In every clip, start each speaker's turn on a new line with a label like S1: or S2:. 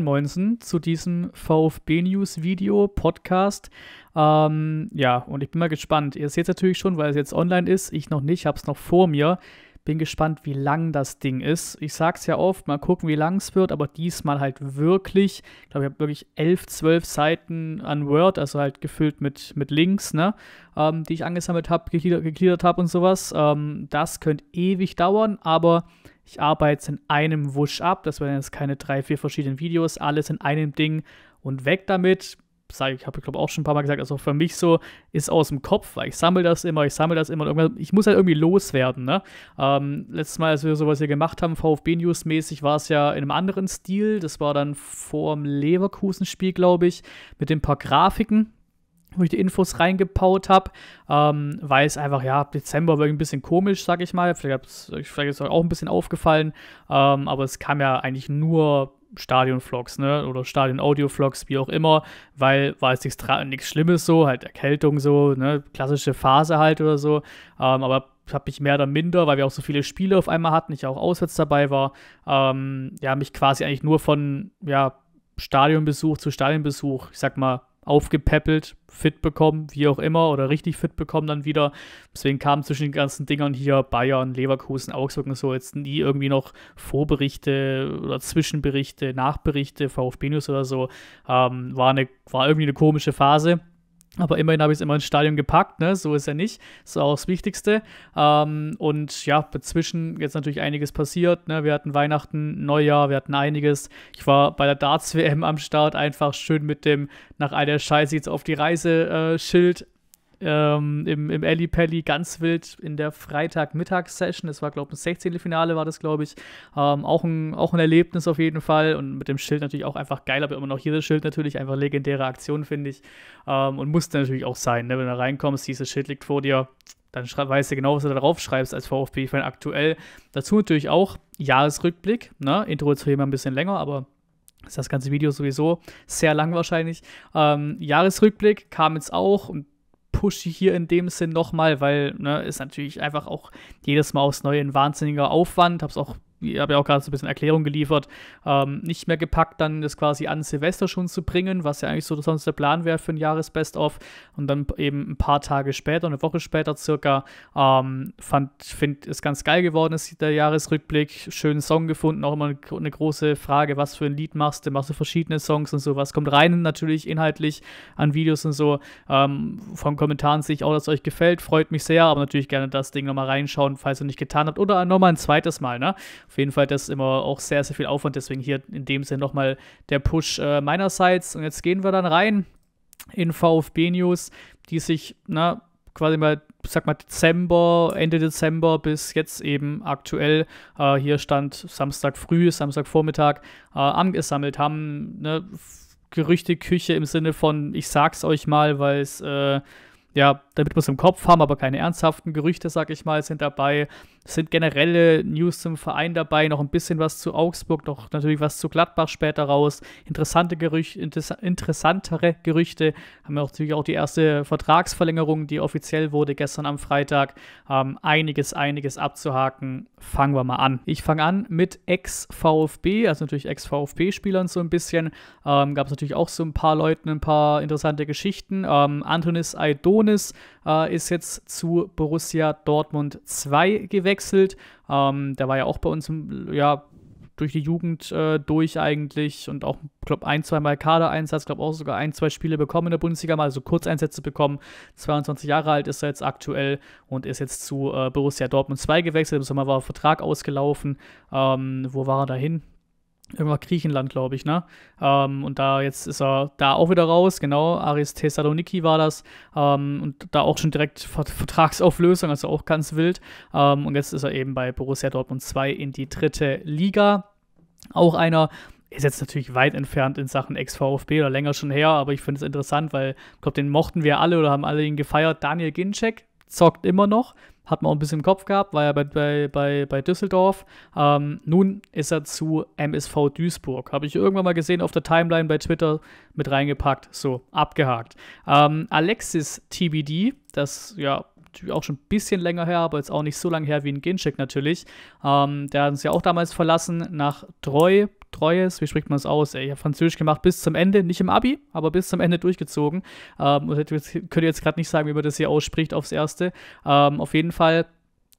S1: Moinsen zu diesem VfB News Video Podcast. Ähm, ja, und ich bin mal gespannt. Ihr seht es natürlich schon, weil es jetzt online ist. Ich noch nicht, habe es noch vor mir. Bin gespannt, wie lang das Ding ist. Ich sage es ja oft, mal gucken, wie lang es wird, aber diesmal halt wirklich. Ich glaube, ich habe wirklich elf, zwölf Seiten an Word, also halt gefüllt mit, mit Links, ne, ähm, die ich angesammelt habe, gegliedert, gegliedert habe und sowas. Ähm, das könnte ewig dauern, aber ich arbeite es in einem Wusch ab, das wären jetzt keine drei, vier verschiedenen Videos, alles in einem Ding und weg damit. ich, habe ich glaube auch schon ein paar Mal gesagt, also für mich so ist aus dem Kopf, weil ich sammle das immer, ich sammle das immer ich muss halt irgendwie loswerden. Ne? Ähm, letztes Mal, als wir sowas hier gemacht haben, VfB News mäßig, war es ja in einem anderen Stil. Das war dann vor dem Leverkusen-Spiel, glaube ich, mit ein paar Grafiken wo ich die Infos reingepaut habe, ähm, weil es einfach, ja, Dezember war ein bisschen komisch, sag ich mal. Vielleicht, vielleicht ist es auch ein bisschen aufgefallen, ähm, aber es kam ja eigentlich nur Stadion-Vlogs, ne? Oder Stadion-Audio-Vlogs, wie auch immer, weil war jetzt nichts, nichts Schlimmes so, halt Erkältung so, ne? Klassische Phase halt oder so. Ähm, aber habe ich mehr oder minder, weil wir auch so viele Spiele auf einmal hatten, ich auch auswärts dabei war, ähm, ja, mich quasi eigentlich nur von, ja, Stadionbesuch zu Stadionbesuch, ich sag mal, aufgepäppelt, fit bekommen, wie auch immer, oder richtig fit bekommen dann wieder. Deswegen kamen zwischen den ganzen Dingern hier Bayern, Leverkusen, Augsburg und so jetzt nie irgendwie noch Vorberichte oder Zwischenberichte, Nachberichte, VfB News oder so. Ähm, war, eine, war irgendwie eine komische Phase. Aber immerhin habe ich es immer ins Stadion gepackt, ne? so ist er nicht. Das war auch das Wichtigste. Ähm, und ja, dazwischen jetzt natürlich einiges passiert. Ne? Wir hatten Weihnachten, Neujahr, wir hatten einiges. Ich war bei der Darts-WM am Start, einfach schön mit dem nach all der Scheiße jetzt auf die Reise-Schild äh, ähm, im, im Alley Pally ganz wild in der Freitagmittagssession. Es war, glaube ich, ein 16. Finale war das, glaube ich. Ähm, auch, ein, auch ein Erlebnis auf jeden Fall. Und mit dem Schild natürlich auch einfach geil, aber immer noch hier das Schild natürlich einfach legendäre Aktion, finde ich. Ähm, und musste natürlich auch sein, ne? wenn du reinkommst, dieses Schild liegt vor dir. Dann weißt du genau, was du da drauf schreibst als VfB-Fan aktuell. Dazu natürlich auch Jahresrückblick. Ne? Intro ist hier mal ein bisschen länger, aber ist das ganze Video sowieso sehr lang wahrscheinlich. Ähm, Jahresrückblick kam jetzt auch und pushy hier in dem Sinn nochmal, weil ne, ist natürlich einfach auch jedes Mal aufs Neue ein wahnsinniger Aufwand. Hab's auch ich habe ja auch gerade so ein bisschen Erklärung geliefert, ähm, nicht mehr gepackt, dann das quasi an Silvester schon zu bringen, was ja eigentlich so sonst der Plan wäre für ein Jahresbest-of. Und dann eben ein paar Tage später, eine Woche später circa, ähm, fand, finde es ganz geil geworden, ist der Jahresrückblick. Schönen Song gefunden, auch immer eine, eine große Frage, was für ein Lied machst du, machst du verschiedene Songs und so, was Kommt rein natürlich inhaltlich an Videos und so. Ähm, von Kommentaren sehe ich auch, dass es euch gefällt, freut mich sehr, aber natürlich gerne das Ding nochmal reinschauen, falls ihr nicht getan habt. Oder nochmal ein zweites Mal, ne? Auf jeden Fall, das ist immer auch sehr, sehr viel Aufwand. Deswegen hier in dem Sinn nochmal der Push äh, meinerseits. Und jetzt gehen wir dann rein in VfB News, die sich, na, quasi mal, sag mal, Dezember, Ende Dezember bis jetzt eben aktuell, äh, hier stand Samstag früh, Samstagvormittag, äh, angesammelt haben. Ne, Küche im Sinne von, ich sag's euch mal, weil es, äh, ja, damit wir es im Kopf haben, aber keine ernsthaften Gerüchte, sag ich mal, sind dabei. Es sind generelle News zum Verein dabei, noch ein bisschen was zu Augsburg, noch natürlich was zu Gladbach später raus. Interessante Gerüchte, interessantere Gerüchte haben wir natürlich auch die erste Vertragsverlängerung, die offiziell wurde gestern am Freitag. Ähm, einiges, einiges abzuhaken. Fangen wir mal an. Ich fange an mit Ex-VfB, also natürlich Ex-VfB-Spielern so ein bisschen. Ähm, Gab es natürlich auch so ein paar Leuten ein paar interessante Geschichten. Ähm, Antonis Aidonis äh, ist jetzt zu Borussia Dortmund 2 gewechselt. Ähm, der war ja auch bei uns im, ja, durch die Jugend äh, durch eigentlich und auch, glaube ein, zwei Mal Kadereinsatz, glaube auch sogar ein, zwei Spiele bekommen in der Bundesliga, mal so also Kurzeinsätze bekommen. 22 Jahre alt ist er jetzt aktuell und ist jetzt zu äh, Borussia Dortmund 2 gewechselt. Im Sommer war Vertrag ausgelaufen. Ähm, wo war er dahin? irgendwann Griechenland, glaube ich, ne? Ähm, und da jetzt ist er da auch wieder raus, genau. Aris Thessaloniki war das. Ähm, und da auch schon direkt Vertragsauflösung, also auch ganz wild. Ähm, und jetzt ist er eben bei Borussia Dortmund 2 in die dritte Liga. Auch einer, ist jetzt natürlich weit entfernt in Sachen Ex-VfB oder länger schon her, aber ich finde es interessant, weil ich glaube, den mochten wir alle oder haben alle ihn gefeiert. Daniel Ginczek zockt immer noch, hat man auch ein bisschen im Kopf gehabt, war ja bei, bei, bei, bei Düsseldorf. Ähm, nun ist er zu MSV Duisburg. Habe ich irgendwann mal gesehen auf der Timeline bei Twitter mit reingepackt. So, abgehakt. Ähm, Alexis TBD, das ja auch schon ein bisschen länger her, aber jetzt auch nicht so lange her wie ein Ginchek natürlich. Ähm, der hat uns ja auch damals verlassen nach Treu, treues, wie spricht man es aus? Ey, ich habe Französisch gemacht bis zum Ende, nicht im Abi, aber bis zum Ende durchgezogen. Ähm, und könnt ihr jetzt gerade nicht sagen, wie man das hier ausspricht aufs Erste. Ähm, auf jeden Fall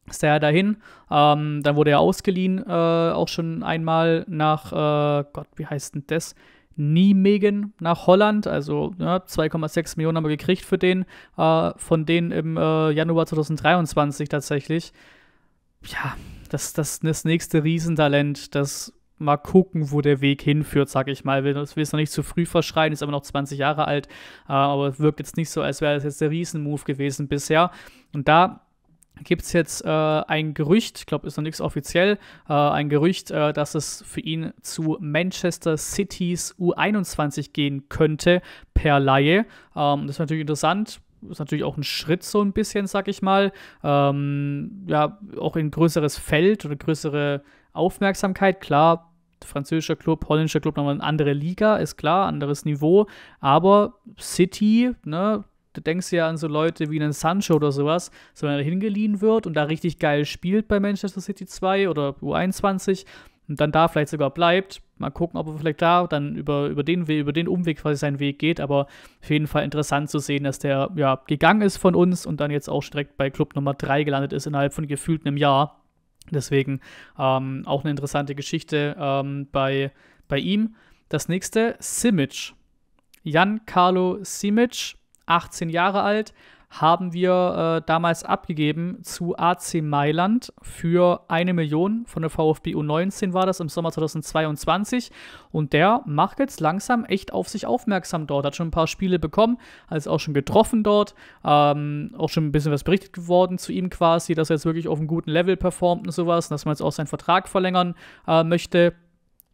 S1: ist er ja dahin. Ähm, dann wurde er ausgeliehen, äh, auch schon einmal nach, äh, Gott, wie heißt denn das? Niemegen nach Holland. Also ja, ne, 2,6 Millionen haben wir gekriegt für den, äh, von denen im äh, Januar 2023 tatsächlich. Ja, das, das, das nächste Riesentalent, das mal gucken, wo der Weg hinführt, sag ich mal. Das will es noch nicht zu früh verschreien, ist aber noch 20 Jahre alt, äh, aber es wirkt jetzt nicht so, als wäre das jetzt der Riesenmove gewesen bisher. Und da gibt es jetzt äh, ein Gerücht, ich glaube, ist noch nichts offiziell, äh, ein Gerücht, äh, dass es für ihn zu Manchester City's U21 gehen könnte per Laie. Ähm, das ist natürlich interessant, ist natürlich auch ein Schritt so ein bisschen, sag ich mal. Ähm, ja, auch in größeres Feld oder größere Aufmerksamkeit. Klar, französischer Club, holländischer Club, nochmal eine andere Liga, ist klar, anderes Niveau. Aber City, ne, du denkst ja an so Leute wie einen Sancho oder sowas, so wenn er hingeliehen wird und da richtig geil spielt bei Manchester City 2 oder U21 und dann da vielleicht sogar bleibt. Mal gucken, ob er vielleicht da dann über, über, den, über den Umweg quasi seinen Weg geht. Aber auf jeden Fall interessant zu sehen, dass der ja gegangen ist von uns und dann jetzt auch direkt bei Club Nummer 3 gelandet ist innerhalb von gefühlt einem Jahr. Deswegen ähm, auch eine interessante Geschichte ähm, bei, bei ihm. Das nächste, Simic. Jan Carlo Simic, 18 Jahre alt, haben wir äh, damals abgegeben zu AC Mailand für eine Million von der VfB U19 war das im Sommer 2022 und der macht jetzt langsam echt auf sich aufmerksam dort, hat schon ein paar Spiele bekommen, also auch schon getroffen dort, ähm, auch schon ein bisschen was berichtet geworden zu ihm quasi, dass er jetzt wirklich auf einem guten Level performt und sowas, dass man jetzt auch seinen Vertrag verlängern äh, möchte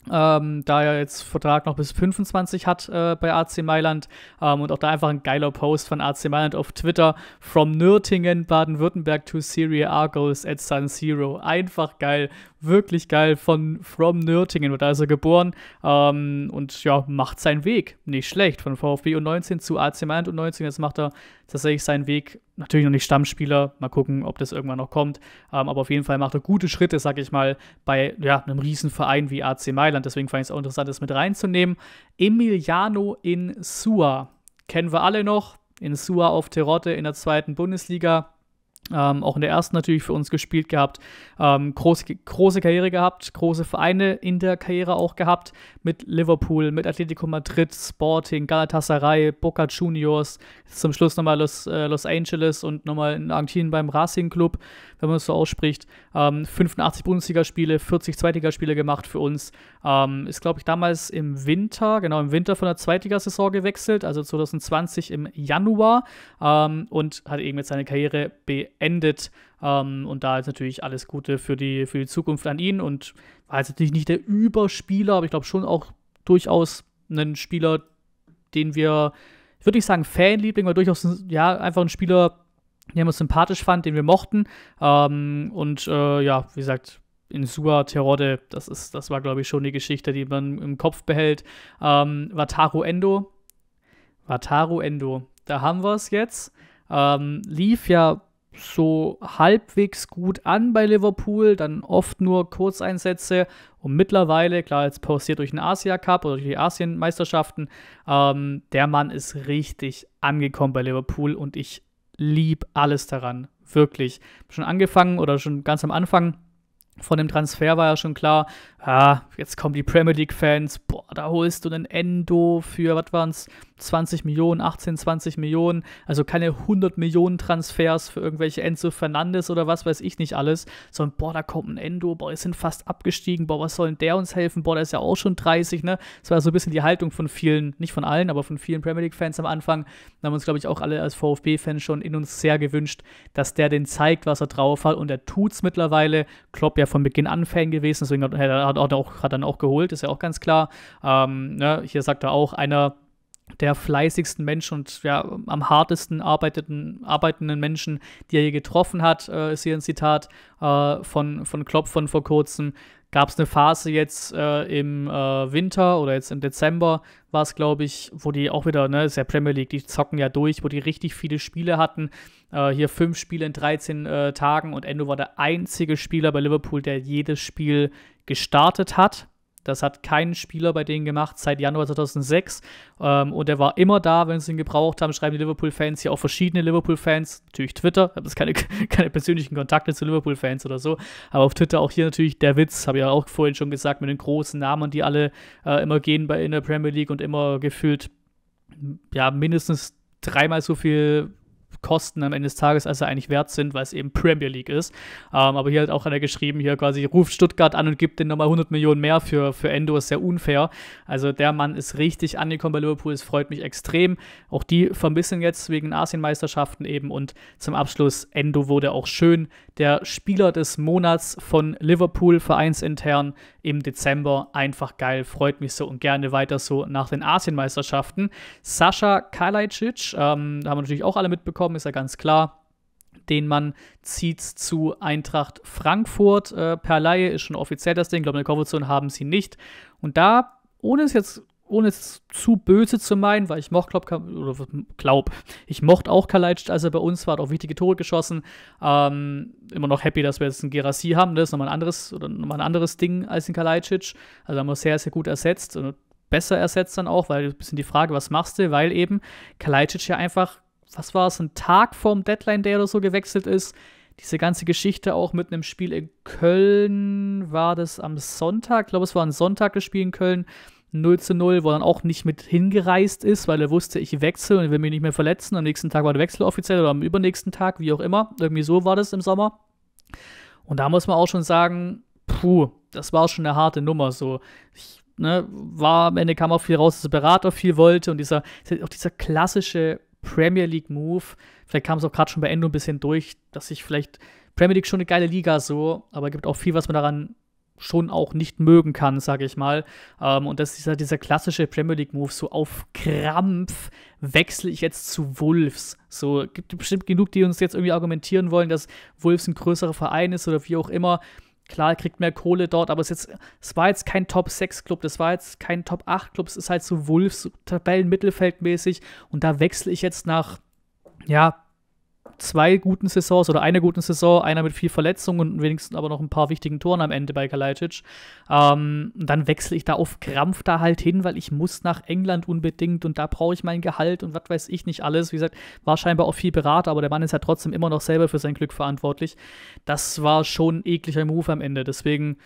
S1: ähm, da er jetzt Vertrag noch bis 25 hat äh, bei AC Mailand ähm, und auch da einfach ein geiler Post von AC Mailand auf Twitter from Nürtingen, Baden-Württemberg to Serie A goes at San Siro. Einfach geil wirklich geil von From Nürtingen, da ist er geboren ähm, und ja, macht seinen Weg. Nicht schlecht, von VfB U19 zu AC Mailand U19, jetzt macht er tatsächlich seinen Weg, natürlich noch nicht Stammspieler, mal gucken, ob das irgendwann noch kommt, ähm, aber auf jeden Fall macht er gute Schritte, sag ich mal, bei ja, einem Riesenverein wie AC Mailand, deswegen fand ich es auch interessant, das mit reinzunehmen. Emiliano in Sua, kennen wir alle noch, in Sua auf Terotte in der zweiten Bundesliga, ähm, auch in der ersten natürlich für uns gespielt gehabt, ähm, groß, große Karriere gehabt, große Vereine in der Karriere auch gehabt, mit Liverpool, mit Atletico Madrid, Sporting, Galatasaray, Boca Juniors, zum Schluss nochmal Los, äh, Los Angeles und nochmal in Argentinien beim Racing Club, wenn man es so ausspricht. Ähm, 85 Bundesligaspiele, 40 Zweitligaspiele gemacht für uns. Ähm, ist, glaube ich, damals im Winter, genau im Winter von der Zweitligasaison gewechselt, also 2020 im Januar ähm, und hat eben jetzt seine Karriere beendet endet. Ähm, und da ist natürlich alles Gute für die, für die Zukunft an ihn. Und war jetzt natürlich nicht der Überspieler, aber ich glaube schon auch durchaus ein Spieler, den wir, ich würde nicht sagen Fanliebling, aber durchaus ja, einfach ein Spieler, den wir sympathisch fanden, den wir mochten. Ähm, und äh, ja, wie gesagt, in Sua Terode, das ist, das war, glaube ich, schon die Geschichte, die man im Kopf behält. Ähm, Wataru Endo. Wataru Endo. Da haben wir es jetzt. Ähm, lief ja so halbwegs gut an bei Liverpool, dann oft nur Kurzeinsätze und mittlerweile, klar, jetzt pausiert durch den Asia Cup oder durch die Asienmeisterschaften, ähm, der Mann ist richtig angekommen bei Liverpool und ich liebe alles daran, wirklich. Schon angefangen oder schon ganz am Anfang von dem Transfer war ja schon klar, ah, jetzt kommen die Premier League-Fans, boah, da holst du einen Endo für, was waren es, 20 Millionen, 18, 20 Millionen, also keine 100 Millionen Transfers für irgendwelche Enzo Fernandes oder was weiß ich nicht alles, sondern boah, da kommt ein Endo, boah, wir sind fast abgestiegen, boah, was soll denn der uns helfen, boah, der ist ja auch schon 30, ne? Das war so ein bisschen die Haltung von vielen, nicht von allen, aber von vielen Premier League-Fans am Anfang. Da haben uns, glaube ich, auch alle als VfB-Fans schon in uns sehr gewünscht, dass der den zeigt, was er drauf hat und er tut's mittlerweile. Klopp ja von Beginn an Fan gewesen, deswegen hat er hat, auch, hat dann auch geholt, ist ja auch ganz klar. Ähm, ne, hier sagt er auch, einer der fleißigsten Menschen und ja, am hartesten arbeiteten, arbeitenden Menschen, die er je getroffen hat, äh, ist hier ein Zitat äh, von, von Klopp von vor kurzem gab es eine Phase jetzt äh, im äh, Winter oder jetzt im Dezember, war es, glaube ich, wo die auch wieder, ne, ist ja Premier League, die zocken ja durch, wo die richtig viele Spiele hatten. Äh, hier fünf Spiele in 13 äh, Tagen und Endo war der einzige Spieler bei Liverpool, der jedes Spiel gestartet hat. Das hat kein Spieler bei denen gemacht seit Januar 2006. Ähm, und er war immer da, wenn sie ihn gebraucht haben, schreiben die Liverpool-Fans, hier auch verschiedene Liverpool-Fans, natürlich Twitter, ich habe jetzt keine, keine persönlichen Kontakte zu Liverpool-Fans oder so, aber auf Twitter auch hier natürlich der Witz, habe ich ja auch vorhin schon gesagt, mit den großen Namen, die alle äh, immer gehen bei in der Premier League und immer gefühlt ja mindestens dreimal so viel kosten am Ende des Tages, als sie eigentlich wert sind, weil es eben Premier League ist. Ähm, aber hier hat auch einer geschrieben, hier quasi ruft Stuttgart an und gibt den nochmal 100 Millionen mehr für, für Endo, ist sehr unfair. Also der Mann ist richtig angekommen bei Liverpool, es freut mich extrem. Auch die vermissen jetzt wegen Asienmeisterschaften eben und zum Abschluss, Endo wurde auch schön der Spieler des Monats von Liverpool vereinsintern im Dezember. Einfach geil, freut mich so und gerne weiter so nach den Asienmeisterschaften. Sascha Kalajdzic, ähm, haben wir natürlich auch alle mitbekommen, gekommen, ist ja ganz klar. Den Mann zieht zu Eintracht Frankfurt. Äh, per Laie ist schon offiziell das Ding. Ich glaube, eine Kaufoption haben sie nicht. Und da, ohne es jetzt ohne es zu böse zu meinen, weil ich mochte, glaub, glaub, ich mochte auch Kalajdzic, als er bei uns war, hat auch wichtige Tore geschossen. Ähm, immer noch happy, dass wir jetzt einen Gerassi haben, das ne? ist nochmal ein anderes, oder nochmal ein anderes Ding als den Kalajdzic. Also haben wir sehr, sehr gut ersetzt und besser ersetzt dann auch, weil ein bisschen die Frage, was machst du, weil eben Kalajdzic ja einfach was war es, ein Tag vorm Deadline Day oder so gewechselt ist. Diese ganze Geschichte auch mit einem Spiel in Köln war das am Sonntag. Ich glaube, es war ein Sonntag das Spiel in Köln. 0 zu 0, wo er dann auch nicht mit hingereist ist, weil er wusste, ich wechsle und will mich nicht mehr verletzen. Am nächsten Tag war der Wechsel offiziell oder am übernächsten Tag, wie auch immer. Irgendwie so war das im Sommer. Und da muss man auch schon sagen, puh, das war schon eine harte Nummer. So, ich, ne, war am Ende kam auch viel raus, dass der Berater viel wollte und dieser, auch dieser klassische Premier League Move. Vielleicht kam es auch gerade schon bei Endo ein bisschen durch, dass ich vielleicht Premier League schon eine geile Liga so, aber gibt auch viel, was man daran schon auch nicht mögen kann, sage ich mal. Ähm, und das ist ja dieser klassische Premier League-Move, so auf Krampf wechsle ich jetzt zu Wolves. So gibt bestimmt genug, die uns jetzt irgendwie argumentieren wollen, dass Wolves ein größerer Verein ist oder wie auch immer. Klar, er kriegt mehr Kohle dort, aber es, jetzt, es war jetzt kein Top-6-Club, das war jetzt kein Top-8-Club, es ist halt so Wolves, Tabellen-Mittelfeldmäßig und da wechsle ich jetzt nach, ja, zwei guten Saisons oder einer guten Saison, einer mit viel Verletzungen und wenigstens aber noch ein paar wichtigen Toren am Ende bei Kalajdzic. Ähm, dann wechsle ich da auf Krampf da halt hin, weil ich muss nach England unbedingt und da brauche ich mein Gehalt und was weiß ich nicht alles. Wie gesagt, war scheinbar auch viel Berater, aber der Mann ist ja trotzdem immer noch selber für sein Glück verantwortlich. Das war schon ein ekliger Move am Ende. Deswegen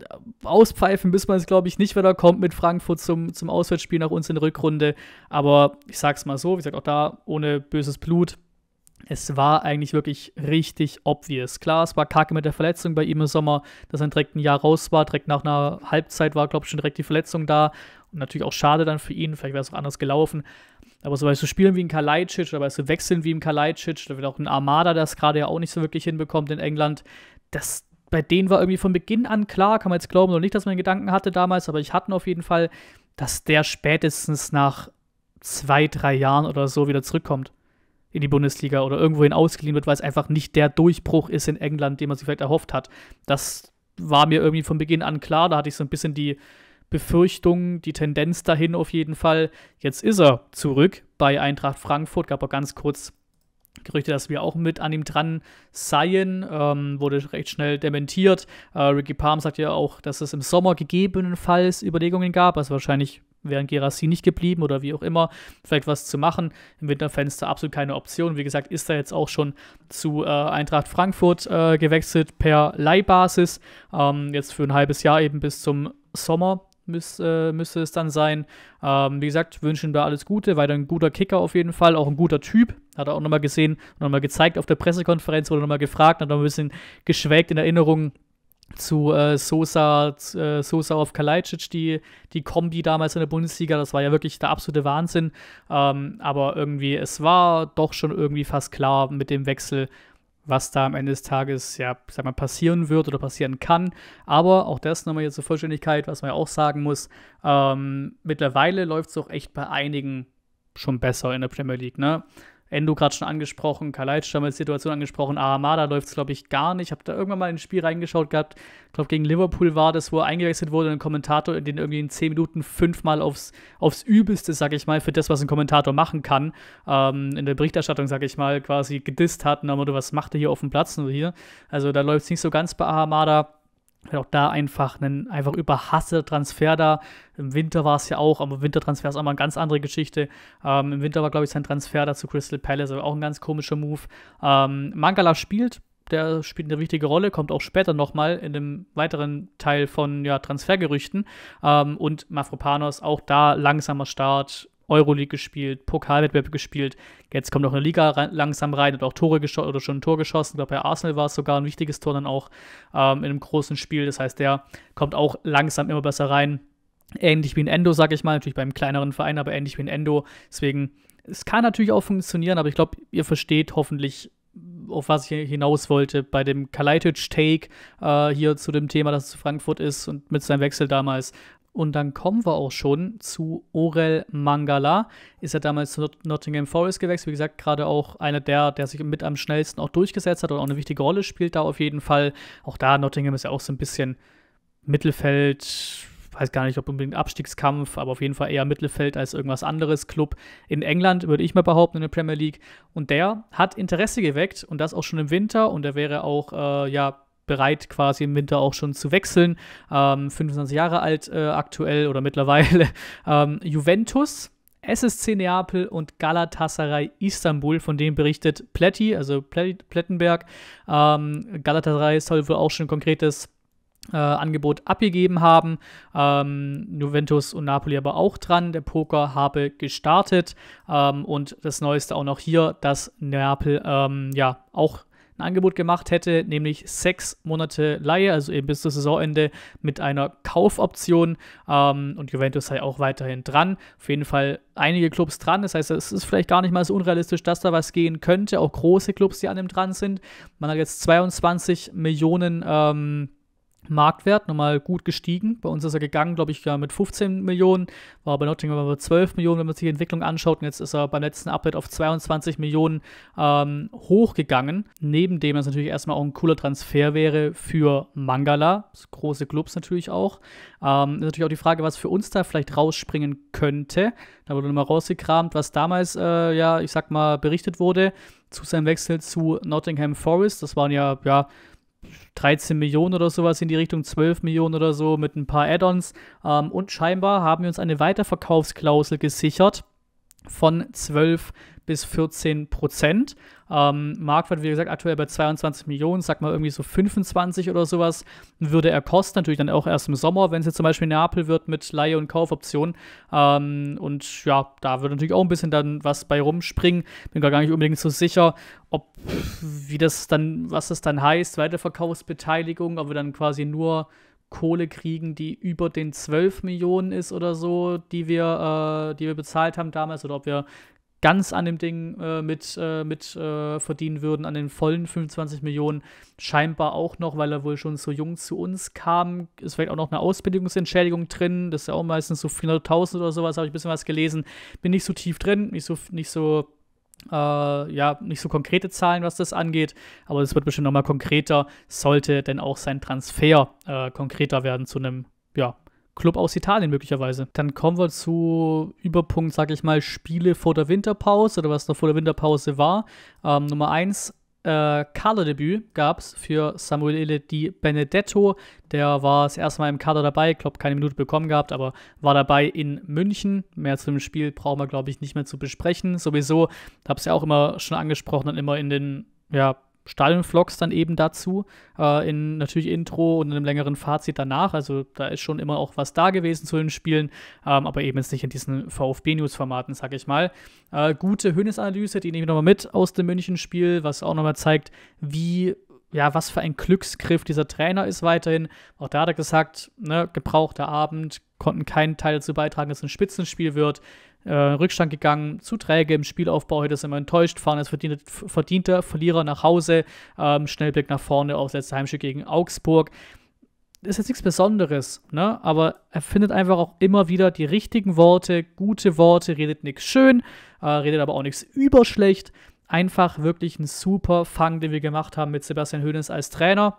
S1: äh, auspfeifen müssen man es, glaube ich, nicht, wenn er kommt mit Frankfurt zum, zum Auswärtsspiel nach uns in der Rückrunde. Aber ich sag's mal so, wie gesagt, auch da ohne böses Blut es war eigentlich wirklich richtig obvious. Klar, es war kacke mit der Verletzung bei ihm im Sommer, dass er direkt ein Jahr raus war, direkt nach einer Halbzeit war, glaube ich, schon direkt die Verletzung da. Und natürlich auch schade dann für ihn, vielleicht wäre es auch anders gelaufen. Aber so bei so Spielen wie ein Kalajdzic oder bei so Wechseln wie ein Kalajdzic, da wird auch ein Armada, der es gerade ja auch nicht so wirklich hinbekommt in England, das, bei denen war irgendwie von Beginn an klar, kann man jetzt glauben oder nicht, dass man Gedanken hatte damals, aber ich hatte auf jeden Fall, dass der spätestens nach zwei, drei Jahren oder so wieder zurückkommt in die Bundesliga oder irgendwohin ausgeliehen wird, weil es einfach nicht der Durchbruch ist in England, den man sich vielleicht erhofft hat. Das war mir irgendwie von Beginn an klar. Da hatte ich so ein bisschen die Befürchtung, die Tendenz dahin auf jeden Fall. Jetzt ist er zurück bei Eintracht Frankfurt. Gab auch ganz kurz Gerüchte, dass wir auch mit an ihm dran seien, ähm, wurde recht schnell dementiert. Äh, Ricky Palm sagt ja auch, dass es im Sommer gegebenenfalls Überlegungen gab, also wahrscheinlich wären Gerassi nicht geblieben oder wie auch immer, vielleicht was zu machen. Im Winterfenster absolut keine Option. Wie gesagt, ist er jetzt auch schon zu äh, Eintracht Frankfurt äh, gewechselt per Leihbasis. Ähm, jetzt für ein halbes Jahr eben bis zum Sommer müß, äh, müsste es dann sein. Ähm, wie gesagt, wünschen da alles Gute, weil er ein guter Kicker auf jeden Fall, auch ein guter Typ. Hat er auch nochmal gesehen, nochmal gezeigt auf der Pressekonferenz, wurde nochmal gefragt, hat noch ein bisschen geschwelgt in Erinnerung zu äh, Sosa, äh, Sosa auf Kalajdzic, die, die Kombi damals in der Bundesliga, das war ja wirklich der absolute Wahnsinn. Ähm, aber irgendwie, es war doch schon irgendwie fast klar mit dem Wechsel, was da am Ende des Tages, ja, sag mal, passieren wird oder passieren kann. Aber auch das nochmal hier zur Vollständigkeit, was man ja auch sagen muss, ähm, mittlerweile läuft es auch echt bei einigen schon besser in der Premier League, ne? Endo gerade schon angesprochen, Kalajdzic haben wir Situation angesprochen, Aramada läuft es, glaube ich, gar nicht. Ich habe da irgendwann mal in ein Spiel reingeschaut gehabt, ich glaube, gegen Liverpool war das, wo er eingewechselt wurde und ein Kommentator den irgendwie in 10 Minuten fünfmal aufs, aufs Übelste, sage ich mal, für das, was ein Kommentator machen kann, ähm, in der Berichterstattung, sage ich mal, quasi gedisst hat. Und dann, was macht er hier auf dem Platz? Nur hier. Also da läuft es nicht so ganz bei Aramada auch da einfach einen einfach überhasste Transfer da. Im Winter war es ja auch, aber Wintertransfer ist auch mal eine ganz andere Geschichte. Ähm, Im Winter war, glaube ich, sein Transfer da zu Crystal Palace, aber also auch ein ganz komischer Move. Ähm, Mangala spielt, der spielt eine wichtige Rolle, kommt auch später nochmal in einem weiteren Teil von ja, Transfergerüchten. Ähm, und Mafropanos, auch da langsamer Start, Euroleague gespielt, Pokalwettbewerb gespielt. Jetzt kommt auch eine Liga rein, langsam rein und auch Tore geschossen oder schon ein Tor geschossen. Ich glaube, bei Arsenal war es sogar ein wichtiges Tor dann auch ähm, in einem großen Spiel. Das heißt, der kommt auch langsam immer besser rein. Ähnlich wie ein Endo, sage ich mal, natürlich beim kleineren Verein, aber ähnlich wie ein Endo. Deswegen, es kann natürlich auch funktionieren, aber ich glaube, ihr versteht hoffentlich, auf was ich hinaus wollte, bei dem Kalaitic-Take äh, hier zu dem Thema, dass es Frankfurt ist und mit seinem Wechsel damals, und dann kommen wir auch schon zu Orel Mangala. Ist ja damals zu Nottingham Forest gewechselt. Wie gesagt, gerade auch einer der, der sich mit am schnellsten auch durchgesetzt hat und auch eine wichtige Rolle spielt da auf jeden Fall. Auch da, Nottingham ist ja auch so ein bisschen Mittelfeld, weiß gar nicht, ob unbedingt Abstiegskampf, aber auf jeden Fall eher Mittelfeld als irgendwas anderes. Club in England, würde ich mal behaupten, in der Premier League. Und der hat Interesse geweckt und das auch schon im Winter. Und der wäre auch, äh, ja, bereit, quasi im Winter auch schon zu wechseln. Ähm, 25 Jahre alt äh, aktuell oder mittlerweile. Ähm, Juventus, SSC Neapel und Galatasaray Istanbul, von denen berichtet Pletti, also Plettenberg. Ähm, Galatasaray soll wohl auch schon ein konkretes äh, Angebot abgegeben haben. Ähm, Juventus und Napoli aber auch dran. Der Poker habe gestartet. Ähm, und das Neueste auch noch hier, dass Neapel ähm, ja auch ein Angebot gemacht hätte, nämlich sechs Monate Laie, also eben bis zum Saisonende mit einer Kaufoption. Ähm, und Juventus sei auch weiterhin dran. Auf jeden Fall einige Clubs dran. Das heißt, es ist vielleicht gar nicht mal so unrealistisch, dass da was gehen könnte. Auch große Clubs, die an dem dran sind. Man hat jetzt 22 Millionen. Ähm, Marktwert nochmal gut gestiegen. Bei uns ist er gegangen, glaube ich, mit 15 Millionen, war bei Nottingham bei 12 Millionen, wenn man sich die Entwicklung anschaut. Und jetzt ist er beim letzten Update auf 22 Millionen ähm, hochgegangen. Neben dem es natürlich erstmal auch ein cooler Transfer wäre für Mangala, große Clubs natürlich auch. Ähm, ist natürlich auch die Frage, was für uns da vielleicht rausspringen könnte. Da wurde nochmal rausgekramt, was damals, äh, ja, ich sag mal, berichtet wurde zu seinem Wechsel zu Nottingham Forest. Das waren ja, ja, 13 Millionen oder sowas in die Richtung, 12 Millionen oder so mit ein paar Add-ons. Ähm, und scheinbar haben wir uns eine Weiterverkaufsklausel gesichert, von 12 bis 14 Prozent. Ähm, Marktwert, wie gesagt, aktuell bei 22 Millionen, sag mal irgendwie so 25 oder sowas, würde er kosten. Natürlich dann auch erst im Sommer, wenn es jetzt zum Beispiel in Neapel wird mit Leihe- und Kaufoption. Ähm, und ja, da würde natürlich auch ein bisschen dann was bei rumspringen. Bin gar nicht unbedingt so sicher, ob, wie das dann, was das dann heißt, Weiterverkaufsbeteiligung, ob wir dann quasi nur Kohle kriegen, die über den 12 Millionen ist oder so, die wir, äh, die wir bezahlt haben damals, oder ob wir ganz an dem Ding äh, mit, äh, mit äh, verdienen würden, an den vollen 25 Millionen, scheinbar auch noch, weil er wohl schon so jung zu uns kam. Ist vielleicht auch noch eine Ausbildungsentschädigung drin, das ist ja auch meistens so 400.000 oder sowas, habe ich ein bisschen was gelesen. Bin nicht so tief drin, nicht so, nicht so äh, ja, nicht so konkrete Zahlen, was das angeht, aber es wird bestimmt nochmal konkreter, sollte denn auch sein Transfer äh, konkreter werden zu einem, ja, Club aus Italien möglicherweise. Dann kommen wir zu Überpunkt, sag ich mal, Spiele vor der Winterpause oder was noch vor der Winterpause war. Ähm, Nummer 1, äh, Kaderdebüt gab es für Samuele Di Benedetto. Der war das erste Mal im Kader dabei, ich glaube, keine Minute bekommen gehabt, aber war dabei in München. Mehr zu dem Spiel brauchen wir, glaube ich, nicht mehr zu besprechen. Sowieso, habe ich es ja auch immer schon angesprochen und immer in den ja, Stadionvlogs dann eben dazu. Äh, in natürlich Intro und einem längeren Fazit danach. Also da ist schon immer auch was da gewesen zu den Spielen, ähm, aber eben jetzt nicht in diesen VfB-News-Formaten, sag ich mal. Äh, gute Hönes-Analyse, die nehme ich nochmal mit aus dem München-Spiel, was auch nochmal zeigt, wie ja, was für ein Glücksgriff dieser Trainer ist weiterhin. Auch da hat er gesagt, ne, gebrauchter Abend, konnten keinen Teil dazu beitragen, dass es ein Spitzenspiel wird äh, Rückstand gegangen, zu träge im Spielaufbau, heute sind wir enttäuscht, fahren als verdienter, verdienter Verlierer nach Hause, ähm, Schnellblick nach vorne aufs letzte Heimspiel gegen Augsburg. Das ist jetzt nichts Besonderes, ne? aber er findet einfach auch immer wieder die richtigen Worte, gute Worte, redet nichts schön, äh, redet aber auch nichts überschlecht. Einfach wirklich ein super Fang, den wir gemacht haben mit Sebastian Hoeneß als Trainer.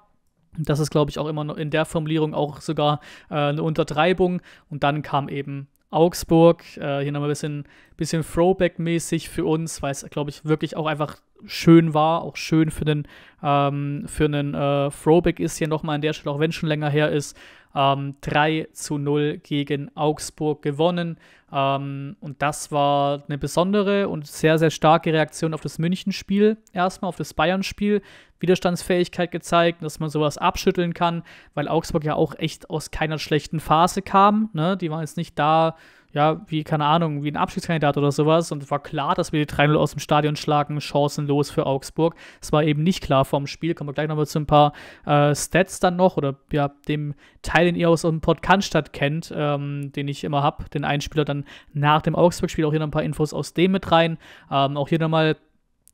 S1: Das ist, glaube ich, auch immer in der Formulierung auch sogar äh, eine Untertreibung. Und dann kam eben Augsburg. Äh, hier nochmal ein bisschen, bisschen Throwback-mäßig für uns, weil es, glaube ich, wirklich auch einfach schön war, auch schön für einen, ähm, für einen äh, Throwback ist hier nochmal an der Stelle, auch wenn es schon länger her ist. Ähm, 3 zu 0 gegen Augsburg gewonnen. Ähm, und das war eine besondere und sehr, sehr starke Reaktion auf das Münchenspiel erstmal, auf das Bayern-Spiel. Widerstandsfähigkeit gezeigt, dass man sowas abschütteln kann, weil Augsburg ja auch echt aus keiner schlechten Phase kam. Ne? Die waren jetzt nicht da ja, wie, keine Ahnung, wie ein Abschiedskandidat oder sowas. Und es war klar, dass wir die 3-0 aus dem Stadion schlagen, chancenlos für Augsburg. Es war eben nicht klar vom Spiel. Kommen wir gleich nochmal zu ein paar äh, Stats dann noch oder ja, dem Teil, den ihr aus dem Podcast statt kennt, ähm, den ich immer habe, den Einspieler dann nach dem Augsburg-Spiel. Auch hier noch ein paar Infos aus dem mit rein. Ähm, auch hier nochmal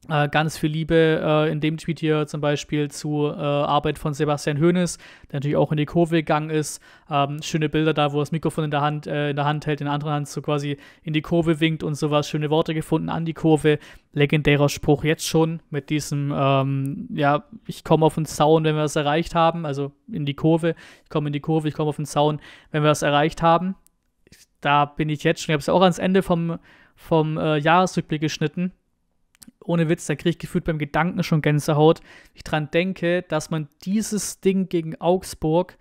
S1: äh, ganz viel Liebe äh, in dem Tweet hier zum Beispiel zu äh, Arbeit von Sebastian Hoeneß, der natürlich auch in die Kurve gegangen ist. Ähm, schöne Bilder da, wo er das Mikrofon in der Hand, äh, in der Hand hält, in der anderen Hand so quasi in die Kurve winkt und sowas. Schöne Worte gefunden an die Kurve. Legendärer Spruch jetzt schon mit diesem, ähm, ja, ich komme auf den Zaun, wenn wir es erreicht haben. Also in die Kurve, ich komme in die Kurve, ich komme auf den Zaun, wenn wir es erreicht haben. Da bin ich jetzt schon, ich habe es auch ans Ende vom, vom äh, Jahresrückblick geschnitten ohne Witz, da kriege ich gefühlt beim Gedanken schon Gänsehaut. Ich dran denke, dass man dieses Ding gegen Augsburg,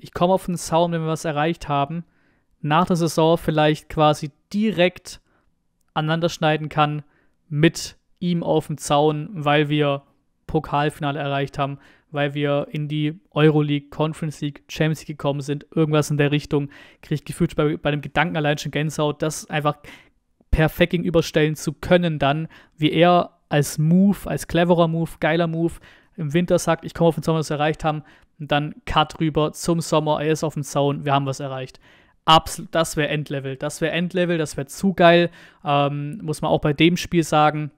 S1: ich komme auf den Zaun, wenn wir was erreicht haben, nach der Saison vielleicht quasi direkt aneinander schneiden kann mit ihm auf dem Zaun, weil wir Pokalfinale erreicht haben, weil wir in die Euroleague, Conference League, Champions League gekommen sind, irgendwas in der Richtung, kriege ich gefühlt bei, bei dem Gedanken allein schon Gänsehaut, dass einfach perfekt gegenüberstellen zu können, dann, wie er als Move, als cleverer Move, geiler Move im Winter sagt, ich komme auf den Zaun, was wir erreicht haben, und dann Cut rüber zum Sommer, er ist auf dem Zaun, wir haben was erreicht. Absolut, das wäre Endlevel, das wäre Endlevel, das wäre zu geil. Ähm, muss man auch bei dem Spiel sagen,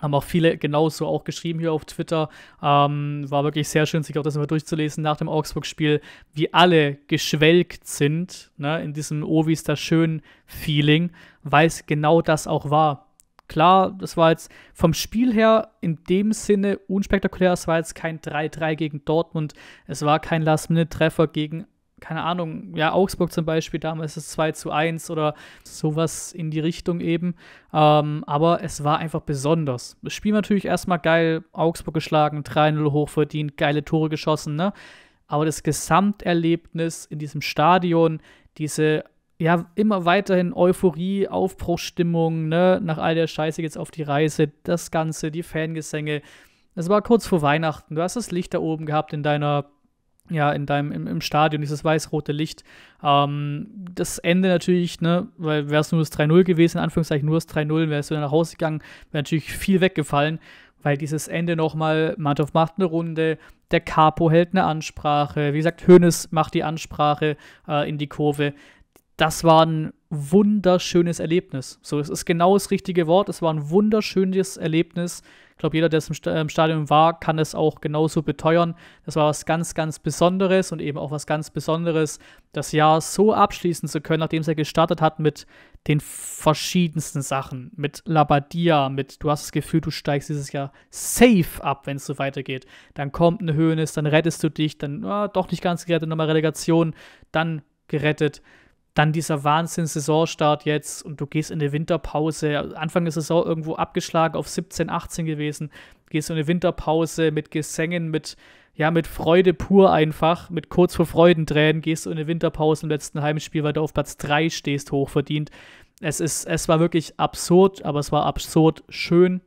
S1: haben auch viele genauso auch geschrieben hier auf Twitter. Ähm, war wirklich sehr schön, sich auch das immer durchzulesen nach dem Augsburg-Spiel, wie alle geschwelgt sind, ne, in diesem Oh, wie ist das schön Feeling, weil es genau das auch war. Klar, das war jetzt vom Spiel her in dem Sinne unspektakulär. Es war jetzt kein 3-3 gegen Dortmund. Es war kein Last-Minute-Treffer gegen keine Ahnung, ja, Augsburg zum Beispiel, damals ist es 2 zu 1 oder sowas in die Richtung eben. Ähm, aber es war einfach besonders. Das Spiel natürlich erstmal geil, Augsburg geschlagen, 3-0 hochverdient, geile Tore geschossen, ne? Aber das Gesamterlebnis in diesem Stadion, diese ja, immer weiterhin Euphorie, Aufbruchstimmung, ne, nach all der Scheiße jetzt auf die Reise, das Ganze, die Fangesänge. Es war kurz vor Weihnachten, du hast das Licht da oben gehabt in deiner ja, in deinem, im, im Stadion, dieses weiß-rote Licht. Ähm, das Ende natürlich, ne, weil wäre es nur das 3-0 gewesen, in Anführungszeichen nur das 3-0, wärst du dann nach Hause gegangen, wäre natürlich viel weggefallen, weil dieses Ende nochmal, Mantov macht eine Runde, der Capo hält eine Ansprache, wie gesagt, Hönes macht die Ansprache äh, in die Kurve. Das war ein wunderschönes Erlebnis. So, es ist genau das richtige Wort. Es war ein wunderschönes Erlebnis, glaube, jeder, der im, im Stadion war, kann es auch genauso beteuern. Das war was ganz, ganz Besonderes und eben auch was ganz Besonderes, das Jahr so abschließen zu können, nachdem es ja gestartet hat mit den verschiedensten Sachen. Mit Labadia, mit du hast das Gefühl, du steigst dieses Jahr safe ab, wenn es so weitergeht. Dann kommt eine Höhnes, dann rettest du dich, dann ah, doch nicht ganz gerettet, nochmal Relegation, dann gerettet dann dieser Wahnsinn-Saisonstart jetzt und du gehst in eine Winterpause. Anfang der Saison irgendwo abgeschlagen auf 17, 18 gewesen. Gehst in eine Winterpause mit Gesängen, mit, ja, mit Freude pur einfach, mit kurz vor Freudentränen. Gehst du in eine Winterpause im letzten Heimspiel, weil du auf Platz 3 stehst, hochverdient. Es, ist, es war wirklich absurd, aber es war absurd schön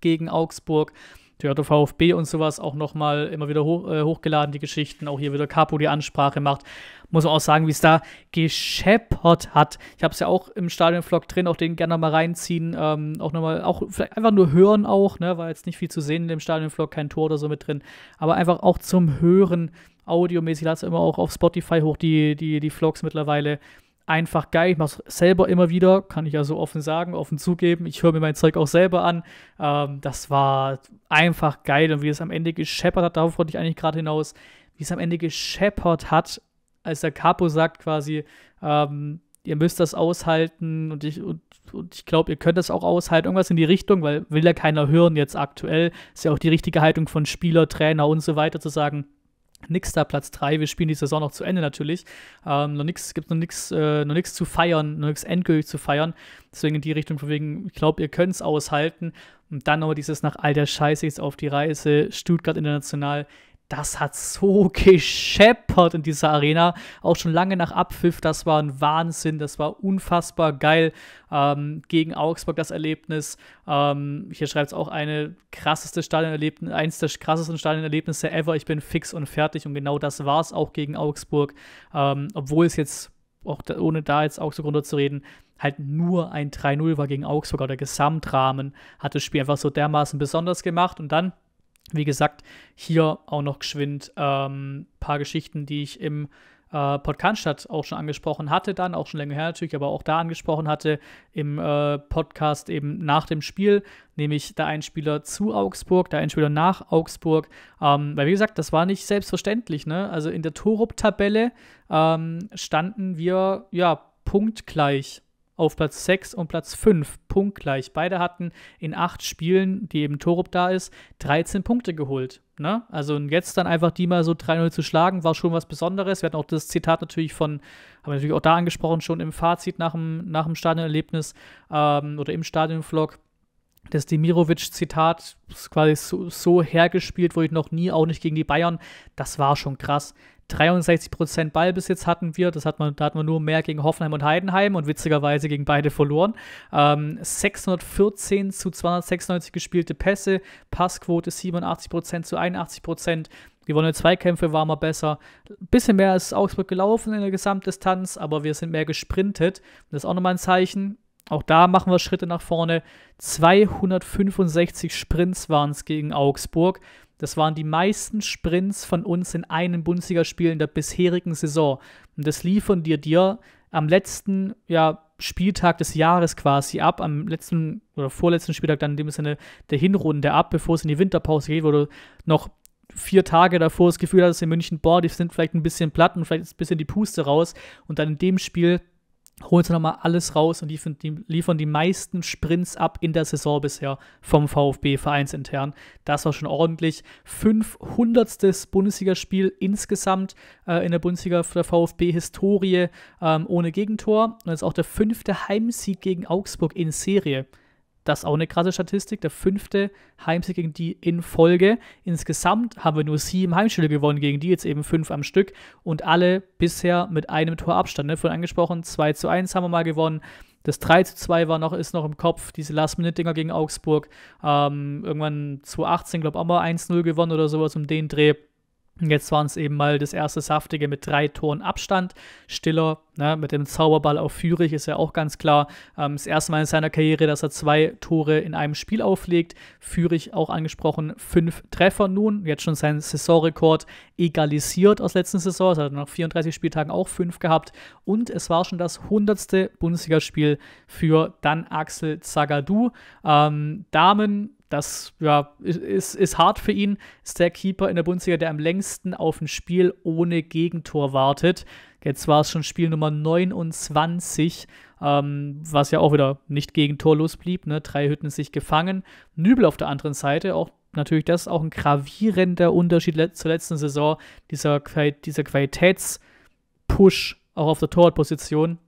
S1: gegen Augsburg. Theater VfB und sowas auch nochmal immer wieder hoch, äh, hochgeladen, die Geschichten. Auch hier wieder Capo die Ansprache macht. Muss man auch sagen, wie es da gescheppert hat. Ich habe es ja auch im Stadion-Vlog drin, auch den gerne mal reinziehen. Ähm, auch nochmal, auch vielleicht einfach nur hören auch, ne? War jetzt nicht viel zu sehen in dem Stadion-Vlog, kein Tor oder so mit drin. Aber einfach auch zum Hören, audiomäßig, da ist immer auch auf Spotify hoch die, die, die Vlogs mittlerweile einfach geil. Ich mache es selber immer wieder, kann ich ja so offen sagen, offen zugeben. Ich höre mir mein Zeug auch selber an. Ähm, das war einfach geil. Und wie es am Ende gescheppert hat, darauf wollte ich eigentlich gerade hinaus, wie es am Ende gescheppert hat, als der Capo sagt quasi, ähm, ihr müsst das aushalten und ich, und, und ich glaube, ihr könnt das auch aushalten, irgendwas in die Richtung, weil will ja keiner hören jetzt aktuell. Ist ja auch die richtige Haltung von Spieler, Trainer und so weiter zu sagen, Nix da Platz 3. Wir spielen die Saison noch zu Ende natürlich. Ähm, noch nichts, gibt noch nichts, äh, noch nichts zu feiern, noch nichts endgültig zu feiern. Deswegen in die Richtung von wegen, ich glaube, ihr könnt es aushalten. Und dann aber dieses nach all der Scheiße jetzt auf die Reise, Stuttgart international, das hat so gescheppert in dieser Arena. Auch schon lange nach Abpfiff. Das war ein Wahnsinn. Das war unfassbar geil ähm, gegen Augsburg, das Erlebnis. Ähm, hier schreibt es auch eine krasseste Stadionerlebnis, eins der krassesten Stadionerlebnisse ever. Ich bin fix und fertig. Und genau das war es auch gegen Augsburg. Ähm, Obwohl es jetzt, auch da, ohne da jetzt auch Augsburg runterzureden, halt nur ein 3-0 war gegen Augsburg. Aber Der Gesamtrahmen hat das Spiel einfach so dermaßen besonders gemacht. Und dann wie gesagt, hier auch noch geschwind ein ähm, paar Geschichten, die ich im äh, Podcast auch schon angesprochen hatte, dann auch schon länger her natürlich, aber auch da angesprochen hatte im äh, Podcast eben nach dem Spiel, nämlich der Einspieler zu Augsburg, der Einspieler nach Augsburg, ähm, weil wie gesagt, das war nicht selbstverständlich, ne? Also in der Torup-Tabelle ähm, standen wir ja punktgleich auf Platz 6 und Platz 5 punktgleich. Beide hatten in acht Spielen, die eben Torup da ist, 13 Punkte geholt. Ne? Also jetzt dann einfach die mal so 3-0 zu schlagen, war schon was Besonderes. Wir hatten auch das Zitat natürlich von, haben wir natürlich auch da angesprochen, schon im Fazit nach dem, nach dem Stadionerlebnis ähm, oder im Stadionvlog das Demirovic-Zitat quasi so, so, hergespielt wurde ich noch nie, auch nicht gegen die Bayern. Das war schon krass. 63% Ballbesitz hatten wir. Das hat man, da hatten wir nur mehr gegen Hoffenheim und Heidenheim und witzigerweise gegen beide verloren. Ähm, 614 zu 296 gespielte Pässe, Passquote 87% zu 81%. Gewonnene Zweikämpfe waren wir besser. Ein bisschen mehr ist Augsburg gelaufen in der Gesamtdistanz, aber wir sind mehr gesprintet. Das ist auch nochmal ein Zeichen. Auch da machen wir Schritte nach vorne. 265 Sprints waren es gegen Augsburg. Das waren die meisten Sprints von uns in einem Bundesligaspiel in der bisherigen Saison. Und das liefern dir dir am letzten ja, Spieltag des Jahres quasi ab, am letzten oder vorletzten Spieltag dann in dem Sinne der Hinrunde ab, bevor es in die Winterpause geht, wo du noch vier Tage davor das Gefühl hattest in München, boah, die sind vielleicht ein bisschen platt und vielleicht ist ein bisschen die Puste raus und dann in dem Spiel holen sie nochmal alles raus und liefern die, liefern die meisten Sprints ab in der Saison bisher vom VfB vereinsintern. Das war schon ordentlich. 500. Bundesligaspiel insgesamt äh, in der Bundesliga für der VfB-Historie ähm, ohne Gegentor. Und das ist auch der fünfte Heimsieg gegen Augsburg in Serie. Das ist auch eine krasse Statistik. Der fünfte Heimsieg gegen die in Folge. Insgesamt haben wir nur sieben Heimspiele gewonnen gegen die, jetzt eben fünf am Stück. Und alle bisher mit einem Tor Abstand. Ne? Von angesprochen, 2 zu 1 haben wir mal gewonnen. Das 3 zu 2 war noch, ist noch im Kopf, diese Last-Minute-Dinger gegen Augsburg. Ähm, irgendwann 2018, glaube ich, auch mal 1-0 gewonnen oder sowas um den Dreh. Jetzt waren es eben mal das erste Saftige mit drei Toren Abstand. Stiller ne, mit dem Zauberball auf Führig ist ja auch ganz klar. Ähm, das erste Mal in seiner Karriere, dass er zwei Tore in einem Spiel auflegt. Führig auch angesprochen, fünf Treffer nun. Jetzt schon seinen Saisonrekord egalisiert aus letzten Saison. Er hat nach 34 Spieltagen auch fünf gehabt. Und es war schon das 100. Bundesligaspiel für dann Axel Zagadou. Ähm, Damen das ja, ist, ist hart für ihn. Ist der Keeper in der Bundesliga, der am längsten auf ein Spiel ohne Gegentor wartet. Jetzt war es schon Spiel Nummer 29, ähm, was ja auch wieder nicht gegentorlos blieb. Ne? Drei Hütten sich gefangen. Nübel auf der anderen Seite, auch natürlich das auch ein gravierender Unterschied le zur letzten Saison. Dieser, dieser Qualitätspush auch auf der Torwartposition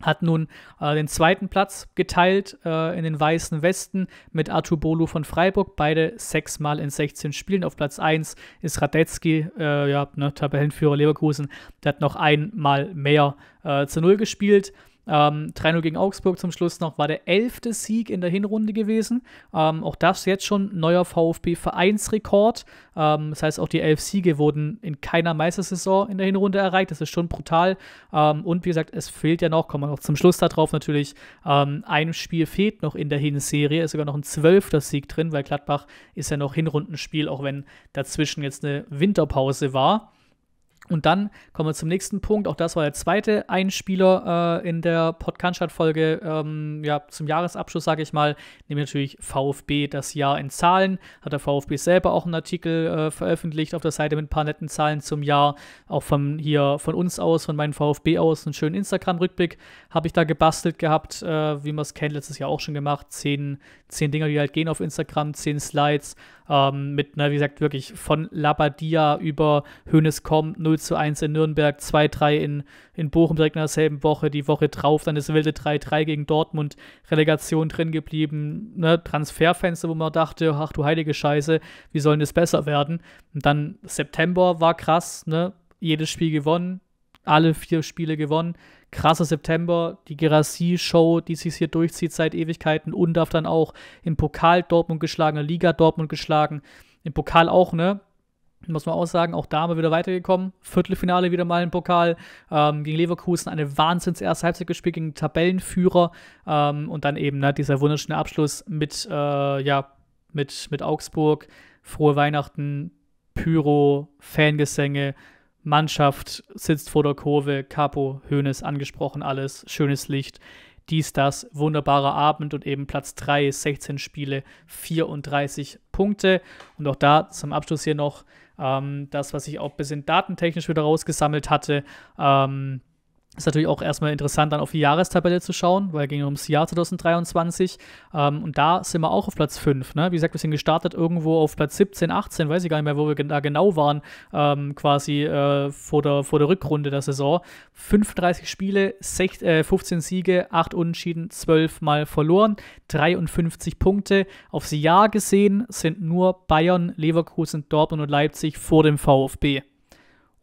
S1: hat nun äh, den zweiten Platz geteilt äh, in den Weißen Westen mit Artur Bolu von Freiburg, beide sechsmal in 16 Spielen. Auf Platz 1 ist Radetzky, äh, ja, ne, Tabellenführer Leverkusen, der hat noch einmal mehr äh, zu Null gespielt. Ähm, 3-0 gegen Augsburg zum Schluss noch war der elfte Sieg in der Hinrunde gewesen. Ähm, auch das jetzt schon neuer VfB-Vereinsrekord. Ähm, das heißt, auch die elf Siege wurden in keiner Meistersaison in der Hinrunde erreicht. Das ist schon brutal. Ähm, und wie gesagt, es fehlt ja noch, kommen wir noch zum Schluss darauf natürlich, ähm, ein Spiel fehlt noch in der Hinserie. Ist sogar noch ein zwölfter Sieg drin, weil Gladbach ist ja noch Hinrundenspiel, auch wenn dazwischen jetzt eine Winterpause war. Und dann kommen wir zum nächsten Punkt. Auch das war der zweite Einspieler äh, in der Podcast-Folge ähm, ja, zum Jahresabschluss, sage ich mal. Nämlich natürlich VfB das Jahr in Zahlen. Hat der VfB selber auch einen Artikel äh, veröffentlicht auf der Seite mit ein paar netten Zahlen zum Jahr. Auch von hier von uns aus, von meinem VfB aus, einen schönen Instagram-Rückblick habe ich da gebastelt gehabt, äh, wie man es kennt, letztes Jahr auch schon gemacht. Zehn, zehn Dinger, die halt gehen auf Instagram, zehn Slides ähm, mit, na, wie gesagt, wirklich von Labadia über Hönes 0 zu 1 in Nürnberg, 2-3 in, in Bochum direkt in derselben Woche, die Woche drauf, dann das wilde 3-3 gegen Dortmund, Relegation drin geblieben, ne, Transferfenster, wo man dachte, ach du heilige Scheiße, wie soll denn das besser werden? Und dann September war krass, ne? Jedes Spiel gewonnen, alle vier Spiele gewonnen. Krasser September, die Gerassi-Show, die sich hier durchzieht seit Ewigkeiten und darf dann auch im Pokal Dortmund geschlagen, Liga Dortmund geschlagen, im Pokal auch, ne? Muss man auch sagen, auch da haben wir wieder weitergekommen. Viertelfinale wieder mal im Pokal ähm, gegen Leverkusen. Eine wahnsinns erste Halbzeit gespielt gegen Tabellenführer. Ähm, und dann eben ne, dieser wunderschöne Abschluss mit, äh, ja, mit, mit Augsburg. Frohe Weihnachten, Pyro, Fangesänge, Mannschaft sitzt vor der Kurve, Capo, Hönes angesprochen, alles, schönes Licht, dies, das, wunderbarer Abend und eben Platz 3, 16 Spiele, 34 Punkte. Und auch da zum Abschluss hier noch ähm, das, was ich auch ein bisschen datentechnisch wieder rausgesammelt hatte. Ähm, ist natürlich auch erstmal interessant, dann auf die Jahrestabelle zu schauen, weil es ging ums Jahr 2023. Ähm, und da sind wir auch auf Platz 5. Ne? Wie gesagt, wir sind gestartet irgendwo auf Platz 17, 18, weiß ich gar nicht mehr, wo wir da genau waren, ähm, quasi äh, vor, der, vor der Rückrunde der Saison. 35 Spiele, 6, äh, 15 Siege, 8 Unentschieden, 12 Mal verloren, 53 Punkte. Aufs Jahr gesehen sind nur Bayern, Leverkusen, Dortmund und Leipzig vor dem VfB.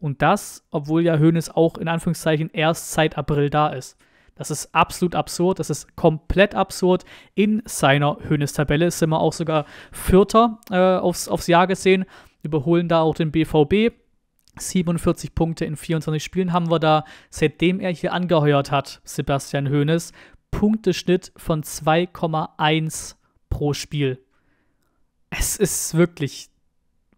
S1: Und das, obwohl ja Hoeneß auch in Anführungszeichen erst seit April da ist. Das ist absolut absurd, das ist komplett absurd. In seiner Hoeneß-Tabelle sind wir auch sogar Vierter äh, aufs, aufs Jahr gesehen, überholen da auch den BVB. 47 Punkte in 24 Spielen haben wir da, seitdem er hier angeheuert hat, Sebastian Hoeneß. Punkteschnitt von 2,1 pro Spiel. Es ist wirklich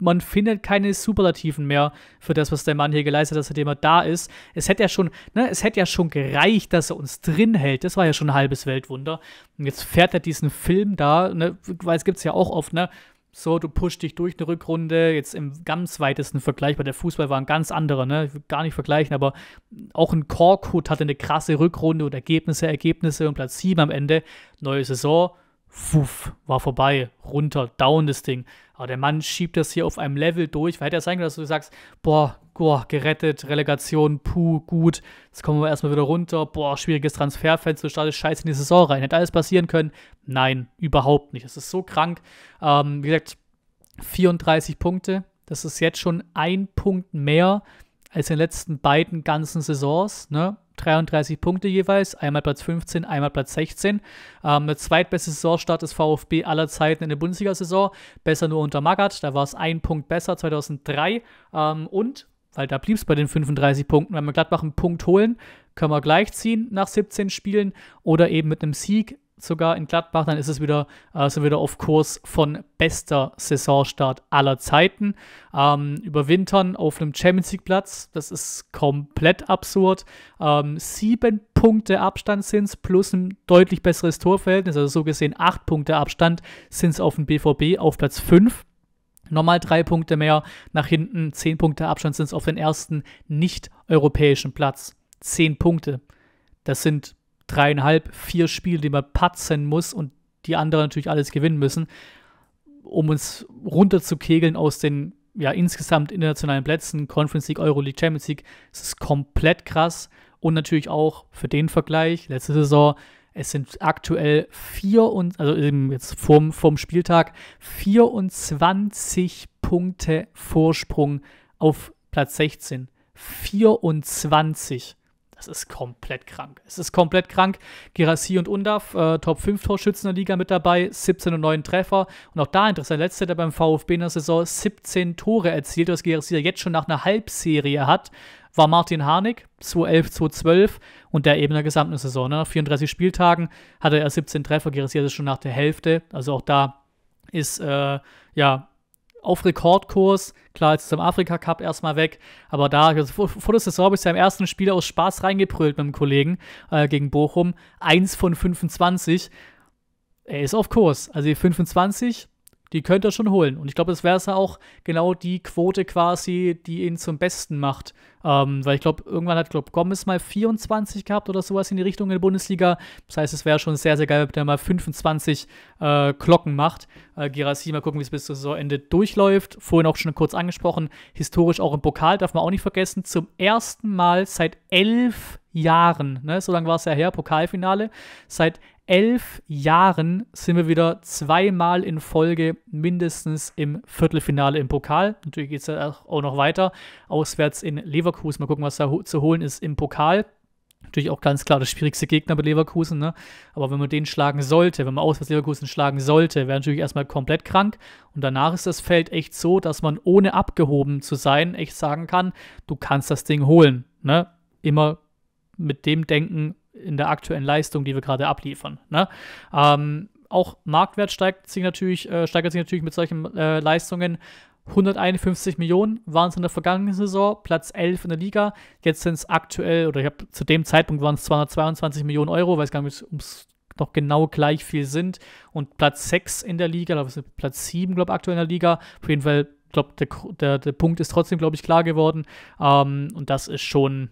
S1: man findet keine Superlativen mehr für das, was der Mann hier geleistet hat, seitdem er da ist. Es hätte ja schon, ne, es hätte ja schon gereicht, dass er uns drin hält. Das war ja schon ein halbes Weltwunder. Und jetzt fährt er diesen Film da, ne, weil es gibt es ja auch oft, ne? So, du pusht dich durch eine Rückrunde, jetzt im ganz weitesten Vergleich, weil der Fußball war ein ganz anderer, ne? Ich will gar nicht vergleichen, aber auch ein Korkut hatte eine krasse Rückrunde und Ergebnisse, Ergebnisse und Platz 7 am Ende. Neue Saison, wuff, war vorbei, runter, down das Ding. Aber der Mann schiebt das hier auf einem Level durch. Weil hätte ja sein können, dass du sagst, boah, boah, gerettet, Relegation, puh, gut, jetzt kommen wir erstmal wieder runter, boah, schwieriges Transferfenster, startet scheiße in die Saison rein. Hätte alles passieren können? Nein, überhaupt nicht. Das ist so krank. Ähm, wie gesagt, 34 Punkte. Das ist jetzt schon ein Punkt mehr als in den letzten beiden ganzen Saisons. Ne? 33 Punkte jeweils, einmal Platz 15, einmal Platz 16. Ähm, der zweitbeste Saisonstart des VfB aller Zeiten in der Bundesliga-Saison, besser nur unter Magath, da war es ein Punkt besser 2003 ähm, und weil da blieb es bei den 35 Punkten. Wenn wir Gladbach einen Punkt holen, können wir gleich ziehen nach 17 Spielen oder eben mit einem Sieg sogar in Gladbach, dann ist es wieder, äh, sind wieder auf Kurs von bester Saisonstart aller Zeiten. Ähm, überwintern auf einem Champions League Platz, das ist komplett absurd. Ähm, sieben Punkte Abstand sind es, plus ein deutlich besseres Torverhältnis, also so gesehen acht Punkte Abstand sind es auf dem BVB auf Platz 5. Nochmal drei Punkte mehr nach hinten, zehn Punkte Abstand sind es auf den ersten nicht-europäischen Platz. Zehn Punkte. Das sind dreieinhalb, vier Spiele, die man patzen muss und die anderen natürlich alles gewinnen müssen, um uns runterzukegeln aus den ja, insgesamt internationalen Plätzen, Conference League, Euro League, Champions League. Es ist komplett krass. Und natürlich auch für den Vergleich, letzte Saison, es sind aktuell vier und, also eben jetzt vorm, vorm Spieltag, 24 Punkte Vorsprung auf Platz 16. 24 das ist komplett krank. Es ist komplett krank. Gerassi und Undav, äh, Top 5 Torschützen der Liga mit dabei, 17 und 9 Treffer. Und auch da interessant, letzte der beim VfB in der Saison 17 Tore erzielt, was Gerassi jetzt schon nach einer Halbserie hat war Martin Harnik, 2011, 2012 und der eben in der gesamten Saison. Ne? Nach 34 Spieltagen hatte er 17 Treffer, hat es schon nach der Hälfte. Also auch da ist äh, ja auf Rekordkurs. Klar, jetzt ist im Afrika-Cup erstmal weg, aber da, also vor, vor der Saison habe ich ja im ersten Spiel aus Spaß reingebrüllt mit dem Kollegen äh, gegen Bochum. Eins von 25. Er ist auf Kurs. Also die 25 die könnt ihr schon holen. Und ich glaube, das wäre auch genau die Quote quasi, die ihn zum Besten macht. Ähm, weil ich glaube, irgendwann hat, glaube Gomez mal 24 gehabt oder sowas in die Richtung in der Bundesliga. Das heißt, es wäre schon sehr, sehr geil, wenn er mal 25 äh, Glocken macht. Äh, Girassi, mal gucken, wie es bis zum Saisonende durchläuft. Vorhin auch schon kurz angesprochen, historisch auch im Pokal, darf man auch nicht vergessen, zum ersten Mal seit elf Jahren, ne? so lange war es ja her, Pokalfinale, seit elf Jahren sind wir wieder zweimal in Folge mindestens im Viertelfinale im Pokal. Natürlich geht es ja auch noch weiter. Auswärts in Leverkusen. Mal gucken, was da zu holen ist im Pokal. Natürlich auch ganz klar der schwierigste Gegner bei Leverkusen, ne? Aber wenn man den schlagen sollte, wenn man auswärts Leverkusen schlagen sollte, wäre natürlich erstmal komplett krank. Und danach ist das Feld echt so, dass man ohne abgehoben zu sein echt sagen kann, du kannst das Ding holen, ne? Immer mit dem Denken, in der aktuellen Leistung, die wir gerade abliefern. Ne? Ähm, auch Marktwert steigt sich natürlich, äh, steigert sich natürlich mit solchen äh, Leistungen. 151 Millionen waren es in der vergangenen Saison, Platz 11 in der Liga. Jetzt sind es aktuell, oder ich habe zu dem Zeitpunkt waren es 222 Millionen Euro, weiß gar nicht, ob es noch genau gleich viel sind. Und Platz 6 in der Liga, glaube Platz 7, glaube ich, aktuell in der Liga. Auf jeden Fall, glaube der, der, der Punkt ist trotzdem, glaube ich, klar geworden. Ähm, und das ist schon,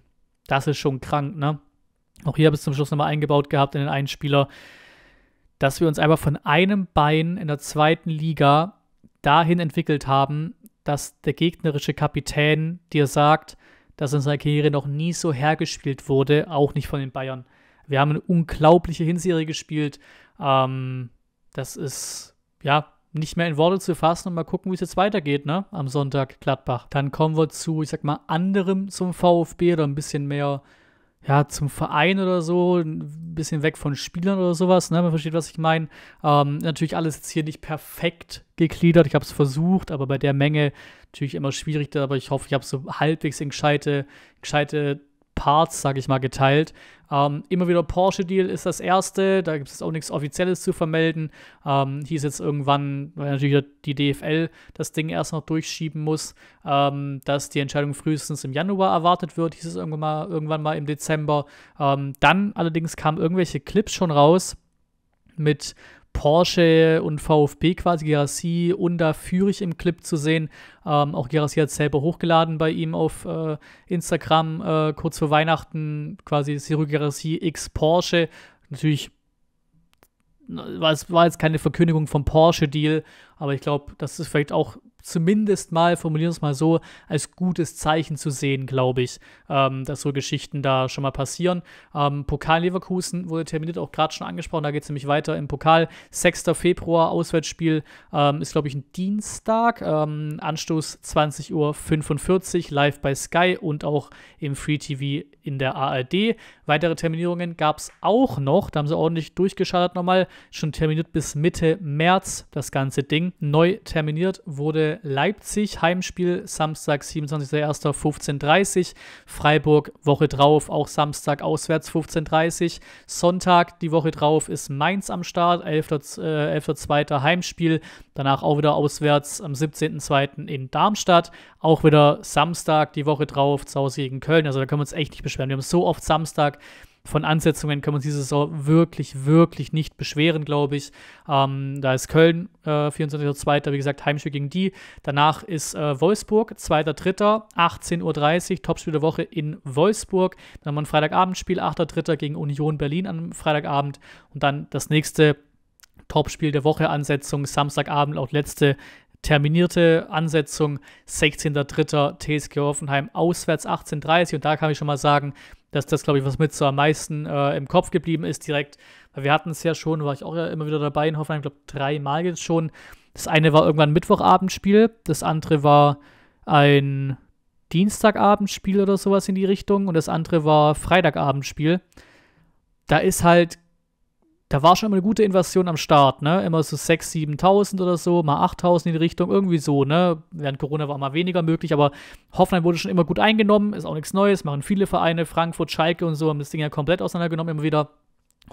S1: das ist schon krank, ne? Auch hier habe ich es zum Schluss nochmal eingebaut gehabt in den einen Spieler, dass wir uns einfach von einem Bein in der zweiten Liga dahin entwickelt haben, dass der gegnerische Kapitän dir sagt, dass in seiner Karriere noch nie so hergespielt wurde, auch nicht von den Bayern. Wir haben eine unglaubliche Hinserie gespielt. Ähm, das ist, ja, nicht mehr in Worte zu fassen und mal gucken, wie es jetzt weitergeht, ne? Am Sonntag Gladbach. Dann kommen wir zu, ich sag mal, anderem zum VfB oder ein bisschen mehr ja, zum Verein oder so, ein bisschen weg von Spielern oder sowas, ne? Man versteht, was ich meine. Ähm, natürlich alles jetzt hier nicht perfekt gegliedert. Ich habe es versucht, aber bei der Menge natürlich immer schwierig, aber ich hoffe, ich habe so halbwegs in gescheite, gescheite Parts, sage ich mal, geteilt, ähm, immer wieder Porsche-Deal ist das erste, da gibt es auch nichts Offizielles zu vermelden. Ähm, hier jetzt irgendwann, weil natürlich die DFL das Ding erst noch durchschieben muss, ähm, dass die Entscheidung frühestens im Januar erwartet wird, hieß es irgendwann mal, irgendwann mal im Dezember. Ähm, dann allerdings kamen irgendwelche Clips schon raus mit Porsche und VfB quasi, Gerassi und da ich im Clip zu sehen. Ähm, auch Gerassi hat selber hochgeladen bei ihm auf äh, Instagram äh, kurz vor Weihnachten, quasi Ciro Gerassi x Porsche. Natürlich war es war jetzt keine Verkündigung vom Porsche-Deal, aber ich glaube, das ist vielleicht auch zumindest mal, formulieren wir es mal so, als gutes Zeichen zu sehen, glaube ich, ähm, dass so Geschichten da schon mal passieren. Ähm, Pokal Leverkusen wurde terminiert, auch gerade schon angesprochen, da geht es nämlich weiter im Pokal. 6. Februar, Auswärtsspiel ähm, ist, glaube ich, ein Dienstag. Ähm, Anstoß 20.45 Uhr, live bei Sky und auch im Free TV in der ARD. Weitere Terminierungen gab es auch noch. Da haben sie ordentlich durchgeschaltet nochmal. Schon terminiert bis Mitte März das ganze Ding. Neu terminiert wurde Leipzig, Heimspiel Samstag, 27.01.15.30. Freiburg, Woche drauf, auch Samstag auswärts 15.30 Sonntag, die Woche drauf, ist Mainz am Start, 11.02. Äh, Heimspiel. Danach auch wieder auswärts am 17.02. in Darmstadt. Auch wieder Samstag, die Woche drauf, zu Hause gegen Köln. Also da können wir uns echt nicht beschweren. Wir haben so oft Samstag von Ansetzungen können wir uns diese Saison wirklich, wirklich nicht beschweren, glaube ich. Ähm, da ist Köln äh, 24.02., wie gesagt, Heimspiel gegen die. Danach ist äh, Wolfsburg, 2.3., 18.30 Uhr, Topspiel der Woche in Wolfsburg. Dann haben wir ein Freitagabendspiel, 8.3. gegen Union Berlin am Freitagabend. Und dann das nächste Topspiel der Woche Ansetzung, Samstagabend, auch letzte terminierte Ansetzung, 16.3. TSG Hoffenheim auswärts 18.30 Uhr. und da kann ich schon mal sagen, dass das, glaube ich, was mit so am meisten äh, im Kopf geblieben ist direkt. Weil wir hatten es ja schon, war ich auch ja immer wieder dabei in Hoffenheim, ich glaube, dreimal jetzt schon. Das eine war irgendwann Mittwochabendspiel, das andere war ein Dienstagabendspiel oder sowas in die Richtung und das andere war Freitagabendspiel. Da ist halt da war schon immer eine gute Invasion am Start, ne? Immer so 6.000, 7.000 oder so, mal 8.000 in die Richtung, irgendwie so, ne? Während Corona war mal weniger möglich, aber Hoffenheim wurde schon immer gut eingenommen, ist auch nichts Neues, machen viele Vereine, Frankfurt, Schalke und so, haben das Ding ja komplett auseinandergenommen, immer wieder.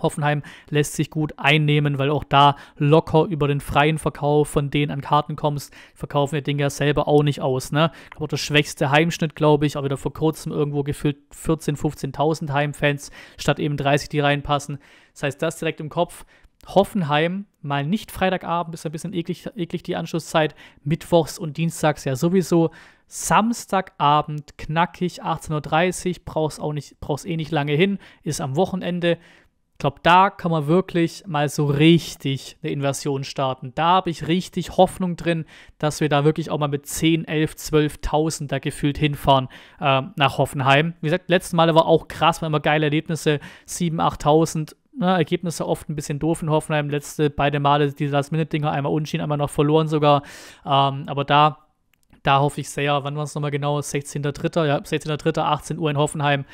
S1: Hoffenheim lässt sich gut einnehmen, weil auch da locker über den freien Verkauf von denen an Karten kommst, verkaufen wir Dinge ja selber auch nicht aus. Ne? Aber der schwächste Heimschnitt, glaube ich, aber wieder vor kurzem irgendwo gefühlt 14.000, 15.000 Heimfans statt eben 30, die reinpassen. Das heißt, das direkt im Kopf. Hoffenheim mal nicht Freitagabend, ist ein bisschen eklig, eklig die Anschlusszeit, Mittwochs und Dienstags ja sowieso. Samstagabend knackig, 18.30 Uhr, brauchst, auch nicht, brauchst eh nicht lange hin, ist am Wochenende. Ich glaube, da kann man wirklich mal so richtig eine Inversion starten. Da habe ich richtig Hoffnung drin, dass wir da wirklich auch mal mit 10, 11, 12.000 da gefühlt hinfahren äh, nach Hoffenheim. Wie gesagt, letzten Mal war auch krass, waren immer geile Erlebnisse, 7, 8.000. Na, Ergebnisse oft ein bisschen doof in Hoffenheim. Letzte beide Male die Last-Minute-Dinger, einmal unschieden, einmal noch verloren sogar. Ähm, aber da da hoffe ich sehr. Wann war es nochmal genau? 16.3. Ja, 16.3. 18 Uhr in Hoffenheim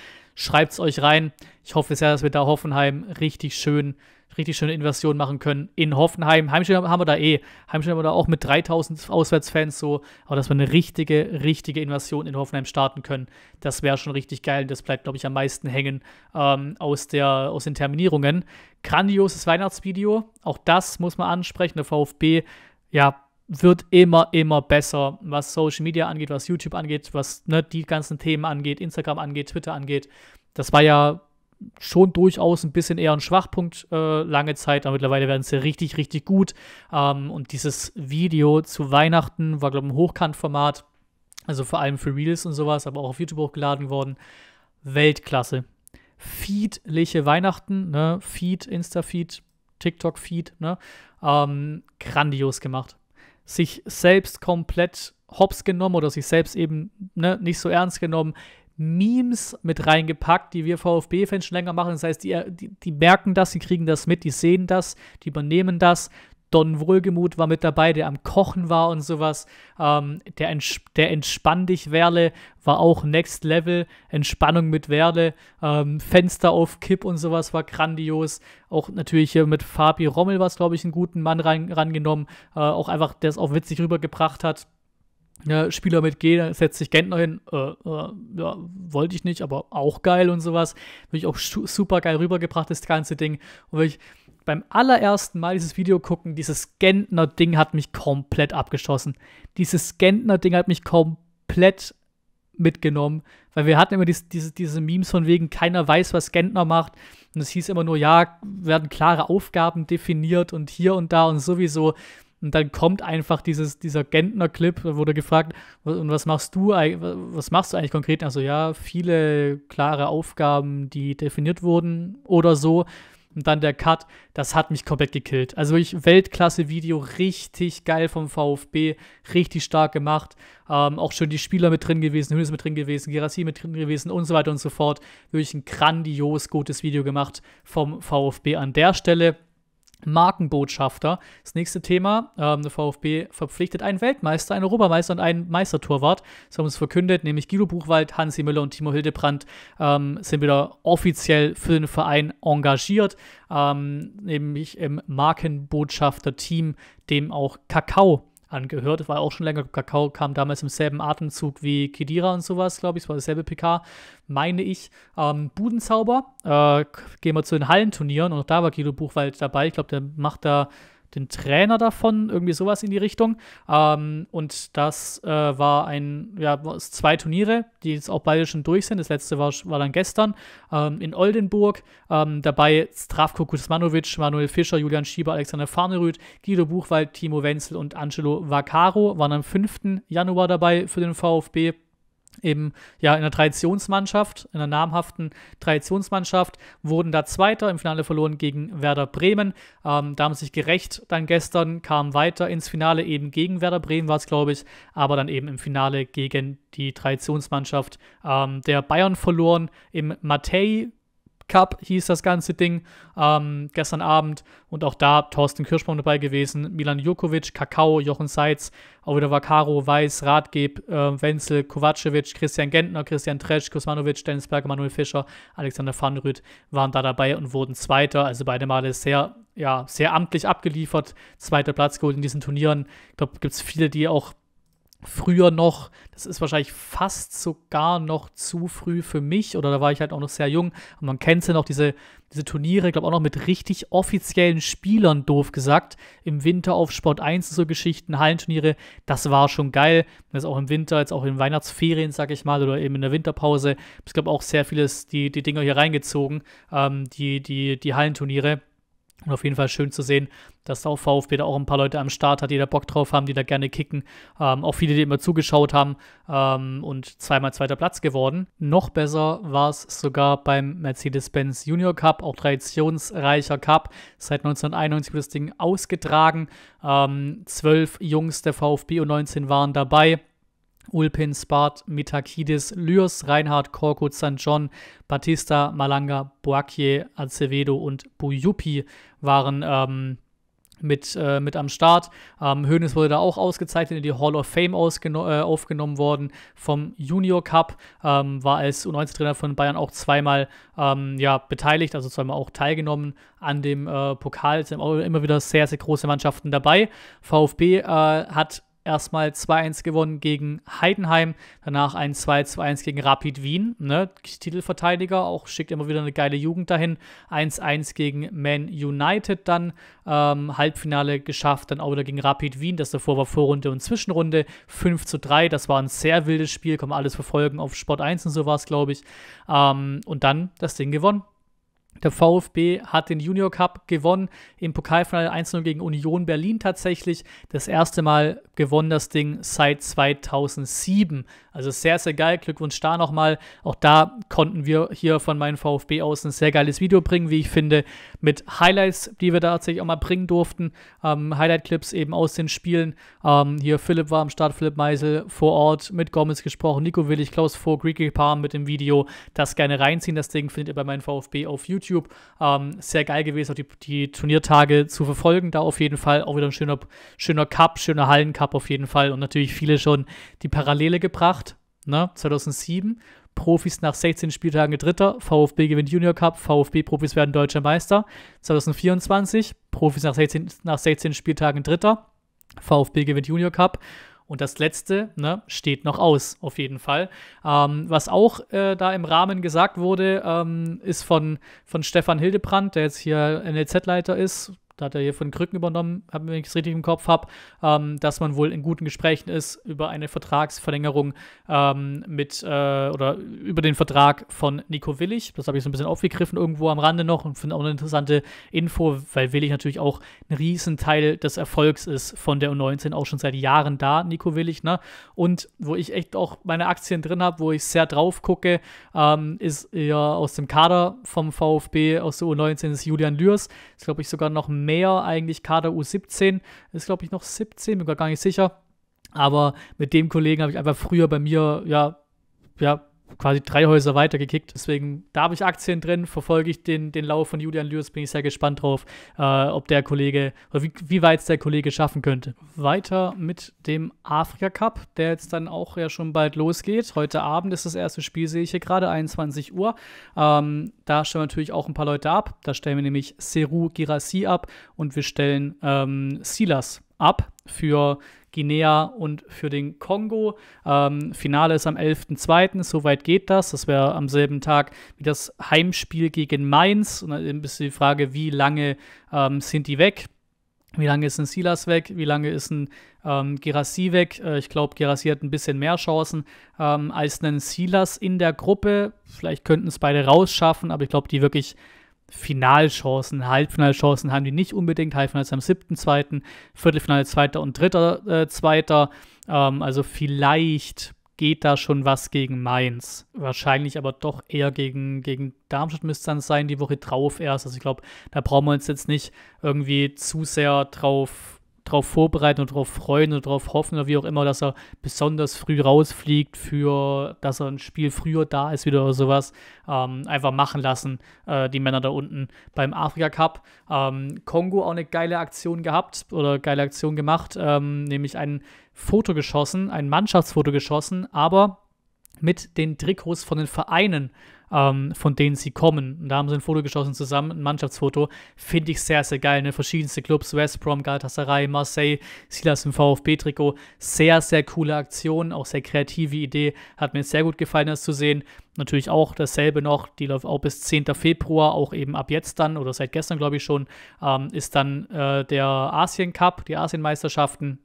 S1: schreibt es euch rein. Ich hoffe sehr, dass wir da Hoffenheim richtig schön, richtig schöne Invasion machen können in Hoffenheim. Heimspiel haben wir da eh. Heimspiel haben wir da auch mit 3000 Auswärtsfans so. Aber dass wir eine richtige, richtige Invasion in Hoffenheim starten können, das wäre schon richtig geil. Das bleibt, glaube ich, am meisten hängen ähm, aus, der, aus den Terminierungen. Grandioses Weihnachtsvideo. Auch das muss man ansprechen. Der VfB, ja, wird immer, immer besser, was Social Media angeht, was YouTube angeht, was ne, die ganzen Themen angeht, Instagram angeht, Twitter angeht. Das war ja schon durchaus ein bisschen eher ein Schwachpunkt äh, lange Zeit, aber mittlerweile werden sie richtig, richtig gut. Ähm, und dieses Video zu Weihnachten war, glaube ich, ein Hochkantformat, also vor allem für Reels und sowas, aber auch auf YouTube hochgeladen worden. Weltklasse. Feedliche Weihnachten, ne? Feed, Insta-Feed, TikTok-Feed, ne? Ähm, grandios gemacht sich selbst komplett hops genommen oder sich selbst eben ne, nicht so ernst genommen, Memes mit reingepackt, die wir VfB-Fans schon länger machen. Das heißt, die, die, die merken das, die kriegen das mit, die sehen das, die übernehmen das Don Wohlgemuth war mit dabei, der am Kochen war und sowas. Ähm, der, Ents der Entspann dich Werle war auch Next Level. Entspannung mit Werle, ähm, Fenster auf Kipp und sowas war grandios. Auch natürlich hier mit Fabi Rommel war es, glaube ich, einen guten Mann ran rangenommen. Äh, auch einfach, der es auch witzig rübergebracht hat. Ja, Spieler mit G, setzt sich Gentner hin, äh, äh, ja, wollte ich nicht, aber auch geil und sowas. Wirklich auch super geil rübergebracht, das ganze Ding. Und wirklich, beim allerersten Mal dieses Video gucken, dieses Gentner-Ding hat mich komplett abgeschossen. Dieses Gentner-Ding hat mich komplett mitgenommen, weil wir hatten immer diese, diese, diese Memes von wegen, keiner weiß, was Gentner macht. Und es hieß immer nur, ja, werden klare Aufgaben definiert und hier und da und sowieso. Und dann kommt einfach dieses, dieser Gentner-Clip, da wurde gefragt, und was machst du, was machst du eigentlich konkret? Also ja, viele klare Aufgaben, die definiert wurden oder so. Und dann der Cut, das hat mich komplett gekillt. Also wirklich Weltklasse-Video, richtig geil vom VfB, richtig stark gemacht. Ähm, auch schön die Spieler mit drin gewesen, Hünes mit drin gewesen, Gerassi mit drin gewesen und so weiter und so fort. Wirklich ein grandios gutes Video gemacht vom VfB an der Stelle. Markenbotschafter. Das nächste Thema, ähm, der VfB verpflichtet einen Weltmeister, einen Europameister und einen Meistertorwart. Das haben uns verkündet, nämlich Guido Buchwald, Hansi Müller und Timo Hildebrand ähm, sind wieder offiziell für den Verein engagiert, ähm, nämlich im Markenbotschafter-Team, dem auch Kakao angehört. War auch schon länger. Kakao kam damals im selben Atemzug wie Kedira und sowas, glaube ich. Es war dasselbe PK, meine ich. Ähm, Budenzauber, äh, gehen wir zu den Hallenturnieren und auch da war Guido Buchwald dabei. Ich glaube, der macht da den Trainer davon, irgendwie sowas in die Richtung. Ähm, und das äh, war ein, ja, zwei Turniere, die jetzt auch beide schon durch sind. Das letzte war, war dann gestern ähm, in Oldenburg. Ähm, dabei Stravko Kuzmanovic, Manuel Fischer, Julian Schieber, Alexander Farnerüth, Guido Buchwald, Timo Wenzel und Angelo Vaccaro waren am 5. Januar dabei für den VfB im, ja, in der Traditionsmannschaft, in der namhaften Traditionsmannschaft, wurden da Zweiter, im Finale verloren gegen Werder Bremen. Ähm, da haben sie sich gerecht dann gestern, kam weiter ins Finale eben gegen Werder Bremen war es, glaube ich, aber dann eben im Finale gegen die Traditionsmannschaft ähm, der Bayern verloren. Im Mattei Cup hieß das ganze Ding ähm, gestern Abend. Und auch da Thorsten Kirschbaum dabei gewesen, Milan Jukovic, Kakao, Jochen Seitz, auch wieder Vakaro, Weiß, Ratgeb, äh, Wenzel, Kovacevic, Christian Gentner, Christian Tresch, Kusmanovic, Dennis Berger, Manuel Fischer, Alexander van waren da dabei und wurden Zweiter. Also beide Male sehr, ja, sehr amtlich abgeliefert. Zweiter Platz geholt in diesen Turnieren. Ich glaube, gibt es viele, die auch früher noch, das ist wahrscheinlich fast sogar noch zu früh für mich, oder da war ich halt auch noch sehr jung, und man kennt ja noch diese, diese Turniere, ich glaube auch noch mit richtig offiziellen Spielern, doof gesagt, im Winter auf Sport 1 so Geschichten, Hallenturniere, das war schon geil. Das ist auch im Winter, jetzt auch in Weihnachtsferien, sag ich mal, oder eben in der Winterpause, ich glaube auch sehr vieles, die, die Dinger hier reingezogen, ähm, die, die, die Hallenturniere. Und auf jeden Fall schön zu sehen, dass auch VfB da auch ein paar Leute am Start hat, die da Bock drauf haben, die da gerne kicken. Ähm, auch viele, die immer zugeschaut haben ähm, und zweimal zweiter Platz geworden. Noch besser war es sogar beim Mercedes-Benz Junior Cup, auch traditionsreicher Cup. Seit 1991 wird das Ding ausgetragen. Ähm, zwölf Jungs der VfB und 19 waren dabei. Ulpin, Spart, Mitakidis, Lyos, Reinhardt, Korkut, St. John, Batista, Malanga, Boakye, Acevedo und Buyupi waren ähm, mit, äh, mit am Start. Ähm, Hoeneß wurde da auch ausgezeichnet, in die Hall of Fame äh, aufgenommen worden vom Junior Cup, ähm, war als U19-Trainer von Bayern auch zweimal ähm, ja, beteiligt, also zweimal auch teilgenommen an dem äh, Pokal. Es sind immer wieder sehr, sehr große Mannschaften dabei. VfB äh, hat erstmal 2-1 gewonnen gegen Heidenheim, danach ein 2-2-1 gegen Rapid Wien, ne? Titelverteidiger, auch schickt immer wieder eine geile Jugend dahin. 1-1 gegen Man United dann, ähm, Halbfinale geschafft, dann auch wieder gegen Rapid Wien, das davor war Vorrunde und Zwischenrunde. 5-3, das war ein sehr wildes Spiel, kann man alles verfolgen auf Sport 1 und so war es, glaube ich. Ähm, und dann das Ding gewonnen der VfB hat den Junior Cup gewonnen, im Pokalfinale 1-0 gegen Union Berlin tatsächlich. Das erste Mal gewonnen das Ding seit 2007. Also sehr, sehr geil. Glückwunsch da nochmal. Auch da konnten wir hier von meinem VfB aus ein sehr geiles Video bringen, wie ich finde mit Highlights, die wir da tatsächlich auch mal bringen durften. Ähm, Highlight-Clips eben aus den Spielen. Ähm, hier Philipp war am Start, Philipp Meisel vor Ort mit Gomez gesprochen, Nico Willig, Klaus Vogt, Ricky Palm mit dem Video. Das gerne reinziehen. Das Ding findet ihr bei meinem VfB auf YouTube. Ähm, sehr geil gewesen, auch die, die, Turniertage zu verfolgen. Da auf jeden Fall auch wieder ein schöner, schöner Cup, schöner Hallencup auf jeden Fall. Und natürlich viele schon die Parallele gebracht. Ne? 2007 Profis nach 16 Spieltagen Dritter, VfB gewinnt Junior Cup, VfB-Profis werden Deutscher Meister. 2024, Profis nach 16, nach 16 Spieltagen Dritter, VfB gewinnt Junior Cup. Und das letzte ne, steht noch aus, auf jeden Fall. Ähm, was auch äh, da im Rahmen gesagt wurde, ähm, ist von, von Stefan Hildebrandt, der jetzt hier NLZ-Leiter ist, da hat er hier von Krücken übernommen, wenn ich es richtig im Kopf habe, ähm, dass man wohl in guten Gesprächen ist über eine Vertragsverlängerung ähm, mit äh, oder über den Vertrag von Nico Willig. Das habe ich so ein bisschen aufgegriffen irgendwo am Rande noch und finde auch eine interessante Info, weil Willig natürlich auch ein Riesenteil des Erfolgs ist von der U19, auch schon seit Jahren da, Nico Willig. Ne? Und wo ich echt auch meine Aktien drin habe, wo ich sehr drauf gucke, ähm, ist ja aus dem Kader vom VfB, aus der U19 ist Julian Lührs. Ist, glaube ich, sogar noch mehr Meyer eigentlich Kader U17, ist glaube ich noch 17, bin gar nicht sicher. Aber mit dem Kollegen habe ich einfach früher bei mir, ja, ja, quasi drei Häuser weitergekickt. Deswegen, da habe ich Aktien drin, verfolge ich den, den Lauf von Julian Lewis, bin ich sehr gespannt drauf, äh, ob der Kollege oder wie, wie weit es der Kollege schaffen könnte. Weiter mit dem Afrika Cup, der jetzt dann auch ja schon bald losgeht. Heute Abend ist das erste Spiel, sehe ich hier gerade, 21 Uhr. Ähm, da stellen wir natürlich auch ein paar Leute ab. Da stellen wir nämlich Seru Girassi ab und wir stellen ähm, Silas ab für Guinea und für den Kongo. Ähm, Finale ist am 11.02., soweit geht das. Das wäre am selben Tag wie das Heimspiel gegen Mainz. Und dann ist die Frage, wie lange ähm, sind die weg? Wie lange ist ein Silas weg? Wie lange ist ein ähm, Gerassi weg? Äh, ich glaube, Gerassi hat ein bisschen mehr Chancen ähm, als einen Silas in der Gruppe. Vielleicht könnten es beide rausschaffen, aber ich glaube, die wirklich Finalchancen, Halbfinalchancen haben die nicht unbedingt. Halbfinals am 7.2., Viertelfinale zweiter und dritter äh, zweiter. Ähm, also vielleicht geht da schon was gegen Mainz. Wahrscheinlich aber doch eher gegen, gegen Darmstadt müsste dann sein, die Woche drauf erst. Also ich glaube, da brauchen wir uns jetzt nicht irgendwie zu sehr drauf darauf vorbereiten und darauf freuen und darauf hoffen oder wie auch immer, dass er besonders früh rausfliegt, für dass er ein Spiel früher da ist wieder oder sowas, ähm, einfach machen lassen, äh, die Männer da unten beim Afrika Cup. Ähm, Kongo auch eine geile Aktion gehabt oder geile Aktion gemacht, ähm, nämlich ein Foto geschossen, ein Mannschaftsfoto geschossen, aber mit den Trikots von den Vereinen ähm, von denen sie kommen. Und da haben sie ein Foto geschossen zusammen, ein Mannschaftsfoto. Finde ich sehr, sehr geil. Ne? Verschiedenste Clubs, West Brom, Galatasaray, Marseille, Silas im VfB-Trikot. Sehr, sehr coole Aktion, auch sehr kreative Idee. Hat mir sehr gut gefallen, das zu sehen. Natürlich auch dasselbe noch, die läuft auch bis 10. Februar, auch eben ab jetzt dann oder seit gestern, glaube ich schon, ähm, ist dann äh, der Asien Cup, die Asienmeisterschaften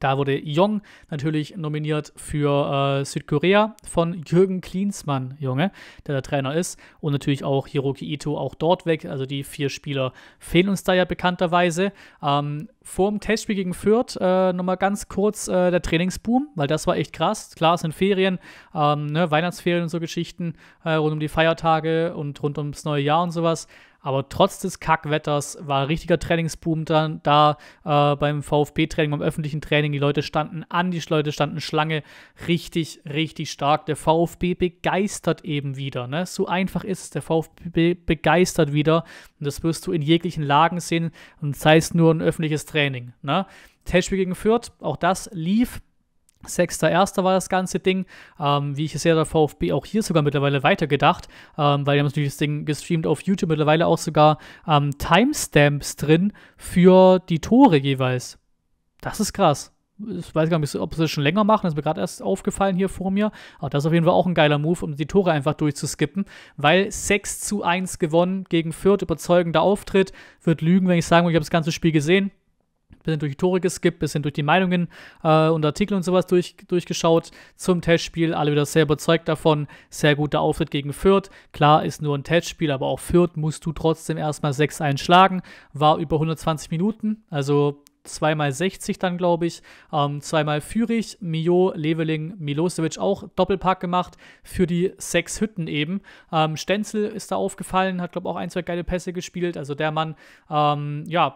S1: da wurde Jong natürlich nominiert für äh, Südkorea von Jürgen Klinsmann, Junge, der der Trainer ist. Und natürlich auch Hiroki Ito auch dort weg. Also die vier Spieler fehlen uns da ja bekannterweise. Ähm, vor dem Testspiel gegen Fürth äh, nochmal ganz kurz äh, der Trainingsboom, weil das war echt krass. Klar, es sind Ferien, ähm, ne, Weihnachtsferien und so Geschichten äh, rund um die Feiertage und rund ums neue Jahr und sowas. Aber trotz des Kackwetters war ein richtiger Trainingsboom dann da äh, beim VfB-Training, beim öffentlichen Training. Die Leute standen an, die Leute standen Schlange. Richtig, richtig stark. Der VfB begeistert eben wieder. Ne? So einfach ist es. Der VfB begeistert wieder. Und das wirst du in jeglichen Lagen sehen. Und sei es nur ein öffentliches Training. Ne? Testspiel gegen Fürth, auch das lief 6.1. war das ganze Ding. Ähm, wie ich es sehe, der VfB auch hier sogar mittlerweile weitergedacht, ähm, weil die haben natürlich das Ding gestreamt auf YouTube, mittlerweile auch sogar ähm, Timestamps drin für die Tore jeweils. Das ist krass. Ich weiß gar nicht, ob sie das schon länger machen, das ist mir gerade erst aufgefallen hier vor mir. Aber das ist auf jeden Fall auch ein geiler Move, um die Tore einfach durchzuskippen, weil 6 zu 1 gewonnen gegen Fürth, überzeugender Auftritt. Wird lügen, wenn ich sage, ich habe das ganze Spiel gesehen bisschen durch die Tore geskippt, bisschen durch die Meinungen äh, und Artikel und sowas durch, durchgeschaut zum Testspiel. Alle wieder sehr überzeugt davon. Sehr guter Auftritt gegen Fürth. Klar, ist nur ein Testspiel, aber auch Fürth musst du trotzdem erstmal 6 einschlagen. War über 120 Minuten, also zweimal 60 dann, glaube ich, ähm, zweimal Fürich, Mio, Leveling, Milosevic auch Doppelpack gemacht für die sechs Hütten eben. Ähm, Stenzel ist da aufgefallen, hat, glaube ich, auch ein, zwei geile Pässe gespielt. Also der Mann, ähm, ja,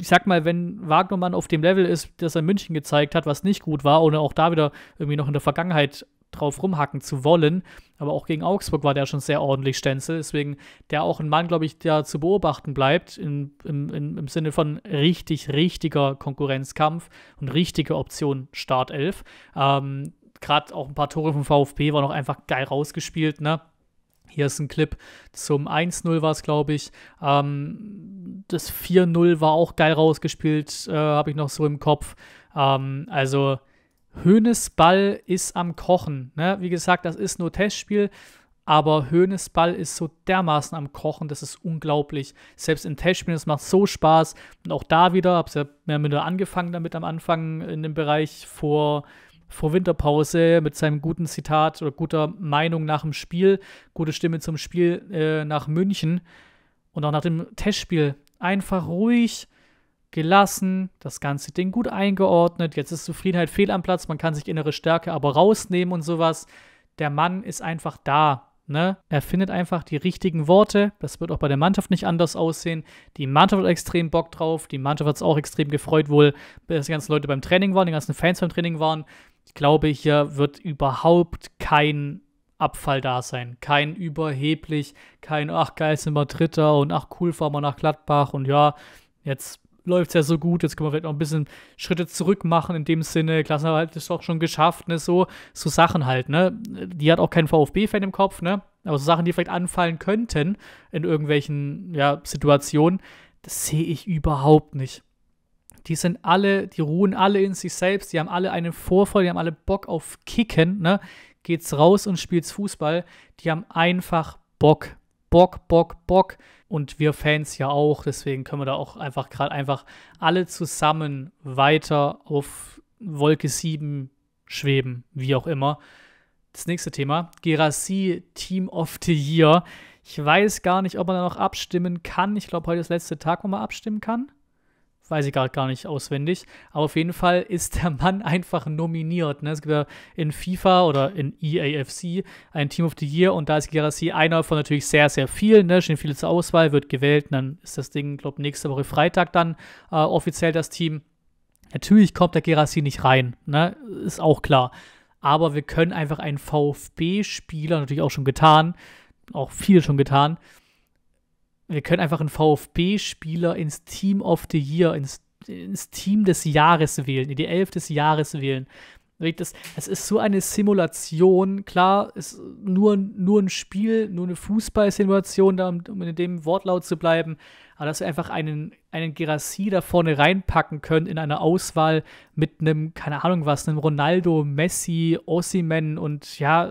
S1: ich sag mal, wenn Wagnermann auf dem Level ist, das er in München gezeigt hat, was nicht gut war, ohne auch da wieder irgendwie noch in der Vergangenheit drauf rumhacken zu wollen. Aber auch gegen Augsburg war der schon sehr ordentlich Stenzel. Deswegen der auch ein Mann, glaube ich, der zu beobachten bleibt in, im, in, im Sinne von richtig, richtiger Konkurrenzkampf und richtige Option Startelf. Ähm, Gerade auch ein paar Tore vom VfB waren auch einfach geil rausgespielt, ne? Hier ist ein Clip zum 1-0 war es, glaube ich. Ähm, das 4-0 war auch geil rausgespielt, äh, habe ich noch so im Kopf. Ähm, also Hönes Ball ist am Kochen. Ne? Wie gesagt, das ist nur Testspiel, aber Hönes Ball ist so dermaßen am Kochen, das ist unglaublich. Selbst in Testspielen, das macht so Spaß. Und auch da wieder, hab's ja mehr oder angefangen damit am Anfang in dem Bereich vor, vor Winterpause mit seinem guten Zitat oder guter Meinung nach dem Spiel, gute Stimme zum Spiel äh, nach München und auch nach dem Testspiel. Einfach ruhig gelassen, das ganze Ding gut eingeordnet. Jetzt ist Zufriedenheit fehl am Platz, man kann sich innere Stärke aber rausnehmen und sowas. Der Mann ist einfach da. Ne? Er findet einfach die richtigen Worte. Das wird auch bei der Mannschaft nicht anders aussehen. Die Mannschaft hat extrem Bock drauf. Die Mannschaft hat es auch extrem gefreut, wohl, dass die ganzen Leute beim Training waren, die ganzen Fans beim Training waren. Ich glaube, hier wird überhaupt kein Abfall da sein. Kein überheblich, kein, ach geil, sind wir Dritter und ach cool, fahren wir nach Gladbach und ja, jetzt läuft es ja so gut, jetzt können wir vielleicht noch ein bisschen Schritte zurück machen in dem Sinne, Klassenerhalt ist doch schon geschafft, ne, so, so Sachen halt, ne, die hat auch kein VfB-Fan im Kopf, ne, aber so Sachen, die vielleicht anfallen könnten in irgendwelchen, ja, Situationen, das sehe ich überhaupt nicht. Die sind alle, die ruhen alle in sich selbst, die haben alle einen Vorfall, die haben alle Bock auf Kicken, ne, geht's raus und spielt's Fußball, die haben einfach Bock Bock, Bock, Bock. Und wir Fans ja auch. Deswegen können wir da auch einfach gerade einfach alle zusammen weiter auf Wolke 7 schweben, wie auch immer. Das nächste Thema, Gerasi Team of the Year. Ich weiß gar nicht, ob man da noch abstimmen kann. Ich glaube, heute ist der letzte Tag, wo man abstimmen kann weiß ich gerade gar nicht auswendig. Aber auf jeden Fall ist der Mann einfach nominiert. Ne? Es gibt ja in FIFA oder in EAFC ein Team of the Year und da ist Gerassi einer von natürlich sehr, sehr vielen. Ne? Stehen viele zur Auswahl, wird gewählt. und dann ist das Ding, glaube ich, nächste Woche Freitag dann äh, offiziell das Team. Natürlich kommt der Gerassi nicht rein. Ne? Ist auch klar. Aber wir können einfach einen VfB-Spieler, natürlich auch schon getan, auch viele schon getan, wir können einfach einen VfB-Spieler ins Team of the Year, ins, ins Team des Jahres wählen, in die Elf des Jahres wählen. Das, das ist so eine Simulation. Klar, ist nur, nur ein Spiel, nur eine Fußballsimulation, um in dem Wortlaut zu bleiben aber dass wir einfach einen, einen Gerassi da vorne reinpacken können in einer Auswahl mit einem, keine Ahnung was, einem Ronaldo, Messi, Ossiman und ja,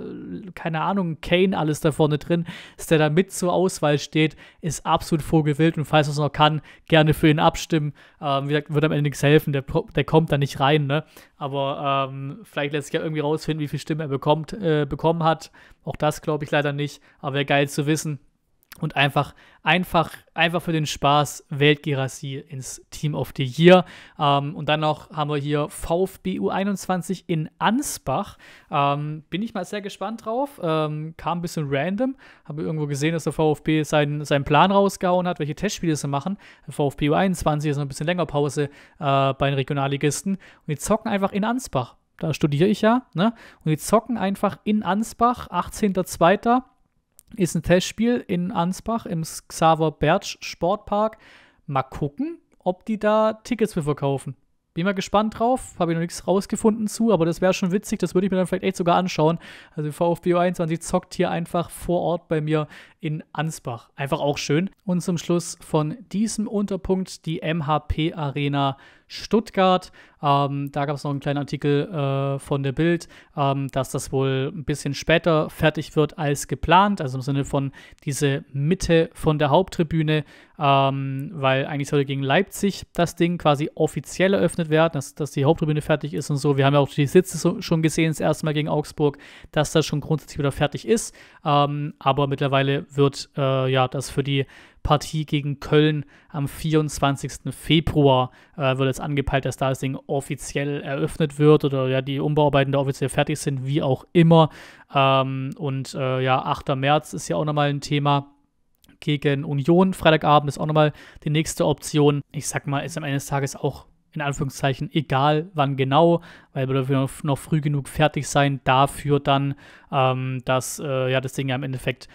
S1: keine Ahnung, Kane alles da vorne drin, dass der da mit zur Auswahl steht, ist absolut vorgewillt und falls es noch kann, gerne für ihn abstimmen. Ähm, wie gesagt, wird am Ende nichts helfen, der, der kommt da nicht rein, ne? Aber ähm, vielleicht lässt sich ja irgendwie rausfinden, wie viel Stimmen er bekommt, äh, bekommen hat. Auch das glaube ich leider nicht, aber wäre geil zu wissen und einfach, einfach, einfach für den Spaß Weltgerassi ins Team of the Year. Ähm, und dann noch haben wir hier VfB U21 in Ansbach. Ähm, bin ich mal sehr gespannt drauf. Ähm, kam ein bisschen random. Habe irgendwo gesehen, dass der VfB seinen, seinen Plan rausgehauen hat, welche Testspiele sie machen. VfB U21 ist noch ein bisschen länger Pause äh, bei den Regionalligisten. Und die zocken einfach in Ansbach. Da studiere ich ja. Ne? Und die zocken einfach in Ansbach, 18.02. Ist ein Testspiel in Ansbach im Xaver Bertsch Sportpark. Mal gucken, ob die da Tickets für verkaufen. Bin mal gespannt drauf, habe ich noch nichts rausgefunden zu, aber das wäre schon witzig, das würde ich mir dann vielleicht echt sogar anschauen. Also VfB 21 zockt hier einfach vor Ort bei mir in Ansbach. Einfach auch schön. Und zum Schluss von diesem Unterpunkt die MHP Arena Stuttgart. Ähm, da gab es noch einen kleinen Artikel äh, von der Bild, ähm, dass das wohl ein bisschen später fertig wird als geplant, also im Sinne von diese Mitte von der Haupttribüne, ähm, weil eigentlich sollte gegen Leipzig das Ding quasi offiziell eröffnet werden, dass, dass die Haupttribüne fertig ist und so. Wir haben ja auch die Sitze so, schon gesehen, das erste Mal gegen Augsburg, dass das schon grundsätzlich wieder fertig ist. Ähm, aber mittlerweile wird äh, ja das für die Partie gegen Köln am 24. Februar äh, wird jetzt angepeilt, dass da das Ding offiziell eröffnet wird oder ja die Umbauarbeiten da offiziell fertig sind, wie auch immer. Ähm, und äh, ja, 8. März ist ja auch nochmal ein Thema gegen Union. Freitagabend ist auch nochmal die nächste Option. Ich sag mal, ist am Ende des Tages auch in Anführungszeichen egal, wann genau, weil wir noch früh genug fertig sein dafür dann, ähm, dass äh, ja das Ding ja im Endeffekt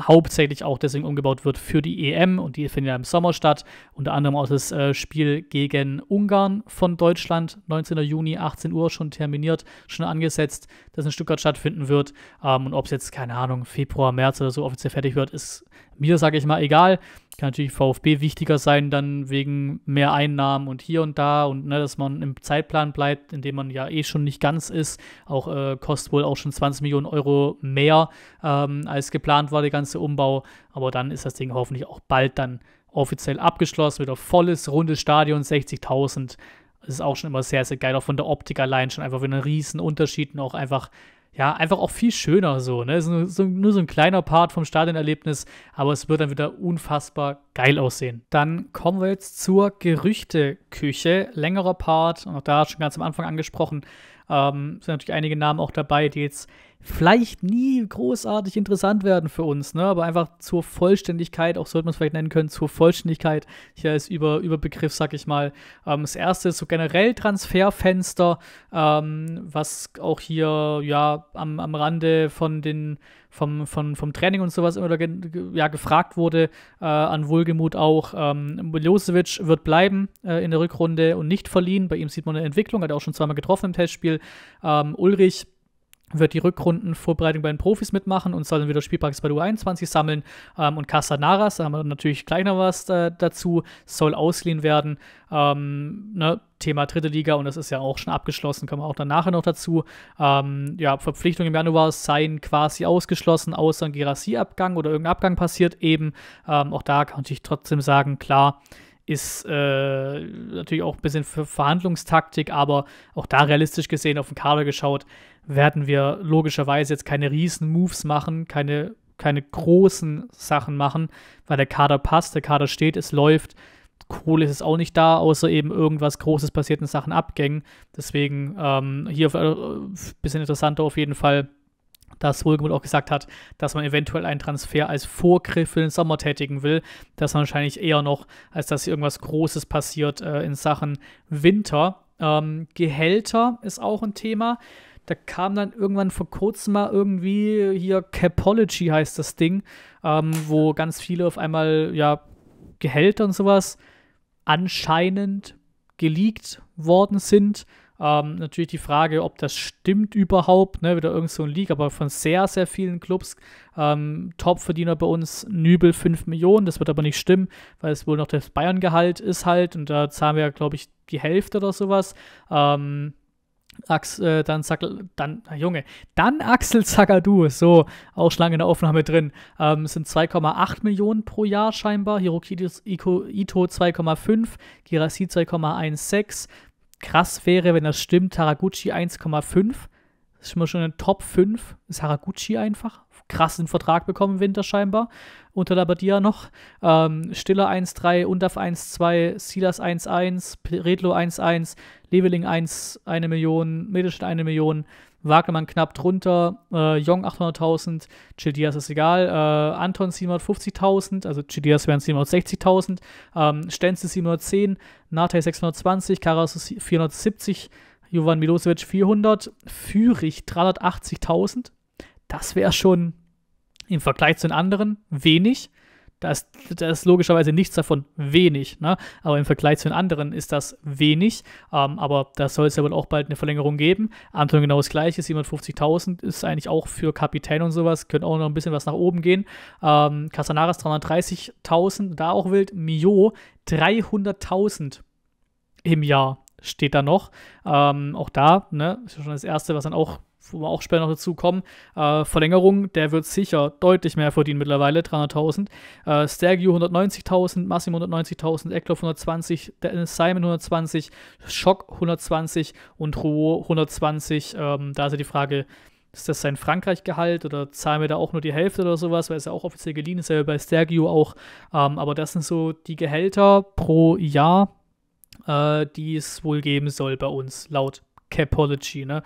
S1: hauptsächlich auch deswegen umgebaut wird für die EM und die findet ja im Sommer statt. Unter anderem auch das äh, Spiel gegen Ungarn von Deutschland, 19. Juni, 18 Uhr, schon terminiert, schon angesetzt, dass in Stuttgart stattfinden wird. Ähm, und ob es jetzt, keine Ahnung, Februar, März oder so offiziell fertig wird, ist mir, sage ich mal, egal kann natürlich VfB wichtiger sein, dann wegen mehr Einnahmen und hier und da und ne, dass man im Zeitplan bleibt, in dem man ja eh schon nicht ganz ist. Auch äh, kostet wohl auch schon 20 Millionen Euro mehr, ähm, als geplant war, der ganze Umbau. Aber dann ist das Ding hoffentlich auch bald dann offiziell abgeschlossen, wieder volles, rundes Stadion, 60.000. Das ist auch schon immer sehr, sehr geil, auch von der Optik allein schon einfach wieder einen riesen Unterschied und auch einfach ja, einfach auch viel schöner so. Ne? Es ist so, nur so ein kleiner Part vom Stadionerlebnis, aber es wird dann wieder unfassbar geil aussehen. Dann kommen wir jetzt zur Gerüchteküche. Längerer Part, und auch da schon ganz am Anfang angesprochen, ähm, sind natürlich einige Namen auch dabei, die jetzt vielleicht nie großartig interessant werden für uns, ne? aber einfach zur Vollständigkeit, auch sollte man es vielleicht nennen können, zur Vollständigkeit, hier ist über, über sag ich mal. Ähm, das erste ist so generell Transferfenster, ähm, was auch hier ja am, am Rande von den vom, vom, vom Training und sowas immer ge, ja, gefragt wurde, äh, an Wohlgemut auch. Ähm, Milosevic wird bleiben äh, in der Rückrunde und nicht verliehen. Bei ihm sieht man eine Entwicklung, hat auch schon zweimal getroffen im Testspiel. Ähm, Ulrich wird die Rückrundenvorbereitung bei den Profis mitmachen und soll dann wieder Spielpraxis bei der U21 sammeln. Ähm, und Casanaras, da haben wir natürlich gleich noch was äh, dazu, soll ausgeliehen werden. Ähm, ne, Thema dritte Liga und das ist ja auch schon abgeschlossen, kommen wir auch dann nachher noch dazu. Ähm, ja, Verpflichtungen im Januar seien quasi ausgeschlossen, außer ein Gerassi-Abgang oder irgendein Abgang passiert eben. Ähm, auch da kann ich trotzdem sagen, klar, ist äh, natürlich auch ein bisschen Verhandlungstaktik, aber auch da realistisch gesehen auf den Kader geschaut, werden wir logischerweise jetzt keine riesen Moves machen, keine, keine großen Sachen machen, weil der Kader passt, der Kader steht, es läuft. Kohle ist es auch nicht da, außer eben irgendwas Großes passiert in Sachen Abgängen. Deswegen ähm, hier ein äh, bisschen interessanter auf jeden Fall, dass Wohlgemut auch gesagt hat, dass man eventuell einen Transfer als Vorgriff für den Sommer tätigen will. Das wahrscheinlich eher noch, als dass hier irgendwas Großes passiert äh, in Sachen Winter. Ähm, Gehälter ist auch ein Thema. Da kam dann irgendwann vor kurzem mal irgendwie hier Capology heißt das Ding, ähm, wo ganz viele auf einmal ja Gehälter und sowas anscheinend geleakt worden sind. Ähm, natürlich die Frage, ob das stimmt überhaupt, ne, wieder irgend so ein Leak, aber von sehr, sehr vielen Clubs. Ähm, Topverdiener bei uns, Nübel 5 Millionen, das wird aber nicht stimmen, weil es wohl noch das Bayern-Gehalt ist halt und da zahlen wir, ja, glaube ich, die Hälfte oder sowas. Ähm, Ax, äh, dann Zackel, dann, na Junge, dann Axel Zagadou, so, auch schon lange in der Aufnahme drin, ähm, sind 2,8 Millionen pro Jahr scheinbar, Hirokidis Ito 2,5, Girassi 2,16, krass wäre, wenn das stimmt, Haraguchi 1,5, ist schon mal schon in Top 5, ist Haraguchi einfach, krassen Vertrag bekommen, Winter scheinbar, unter Labadia noch. Ähm, Stiller 1-3, Undaf 1-2, Silas 1-1, Redlo 1-1, Leveling 1, 1 Million, Mittelstadt 1 Million, Wagnermann knapp drunter, äh, Jong 800.000, Childias ist egal, äh, Anton 750.000, also Childias wären 760.000, ähm, Stenze 710, Natay 620, Karas 470, Jovan Milosevic 400, Fürich 380.000, das wäre schon im Vergleich zu den anderen wenig. Da ist, da ist logischerweise nichts davon wenig, ne? aber im Vergleich zu den anderen ist das wenig. Ähm, aber da soll es ja wohl auch bald eine Verlängerung geben. Anton genau das gleiche, 750.000 ist eigentlich auch für Kapitän und sowas, könnte auch noch ein bisschen was nach oben gehen. Ähm, Casanares 330.000, da auch wild. Mio 300.000 im Jahr steht da noch. Ähm, auch da, ne, ist schon das Erste, was dann auch wo wir auch später noch dazu kommen, äh, Verlängerung, der wird sicher deutlich mehr verdienen mittlerweile, 300.000. Äh, Sergio 190.000, Massimo 190.000, Eckloff 120, Dennis Simon 120, Schock 120 und Rouault 120. Ähm, da ist ja die Frage, ist das sein Frankreich-Gehalt oder zahlen wir da auch nur die Hälfte oder sowas, weil es ja auch offiziell geliehen ist, ja bei Sergio auch. Ähm, aber das sind so die Gehälter pro Jahr, äh, die es wohl geben soll bei uns, laut Capology, ne?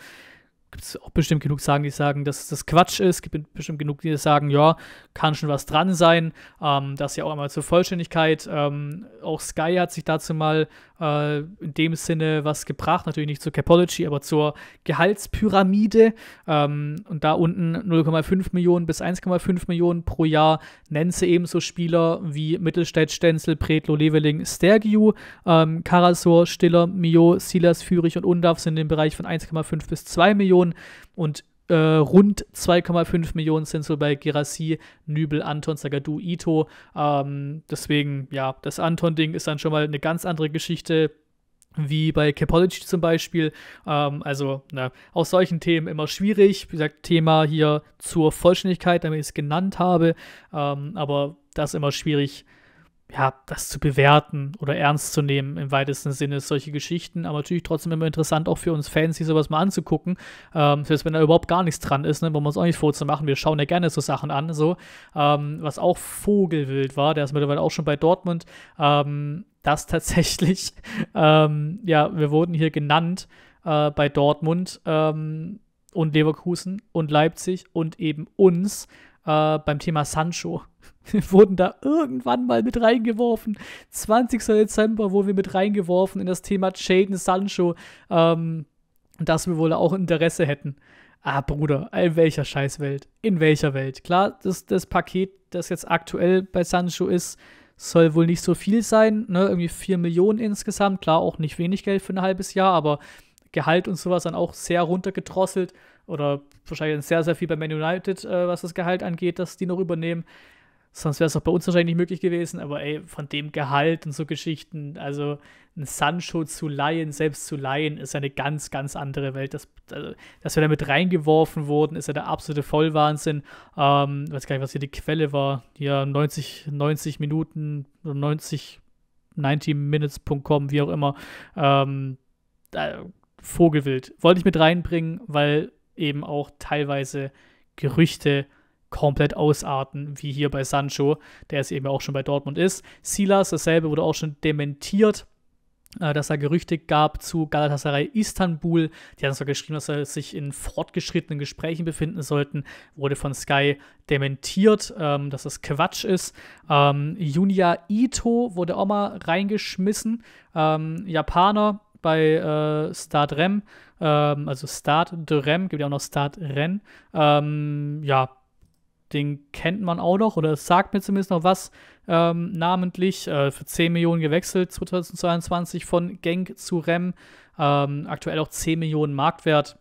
S1: gibt es auch bestimmt genug sagen, die sagen, dass das Quatsch ist. Gibt bestimmt genug, die sagen, ja, kann schon was dran sein. Ähm, das ja auch einmal zur Vollständigkeit. Ähm, auch Sky hat sich dazu mal äh, in dem Sinne was gebracht. Natürlich nicht zur Capology, aber zur Gehaltspyramide. Ähm, und da unten 0,5 Millionen bis 1,5 Millionen pro Jahr nennen sie ebenso Spieler wie Mittelstädt, Stenzel, Predlo, Leveling, Stergiu, ähm, Karasor, Stiller, Mio, Silas, Fürich und Undav sind im Bereich von 1,5 bis 2 Millionen. Millionen und äh, rund 2,5 Millionen sind so bei Gerassi, Nübel, Anton, Sagadu, Ito. Ähm, deswegen, ja, das Anton-Ding ist dann schon mal eine ganz andere Geschichte wie bei Capology zum Beispiel. Ähm, also na, aus solchen Themen immer schwierig. Wie gesagt, Thema hier zur Vollständigkeit, damit ich es genannt habe. Ähm, aber das immer schwierig ja, das zu bewerten oder ernst zu nehmen im weitesten Sinne, solche Geschichten, aber natürlich trotzdem immer interessant auch für uns Fans, sich sowas mal anzugucken, ähm, selbst wenn da überhaupt gar nichts dran ist, ne, wollen wir uns auch nicht vorzumachen, wir schauen ja gerne so Sachen an, so, ähm, was auch Vogelwild war, der ist mittlerweile auch schon bei Dortmund, ähm, das tatsächlich, ähm, ja, wir wurden hier genannt äh, bei Dortmund ähm, und Leverkusen und Leipzig und eben uns, äh, beim Thema Sancho. Wir wurden da irgendwann mal mit reingeworfen. 20. Dezember wurden wir mit reingeworfen in das Thema Jaden Sancho, ähm, dass wir wohl auch Interesse hätten. Ah, Bruder, in welcher Scheißwelt? In welcher Welt? Klar, das, das Paket, das jetzt aktuell bei Sancho ist, soll wohl nicht so viel sein, ne? Irgendwie 4 Millionen insgesamt. Klar, auch nicht wenig Geld für ein halbes Jahr, aber Gehalt und sowas dann auch sehr runtergedrosselt. Oder wahrscheinlich sehr, sehr viel bei Man United, äh, was das Gehalt angeht, dass die noch übernehmen. Sonst wäre es auch bei uns wahrscheinlich nicht möglich gewesen. Aber ey, von dem Gehalt und so Geschichten, also ein Sancho zu leihen, selbst zu leihen, ist eine ganz, ganz andere Welt. Das, also, dass wir damit reingeworfen wurden, ist ja der absolute Vollwahnsinn. Ähm, ich weiß gar nicht, was hier die Quelle war. Ja, 90, 90 Minuten, 90, 90minutes.com, wie auch immer. Ähm, äh, Vogelwild. Wollte ich mit reinbringen, weil eben auch teilweise Gerüchte komplett ausarten, wie hier bei Sancho, der es eben auch schon bei Dortmund ist. Silas, dasselbe wurde auch schon dementiert, äh, dass er Gerüchte gab zu Galatasaray Istanbul. Die haben zwar geschrieben, dass er sich in fortgeschrittenen Gesprächen befinden sollten, wurde von Sky dementiert, ähm, dass das Quatsch ist. Ähm, Junia Ito wurde auch mal reingeschmissen, ähm, Japaner bei äh, Stardrem ähm, also Start de Rem, gibt ja auch noch Start Renn. Ähm, ja, den kennt man auch noch oder sagt mir zumindest noch was ähm, namentlich. Äh, für 10 Millionen gewechselt 2022 von Genk zu Rem. Ähm, aktuell auch 10 Millionen Marktwert.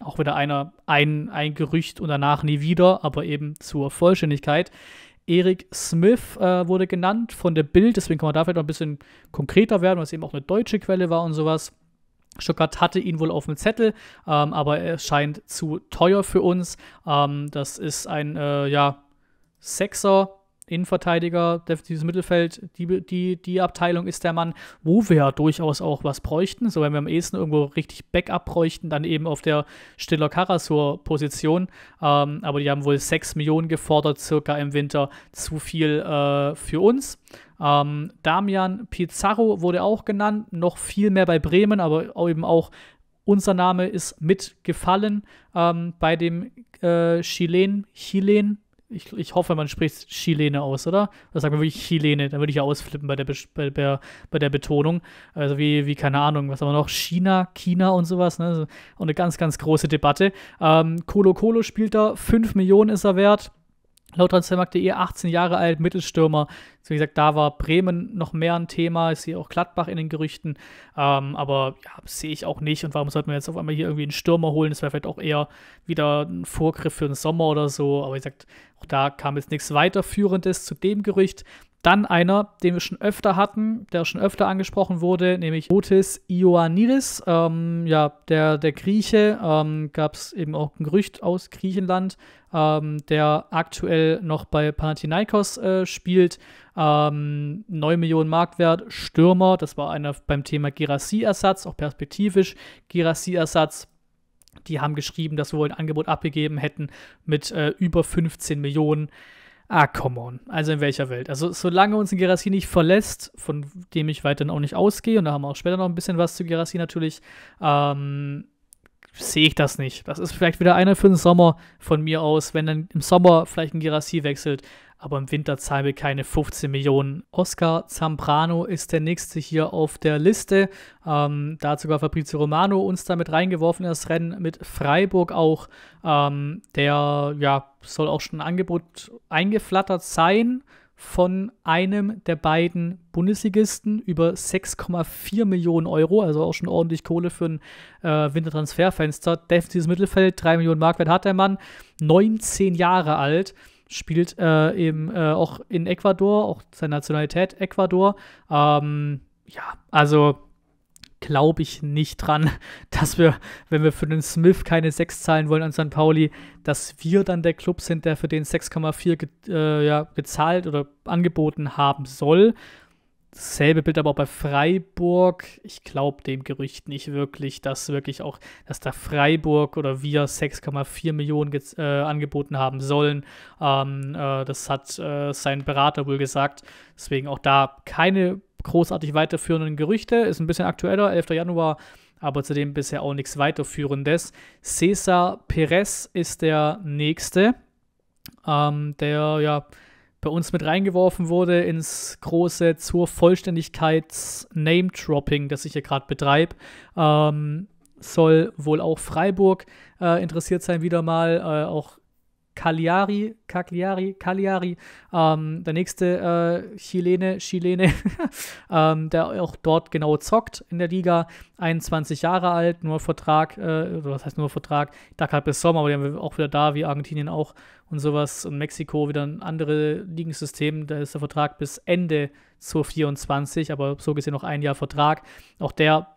S1: Auch wieder einer, ein, ein Gerücht und danach nie wieder, aber eben zur Vollständigkeit. Erik Smith äh, wurde genannt von der Bild, deswegen kann man da vielleicht noch ein bisschen konkreter werden, weil es eben auch eine deutsche Quelle war und sowas. Stuttgart hatte ihn wohl auf dem Zettel, ähm, aber er scheint zu teuer für uns. Ähm, das ist ein äh, ja, Sechser Innenverteidiger, defensives Mittelfeld, die, die, die Abteilung ist der Mann, wo wir ja durchaus auch was bräuchten. So, wenn wir am ehesten irgendwo richtig Backup bräuchten, dann eben auf der Stiller Karasur-Position. Ähm, aber die haben wohl 6 Millionen gefordert, circa im Winter. Zu viel äh, für uns. Ähm, Damian Pizarro wurde auch genannt, noch viel mehr bei Bremen, aber eben auch unser Name ist mitgefallen ähm, bei dem äh, Chilen, Chilen, ich, ich hoffe, man spricht Chilene aus, oder? Das sagt man wirklich Chilene, dann würde ich ja ausflippen bei der, bei, bei, bei, der Betonung. Also wie, wie, keine Ahnung, was haben wir noch? China, China und sowas, ne? Also und eine ganz, ganz große Debatte. Ähm, Colo Colo spielt da, 5 Millionen ist er wert. Laut Transfermarkt.de 18 Jahre alt, Mittelstürmer. wie gesagt, da war Bremen noch mehr ein Thema. Ich sehe auch Gladbach in den Gerüchten. Ähm, aber ja, sehe ich auch nicht. Und warum sollten wir jetzt auf einmal hier irgendwie einen Stürmer holen? Das wäre vielleicht auch eher wieder ein Vorgriff für den Sommer oder so. Aber wie gesagt, auch da kam jetzt nichts weiterführendes zu dem Gerücht. Dann einer, den wir schon öfter hatten, der schon öfter angesprochen wurde, nämlich Otis Ioannidis. Ähm, ja, der, der Grieche, ähm, gab es eben auch ein Gerücht aus Griechenland, ähm, der aktuell noch bei Panathinaikos äh, spielt. Ähm, 9 Millionen Marktwert, Stürmer, das war einer beim Thema Girassi-Ersatz, auch perspektivisch Girassi-Ersatz. Die haben geschrieben, dass wir wohl ein Angebot abgegeben hätten mit äh, über 15 Millionen. Ah, come on. Also in welcher Welt? Also solange uns ein Gerassi nicht verlässt, von dem ich weiterhin auch nicht ausgehe, und da haben wir auch später noch ein bisschen was zu Gerassi natürlich, ähm, sehe ich das nicht. Das ist vielleicht wieder einer für den Sommer von mir aus, wenn dann im Sommer vielleicht ein Girassi wechselt, aber im Winter zahlen wir keine 15 Millionen. Oscar Zambrano ist der nächste hier auf der Liste. Ähm, da hat sogar Fabrizio Romano uns damit reingeworfen, das Rennen mit Freiburg auch. Ähm, der ja, soll auch schon ein Angebot eingeflattert sein von einem der beiden Bundesligisten über 6,4 Millionen Euro, also auch schon ordentlich Kohle für ein äh, Wintertransferfenster. Defensives Mittelfeld, 3 Millionen Markwert hat der Mann, 19 Jahre alt, spielt äh, eben äh, auch in Ecuador, auch seine Nationalität Ecuador. Ähm, ja, also glaube ich nicht dran, dass wir, wenn wir für den Smith keine 6 zahlen wollen an St. Pauli, dass wir dann der Club sind, der für den 6,4 ge äh, ja, gezahlt oder angeboten haben soll. Dasselbe Bild aber auch bei Freiburg. Ich glaube dem Gerücht nicht wirklich, dass wirklich auch, dass da Freiburg oder wir 6,4 Millionen äh, angeboten haben sollen. Ähm, äh, das hat äh, sein Berater wohl gesagt. Deswegen auch da keine großartig weiterführenden Gerüchte. Ist ein bisschen aktueller, 11. Januar, aber zudem bisher auch nichts weiterführendes. Cesar Perez ist der nächste, ähm, der ja bei uns mit reingeworfen wurde ins große zur Vollständigkeit Name-Dropping, das ich hier gerade betreibe. Ähm, soll wohl auch Freiburg äh, interessiert sein, wieder mal. Äh, auch Cagliari, Cagliari, Cagliari. Ähm, der nächste äh, Chilene, Chilene, ähm, der auch dort genau zockt in der Liga, 21 Jahre alt, nur Vertrag, äh, was heißt nur Vertrag, da gerade bis Sommer, aber die haben wir auch wieder da, wie Argentinien auch und sowas und Mexiko wieder ein anderes Ligensystem, da ist der Vertrag bis Ende zu 24, aber so gesehen noch ein Jahr Vertrag. Auch der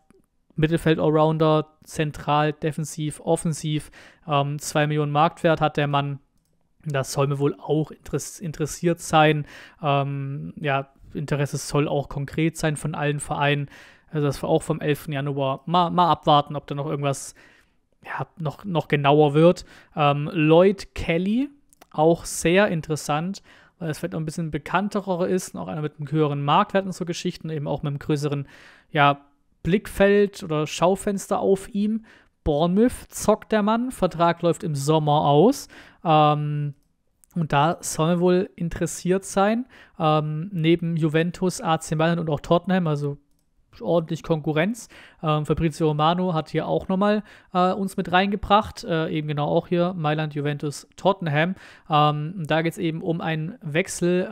S1: Mittelfeld-Allrounder, zentral, defensiv, offensiv. Ähm, 2 Millionen Marktwert hat der Mann das soll mir wohl auch interessiert sein. Ähm, ja, Interesse soll auch konkret sein von allen Vereinen. Also das war auch vom 11. Januar. Mal, mal abwarten, ob da noch irgendwas ja, noch, noch genauer wird. Ähm, Lloyd Kelly, auch sehr interessant, weil es vielleicht noch ein bisschen bekannterer ist, auch einer mit einem höheren Marktwert und so Geschichten, eben auch mit einem größeren ja, Blickfeld oder Schaufenster auf ihm. Bournemouth zockt der Mann, Vertrag läuft im Sommer aus. Ähm, und da sollen wir wohl interessiert sein. Ähm, neben Juventus, AC Mailand und auch Tottenham, also ordentlich Konkurrenz. Ähm, Fabrizio Romano hat hier auch nochmal äh, uns mit reingebracht. Äh, eben genau auch hier Mailand, Juventus, Tottenham. Ähm, da geht es eben um einen Wechsel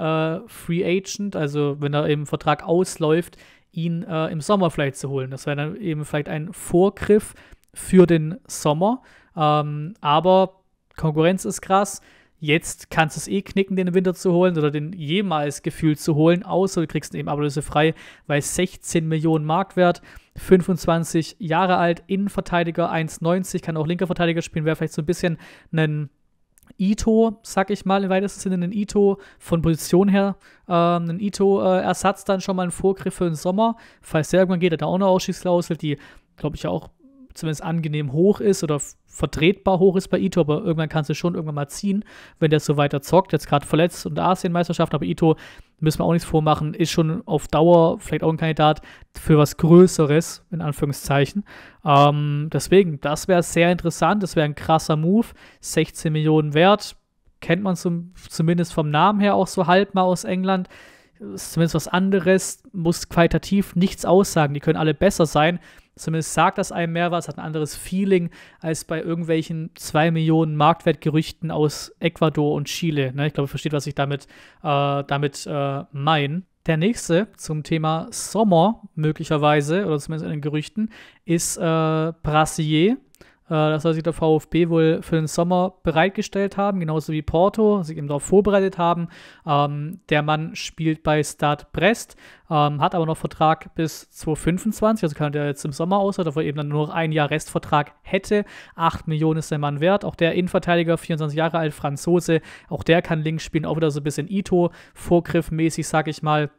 S1: äh, Free Agent, also wenn da eben Vertrag ausläuft, ihn äh, im Sommer vielleicht zu holen. Das wäre dann eben vielleicht ein Vorgriff für den Sommer. Ähm, aber Konkurrenz ist krass. Jetzt kannst du es eh knicken, den im Winter zu holen oder den jemals gefühlt zu holen, außer du kriegst ihn eben frei, weil 16 Millionen Marktwert, 25 Jahre alt, Innenverteidiger 1,90, kann auch linker Verteidiger spielen, wäre vielleicht so ein bisschen ein Ito, sag ich mal, im weitesten Sinne ein Ito von Position her, äh, einen Ito-Ersatz äh, dann schon mal ein Vorgriff für den Sommer. Falls der irgendwann geht, hat er auch eine Ausschießklausel, die, glaube ich, auch zumindest angenehm hoch ist oder vertretbar hoch ist bei Ito, aber irgendwann kannst du schon irgendwann mal ziehen, wenn der so weiter zockt. Jetzt gerade verletzt und Asienmeisterschaften, aber Ito, müssen wir auch nichts vormachen, ist schon auf Dauer vielleicht auch ein Kandidat für was Größeres, in Anführungszeichen. Ähm, deswegen, das wäre sehr interessant, das wäre ein krasser Move, 16 Millionen wert, kennt man zum, zumindest vom Namen her auch so halb mal aus England ist zumindest was anderes, muss qualitativ nichts aussagen. Die können alle besser sein. Zumindest sagt das einem mehr was, hat ein anderes Feeling als bei irgendwelchen 2 Millionen Marktwertgerüchten aus Ecuador und Chile. Ne? Ich glaube, ihr versteht, was ich damit, äh, damit äh, meine. Der nächste zum Thema Sommer möglicherweise, oder zumindest in den Gerüchten, ist äh, Brassier äh, das soll sich der VfB wohl für den Sommer bereitgestellt haben, genauso wie Porto sich eben darauf vorbereitet haben. Ähm, der Mann spielt bei Start Brest, ähm, hat aber noch Vertrag bis 2025, also kann er jetzt im Sommer aus, weil er eben dann nur noch ein Jahr Restvertrag hätte. 8 Millionen ist der Mann wert. Auch der Innenverteidiger, 24 Jahre alt, Franzose, auch der kann links spielen, auch wieder so ein bisschen Ito-Vorgriffmäßig, sag ich mal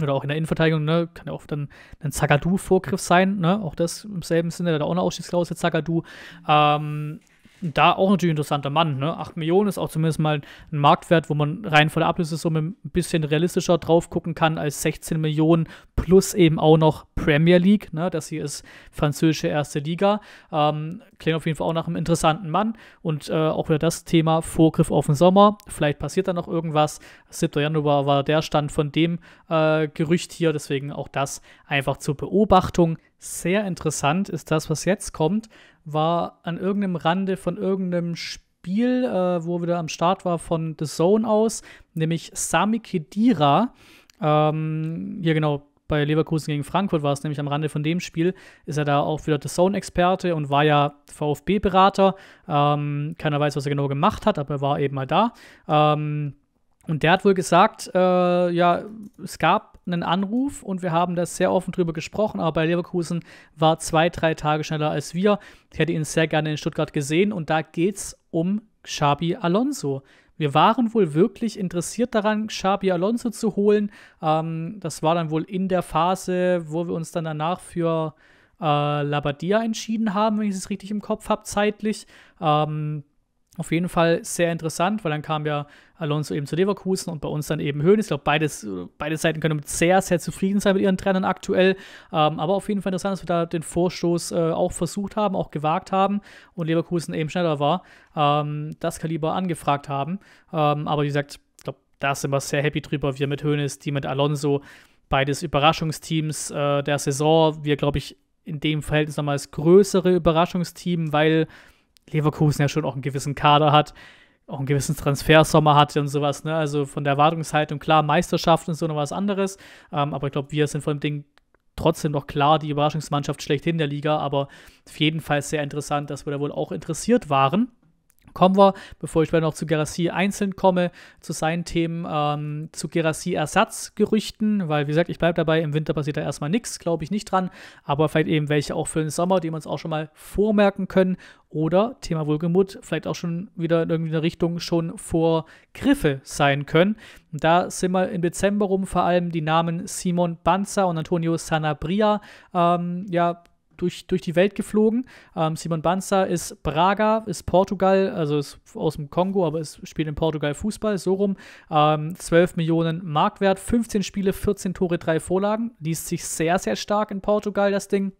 S1: oder auch in der Innenverteidigung, ne, kann ja auch dann ein zagadu vorgriff sein, ne, auch das im selben Sinne, da hat er auch eine Ausstiegsklausel Zagadu. Ähm, da auch natürlich ein interessanter Mann. Ne? 8 Millionen ist auch zumindest mal ein Marktwert, wo man rein von der Ablösesumme ein bisschen realistischer drauf gucken kann als 16 Millionen plus eben auch noch Premier League. Ne? Das hier ist französische erste Liga. Ähm, klingt auf jeden Fall auch nach einem interessanten Mann. Und äh, auch wieder das Thema Vorgriff auf den Sommer. Vielleicht passiert da noch irgendwas. 7. Januar war der Stand von dem äh, Gerücht hier. Deswegen auch das einfach zur Beobachtung. Sehr interessant ist das, was jetzt kommt war an irgendeinem Rande von irgendeinem Spiel, äh, wo wieder am Start war von The Zone aus, nämlich Sami Khedira. Ähm, hier genau, bei Leverkusen gegen Frankfurt war es nämlich am Rande von dem Spiel, ist er da auch wieder The Zone-Experte und war ja VfB-Berater. Ähm, keiner weiß, was er genau gemacht hat, aber er war eben mal da. Ähm, und der hat wohl gesagt, äh, ja, es gab einen Anruf und wir haben da sehr offen drüber gesprochen, aber bei Leverkusen war zwei, drei Tage schneller als wir. Ich hätte ihn sehr gerne in Stuttgart gesehen und da geht es um Xabi Alonso. Wir waren wohl wirklich interessiert daran, Xabi Alonso zu holen. Ähm, das war dann wohl in der Phase, wo wir uns dann danach für äh, Labadia entschieden haben, wenn ich es richtig im Kopf habe, zeitlich. Ähm, auf jeden Fall sehr interessant, weil dann kam ja Alonso eben zu Leverkusen und bei uns dann eben Höhn. Ich glaube, beides, beide Seiten können sehr, sehr zufrieden sein mit ihren Trennern aktuell. Ähm, aber auf jeden Fall interessant, dass wir da den Vorstoß äh, auch versucht haben, auch gewagt haben und Leverkusen eben schneller war, ähm, das Kaliber angefragt haben. Ähm, aber wie gesagt, ich glaube, da sind wir sehr happy drüber. Wir mit Höhnes, die mit Alonso, beides Überraschungsteams äh, der Saison. Wir, glaube ich, in dem Verhältnis nochmal das größere Überraschungsteam, weil Leverkusen ja schon auch einen gewissen Kader hat auch einen gewissen Transfersommer hatte und sowas. Ne? Also von der Erwartungshaltung, klar, Meisterschaft und so noch was anderes. Ähm, aber ich glaube, wir sind vor dem Ding trotzdem noch klar die Überraschungsmannschaft schlechthin der Liga. Aber auf jeden Fall sehr interessant, dass wir da wohl auch interessiert waren. Kommen wir, bevor ich später noch zu Gerassi einzeln komme, zu seinen Themen, ähm, zu Gerassi-Ersatzgerüchten, weil, wie gesagt, ich bleibe dabei, im Winter passiert da erstmal nichts, glaube ich nicht dran, aber vielleicht eben welche auch für den Sommer, die wir uns auch schon mal vormerken können oder, Thema Wohlgemut, vielleicht auch schon wieder in irgendeiner Richtung schon vor Griffe sein können. Und da sind wir im Dezember rum vor allem die Namen Simon Banzer und Antonio Sanabria ähm, ja, durch, durch die Welt geflogen. Ähm, Simon Banza ist Braga, ist Portugal, also ist aus dem Kongo, aber ist, spielt in Portugal Fußball, so rum. Ähm, 12 Millionen Marktwert, 15 Spiele, 14 Tore, 3 Vorlagen. Liest sich sehr, sehr stark in Portugal, das Ding.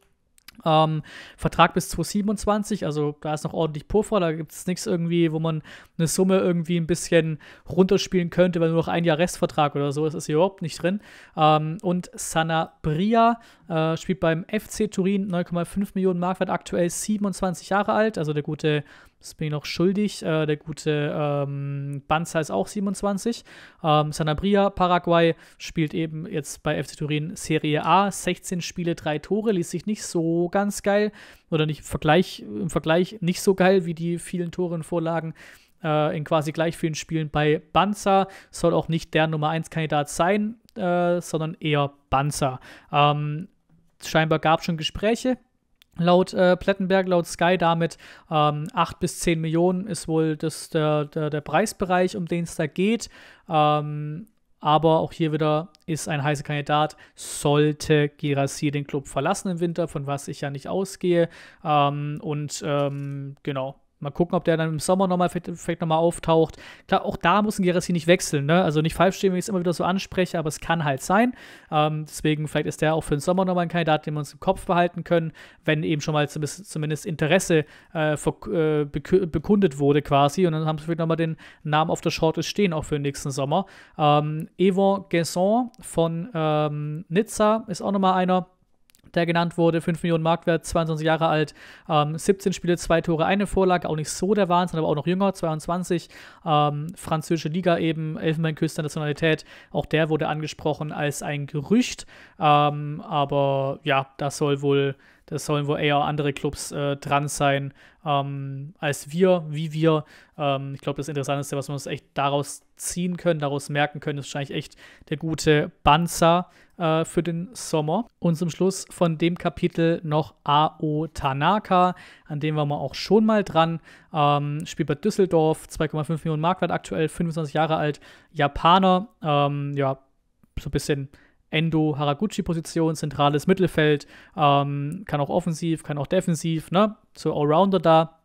S1: Ähm, Vertrag bis 2027, also da ist noch ordentlich Puffer, da gibt es nichts irgendwie, wo man eine Summe irgendwie ein bisschen runterspielen könnte, weil nur noch ein Jahr Restvertrag oder so ist, ist hier überhaupt nicht drin. Ähm, und Sanabria äh, spielt beim FC Turin 9,5 Millionen Marktwert, aktuell 27 Jahre alt, also der gute das bin ich noch schuldig. Äh, der gute ähm, Banza ist auch 27. Ähm, Sanabria, Paraguay, spielt eben jetzt bei FC Turin Serie A. 16 Spiele, 3 Tore. Ließ sich nicht so ganz geil oder nicht im Vergleich, im Vergleich nicht so geil wie die vielen Tore und Vorlagen äh, in quasi gleich vielen Spielen bei Banza. Soll auch nicht der Nummer 1-Kandidat sein, äh, sondern eher Banza. Ähm, scheinbar gab es schon Gespräche Laut äh, Plettenberg, laut Sky damit ähm, 8 bis 10 Millionen ist wohl das, der, der, der Preisbereich, um den es da geht. Ähm, aber auch hier wieder ist ein heißer Kandidat, sollte Girassi den Club verlassen im Winter, von was ich ja nicht ausgehe. Ähm, und ähm, genau, Mal gucken, ob der dann im Sommer nochmal vielleicht, nochmal auftaucht. Klar, auch da muss ein Gerassi nicht wechseln, ne? Also nicht falsch stehen, wenn ich es immer wieder so anspreche, aber es kann halt sein. Ähm, deswegen, vielleicht ist der auch für den Sommer nochmal ein Kandidat, den wir uns im Kopf behalten können, wenn eben schon mal zumindest Interesse äh, äh, bekundet wurde quasi. Und dann haben sie vielleicht nochmal den Namen auf der Shortlist stehen, auch für den nächsten Sommer. Ähm, Evon Gesson von ähm, Nizza ist auch nochmal einer der genannt wurde. 5 Millionen Marktwert, 22 Jahre alt, ähm, 17 Spiele, 2 Tore, eine Vorlage, auch nicht so der Wahnsinn, aber auch noch jünger, 22. Ähm, französische Liga eben, Elfenbeinküste Nationalität, auch der wurde angesprochen als ein Gerücht. Ähm, aber ja, das soll wohl, das sollen wohl eher andere Clubs äh, dran sein, ähm, als wir, wie wir. Ähm, ich glaube, das Interessanteste, was wir uns echt daraus ziehen können, daraus merken können, ist wahrscheinlich echt der gute Banzer äh, für den Sommer. Und zum Schluss von dem Kapitel noch Ao Tanaka, an dem waren wir auch schon mal dran. Ähm, spielt bei Düsseldorf, 2,5 Millionen Markwert aktuell, 25 Jahre alt, Japaner, ähm, ja, so ein bisschen Endo-Haraguchi-Position, zentrales Mittelfeld, ähm, kann auch offensiv, kann auch defensiv, ne? So Allrounder da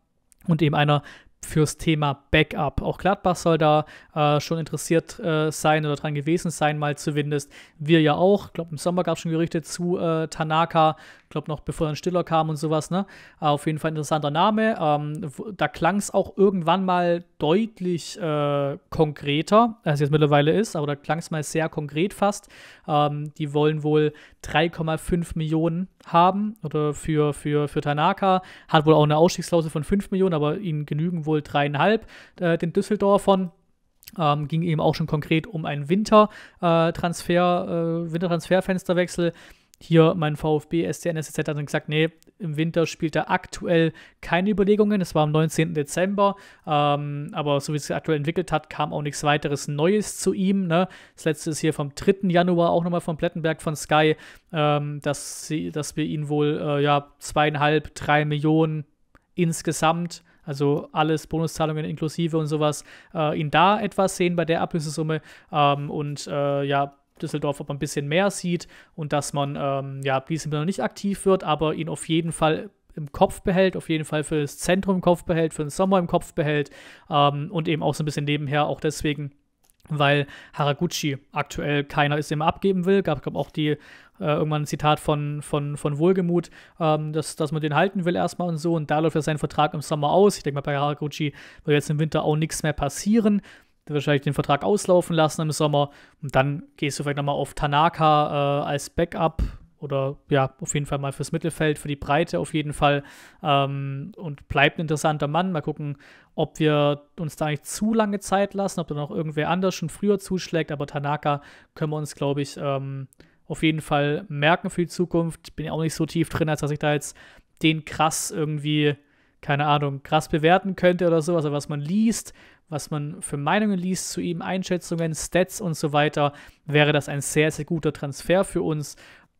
S1: und eben einer, fürs Thema Backup. Auch Gladbach soll da äh, schon interessiert äh, sein oder dran gewesen sein, mal zumindest. Wir ja auch. Ich glaube, im Sommer gab es schon Gerüchte zu äh, Tanaka. Ich glaube noch, bevor dann Stiller kam und sowas, ne? Auf jeden Fall ein interessanter Name. Ähm, da klang es auch irgendwann mal deutlich äh, konkreter, als es jetzt mittlerweile ist, aber da klang es mal sehr konkret fast. Ähm, die wollen wohl 3,5 Millionen haben oder für, für, für Tanaka. Hat wohl auch eine Ausstiegsklausel von 5 Millionen, aber ihnen genügen wohl dreieinhalb äh, den Düsseldorfern. Ähm, ging eben auch schon konkret um einen Winter, äh, Transfer, äh, Wintertransferfensterwechsel hier mein VfB, SCN, etc. hat dann gesagt, nee, im Winter spielt er aktuell keine Überlegungen. Es war am 19. Dezember, ähm, aber so wie es sich aktuell entwickelt hat, kam auch nichts weiteres Neues zu ihm. Ne? Das letzte ist hier vom 3. Januar auch nochmal von Plettenberg von Sky, ähm, dass, sie, dass wir ihn wohl äh, ja, zweieinhalb, drei Millionen insgesamt also alles Bonuszahlungen inklusive und sowas, äh, ihn da etwas sehen bei der Ablösesumme. Ähm, und äh, ja, Düsseldorf, aber ein bisschen mehr sieht und dass man ähm, ja Bliesem nicht aktiv wird, aber ihn auf jeden Fall im Kopf behält, auf jeden Fall für das Zentrum im Kopf behält, für den Sommer im Kopf behält ähm, und eben auch so ein bisschen nebenher auch deswegen, weil Haraguchi aktuell keiner ist, dem man abgeben will. Gab, glaube auch die äh, irgendwann ein Zitat von, von, von Wohlgemut, ähm, dass, dass man den halten will erstmal und so. Und da läuft ja sein Vertrag im Sommer aus. Ich denke mal, bei Haraguchi wird jetzt im Winter auch nichts mehr passieren wahrscheinlich den Vertrag auslaufen lassen im Sommer. Und dann gehst du vielleicht nochmal auf Tanaka äh, als Backup oder ja, auf jeden Fall mal fürs Mittelfeld, für die Breite auf jeden Fall. Ähm, und bleibt ein interessanter Mann. Mal gucken, ob wir uns da nicht zu lange Zeit lassen, ob da noch irgendwer anders schon früher zuschlägt. Aber Tanaka können wir uns, glaube ich, ähm, auf jeden Fall merken für die Zukunft. Bin ja auch nicht so tief drin, als dass ich da jetzt den krass irgendwie keine Ahnung, krass bewerten könnte oder sowas, also was man liest, was man für Meinungen liest zu ihm, Einschätzungen, Stats und so weiter, wäre das ein sehr, sehr guter Transfer für uns.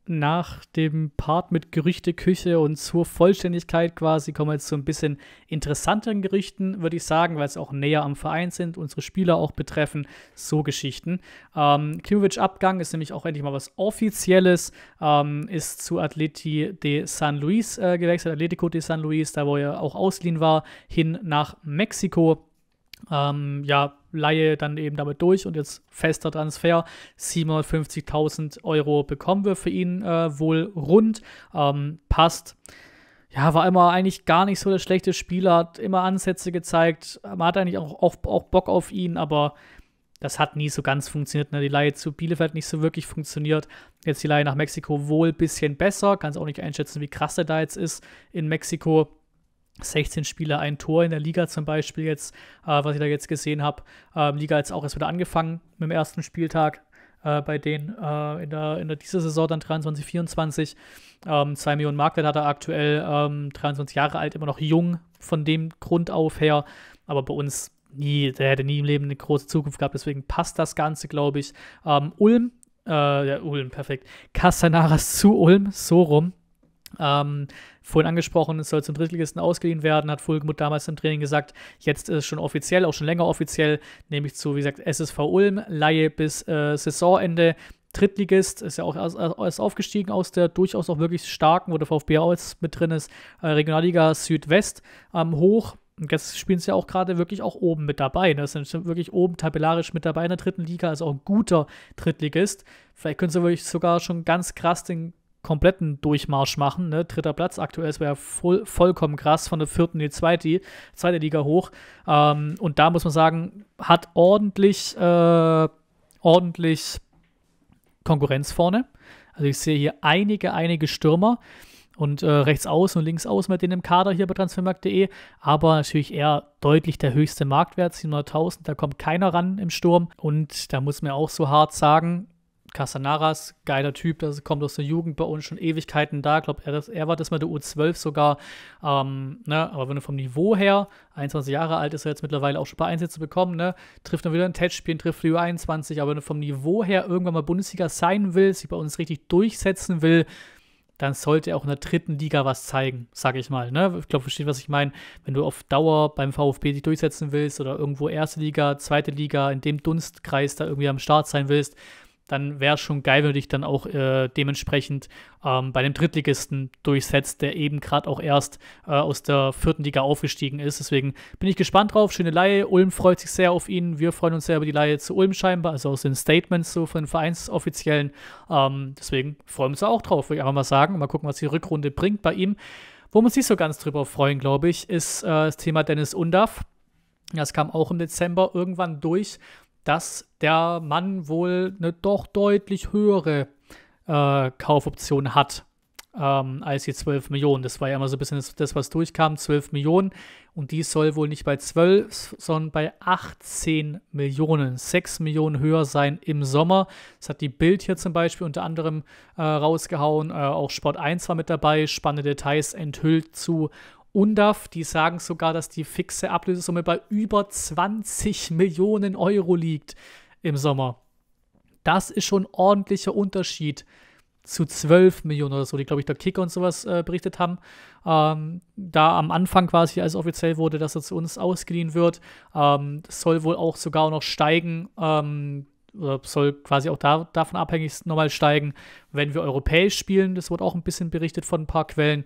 S1: Nach dem Part mit Gerüchte, Küche und zur Vollständigkeit quasi kommen wir jetzt zu ein bisschen interessanteren Gerüchten, würde ich sagen, weil es auch näher am Verein sind, unsere Spieler auch betreffen, so Geschichten. Ähm, Klimovic-Abgang ist nämlich auch endlich mal was Offizielles, ähm, ist zu Atleti de San Luis äh, gewechselt, Atletico de San Luis, da wo er auch ausliehen war, hin nach Mexiko ähm, ja, Laie dann eben damit durch und jetzt fester Transfer. 750.000 Euro bekommen wir für ihn äh, wohl rund. Ähm, passt. Ja, war immer eigentlich gar nicht so der schlechte Spieler, hat immer Ansätze gezeigt. Man ähm, hat eigentlich auch, auch, auch Bock auf ihn, aber das hat nie so ganz funktioniert. Ne? Die Laie zu Bielefeld nicht so wirklich funktioniert. Jetzt die Laie nach Mexiko wohl ein bisschen besser. Kann es auch nicht einschätzen, wie krass der da jetzt ist in Mexiko. 16 Spiele, ein Tor in der Liga zum Beispiel jetzt, äh, was ich da jetzt gesehen habe. Ähm, Liga jetzt auch erst wieder angefangen mit dem ersten Spieltag äh, bei denen äh, in, der, in der dieser Saison dann 23, 24. Ähm, 2 Millionen Markwert hat er aktuell, ähm, 23 Jahre alt, immer noch jung von dem Grund auf her. Aber bei uns nie, der hätte nie im Leben eine große Zukunft gehabt, deswegen passt das Ganze, glaube ich. Ähm, Ulm, äh, ja, Ulm, perfekt. Castanaras zu Ulm, so rum. Ähm, vorhin angesprochen, es soll zum Drittligisten ausgeliehen werden, hat Fulgemuth damals im Training gesagt. Jetzt ist es schon offiziell, auch schon länger offiziell, nämlich zu, wie gesagt, SSV Ulm, Laie bis äh, Saisonende. Drittligist, ist ja auch erst aufgestiegen aus der durchaus auch wirklich starken, wo der VfB auch jetzt mit drin ist, äh, Regionalliga Südwest ähm, hoch. Und jetzt spielen sie ja auch gerade wirklich auch oben mit dabei. Ne? Das sind wirklich oben tabellarisch mit dabei in der dritten Liga, also auch ein guter Drittligist. Vielleicht können sie wirklich sogar schon ganz krass den kompletten Durchmarsch machen. Ne? Dritter Platz aktuell, es wäre voll, vollkommen krass von der vierten in die zweite, zweite Liga hoch. Ähm, und da muss man sagen, hat ordentlich, äh, ordentlich Konkurrenz vorne. Also ich sehe hier einige, einige Stürmer und äh, rechts aus und links aus mit denen im Kader hier bei transfermarkt.de, aber natürlich eher deutlich der höchste Marktwert, 700.000, da kommt keiner ran im Sturm und da muss man auch so hart sagen, Casanaras, geiler Typ, das kommt aus der Jugend bei uns schon Ewigkeiten da. Ich glaube, er, er, war das mal der U12 sogar. Ähm, ne? Aber wenn du vom Niveau her, 21 Jahre alt ist er jetzt mittlerweile auch schon ein paar Einsätze bekommen, ne? trifft dann wieder ein Testspiel, trifft die U21. Aber wenn du vom Niveau her irgendwann mal Bundesliga sein willst, sich bei uns richtig durchsetzen will, dann sollte er auch in der dritten Liga was zeigen, sage ich mal. Ne? Ich glaube, versteht, was ich meine. Wenn du auf Dauer beim VfB dich durchsetzen willst oder irgendwo erste Liga, zweite Liga, in dem Dunstkreis da irgendwie am Start sein willst, dann wäre es schon geil, wenn du dich dann auch äh, dementsprechend ähm, bei dem Drittligisten durchsetzt, der eben gerade auch erst äh, aus der vierten Liga aufgestiegen ist. Deswegen bin ich gespannt drauf. Schöne Laie. Ulm freut sich sehr auf ihn. Wir freuen uns sehr über die Laie zu Ulm scheinbar, also aus den Statements so von den Vereinsoffiziellen. Ähm, deswegen freuen wir uns auch drauf, würde ich einfach mal sagen. Mal gucken, was die Rückrunde bringt bei ihm. Wo wir uns nicht so ganz drüber freuen, glaube ich, ist äh, das Thema Dennis Undaff. Das kam auch im Dezember irgendwann durch dass der Mann wohl eine doch deutlich höhere äh, Kaufoption hat ähm, als die 12 Millionen. Das war ja immer so ein bisschen das, das, was durchkam, 12 Millionen. Und die soll wohl nicht bei 12, sondern bei 18 Millionen, 6 Millionen höher sein im Sommer. Das hat die Bild hier zum Beispiel unter anderem äh, rausgehauen. Äh, auch Sport 1 war mit dabei. Spannende Details enthüllt zu UNDAF, die sagen sogar, dass die fixe Ablösesumme bei über 20 Millionen Euro liegt im Sommer. Das ist schon ein ordentlicher Unterschied zu 12 Millionen oder so, die, glaube ich, der Kicker und sowas äh, berichtet haben. Ähm, da am Anfang quasi, als offiziell wurde, dass er zu uns ausgeliehen wird, ähm, soll wohl auch sogar noch steigen, ähm, soll quasi auch da, davon abhängig nochmal steigen, wenn wir europäisch spielen. Das wurde auch ein bisschen berichtet von ein paar Quellen.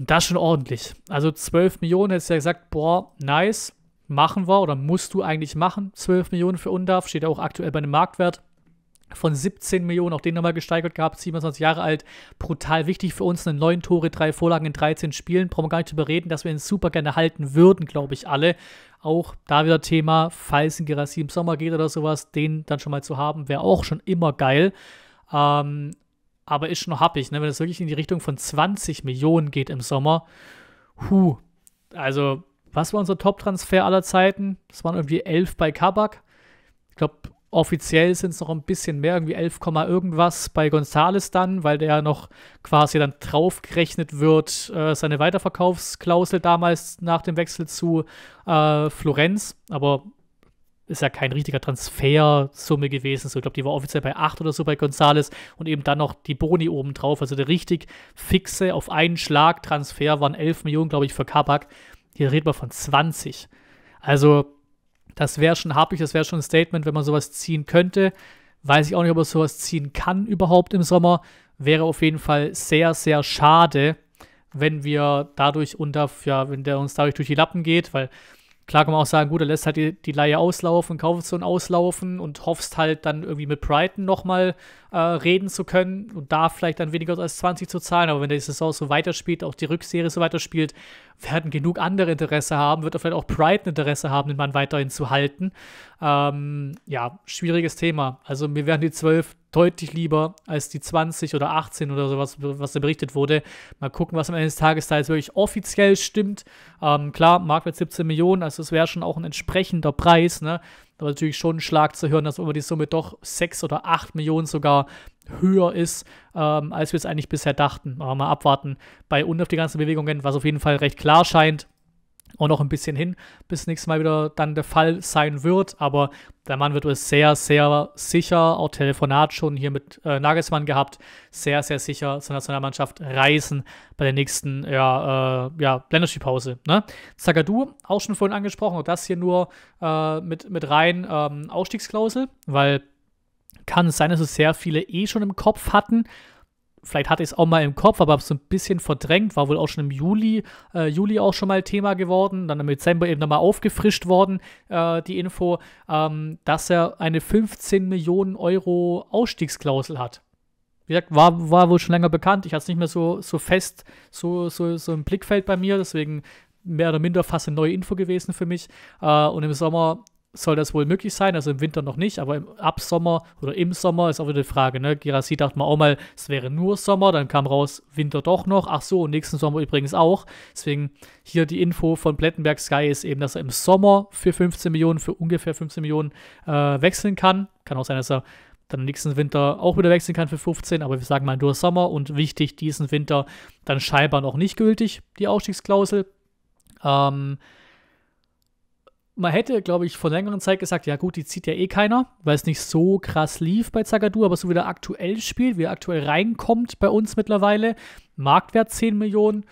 S1: Und das schon ordentlich. Also 12 Millionen hättest du ja gesagt, boah, nice, machen wir oder musst du eigentlich machen. 12 Millionen für UNDAF steht ja auch aktuell bei einem Marktwert von 17 Millionen, auch den nochmal gesteigert gehabt, 27 Jahre alt, brutal wichtig für uns, eine 9 Tore, drei Vorlagen in 13 Spielen, brauchen wir gar nicht drüber reden, dass wir ihn super gerne halten würden, glaube ich, alle. Auch da wieder Thema, falls ein Gerassi im Sommer geht oder sowas, den dann schon mal zu haben, wäre auch schon immer geil. Ähm, aber ist schon noch happig. Ne? Wenn es wirklich in die Richtung von 20 Millionen geht im Sommer, hu. Also, was war unser Top-Transfer aller Zeiten? Das waren irgendwie 11 bei Kabak. Ich glaube, offiziell sind es noch ein bisschen mehr, irgendwie 11, irgendwas bei Gonzales dann, weil der ja noch quasi dann draufgerechnet wird, äh, seine Weiterverkaufsklausel damals nach dem Wechsel zu äh, Florenz. Aber ist ja kein richtiger Transfersumme gewesen. So, ich glaube, die war offiziell bei 8 oder so bei Gonzales und eben dann noch die Boni obendrauf. Also der richtig fixe, auf einen Schlag Transfer waren 11 Millionen, glaube ich, für Kabak. Hier reden wir von 20. Also, das wäre schon ich, das wäre schon ein Statement, wenn man sowas ziehen könnte. Weiß ich auch nicht, ob man sowas ziehen kann überhaupt im Sommer. Wäre auf jeden Fall sehr, sehr schade, wenn wir dadurch unter, ja, wenn der uns dadurch durch die Lappen geht, weil Klar kann man auch sagen, gut, er lässt halt die, die Laie auslaufen, Kaufzonen auslaufen und hoffst halt dann irgendwie mit Brighton nochmal äh, reden zu können und da vielleicht dann weniger als 20 zu zahlen. Aber wenn die Saison so weiterspielt, auch die Rückserie so weiterspielt, werden genug andere Interesse haben, wird er vielleicht auch Pride ein Interesse haben, den Mann weiterhin zu halten. Ähm, ja, schwieriges Thema. Also mir wären die 12 deutlich lieber als die 20 oder 18 oder sowas, was da berichtet wurde. Mal gucken, was am Ende des Tages da jetzt wirklich offiziell stimmt. Ähm, klar, Marktwert 17 Millionen, also es wäre schon auch ein entsprechender Preis, ne? Da war natürlich schon ein Schlag zu hören, dass immer die Summe doch 6 oder 8 Millionen sogar höher ist, ähm, als wir es eigentlich bisher dachten. Aber mal abwarten bei und auf die ganzen Bewegungen, was auf jeden Fall recht klar scheint auch noch ein bisschen hin, bis nächstes Mal wieder dann der Fall sein wird. Aber der Mann wird es sehr, sehr sicher, auch Telefonat schon hier mit äh, Nagelsmann gehabt, sehr, sehr sicher zur Nationalmannschaft reisen bei der nächsten ja, äh, ja, Länderspielpause. Ne? Zagadou, auch schon vorhin angesprochen, auch das hier nur äh, mit, mit rein ähm, Ausstiegsklausel, weil kann es sein, dass es sehr viele eh schon im Kopf hatten vielleicht hatte ich es auch mal im Kopf, aber habe es so ein bisschen verdrängt, war wohl auch schon im Juli, äh, Juli auch schon mal Thema geworden, dann im Dezember eben nochmal aufgefrischt worden, äh, die Info, ähm, dass er eine 15 Millionen Euro Ausstiegsklausel hat. Wie gesagt, war, war wohl schon länger bekannt, ich hatte es nicht mehr so, so fest, so, so, so im Blickfeld bei mir, deswegen mehr oder minder fast eine neue Info gewesen für mich. Äh, und im Sommer soll das wohl möglich sein, also im Winter noch nicht, aber im, ab Sommer oder im Sommer ist auch wieder die Frage. Ne? Girassi dachte man auch mal, es wäre nur Sommer, dann kam raus Winter doch noch. Ach so, und nächsten Sommer übrigens auch. Deswegen hier die Info von Plettenberg Sky ist eben, dass er im Sommer für 15 Millionen, für ungefähr 15 Millionen äh, wechseln kann. Kann auch sein, dass er dann nächsten Winter auch wieder wechseln kann für 15, aber wir sagen mal nur Sommer und wichtig, diesen Winter dann scheinbar noch nicht gültig, die Ausstiegsklausel. Ähm, man hätte, glaube ich, vor längerer Zeit gesagt, ja gut, die zieht ja eh keiner, weil es nicht so krass lief bei Zagadou, aber so wie der aktuell spielt, wie er aktuell reinkommt bei uns mittlerweile, Marktwert 10 Millionen,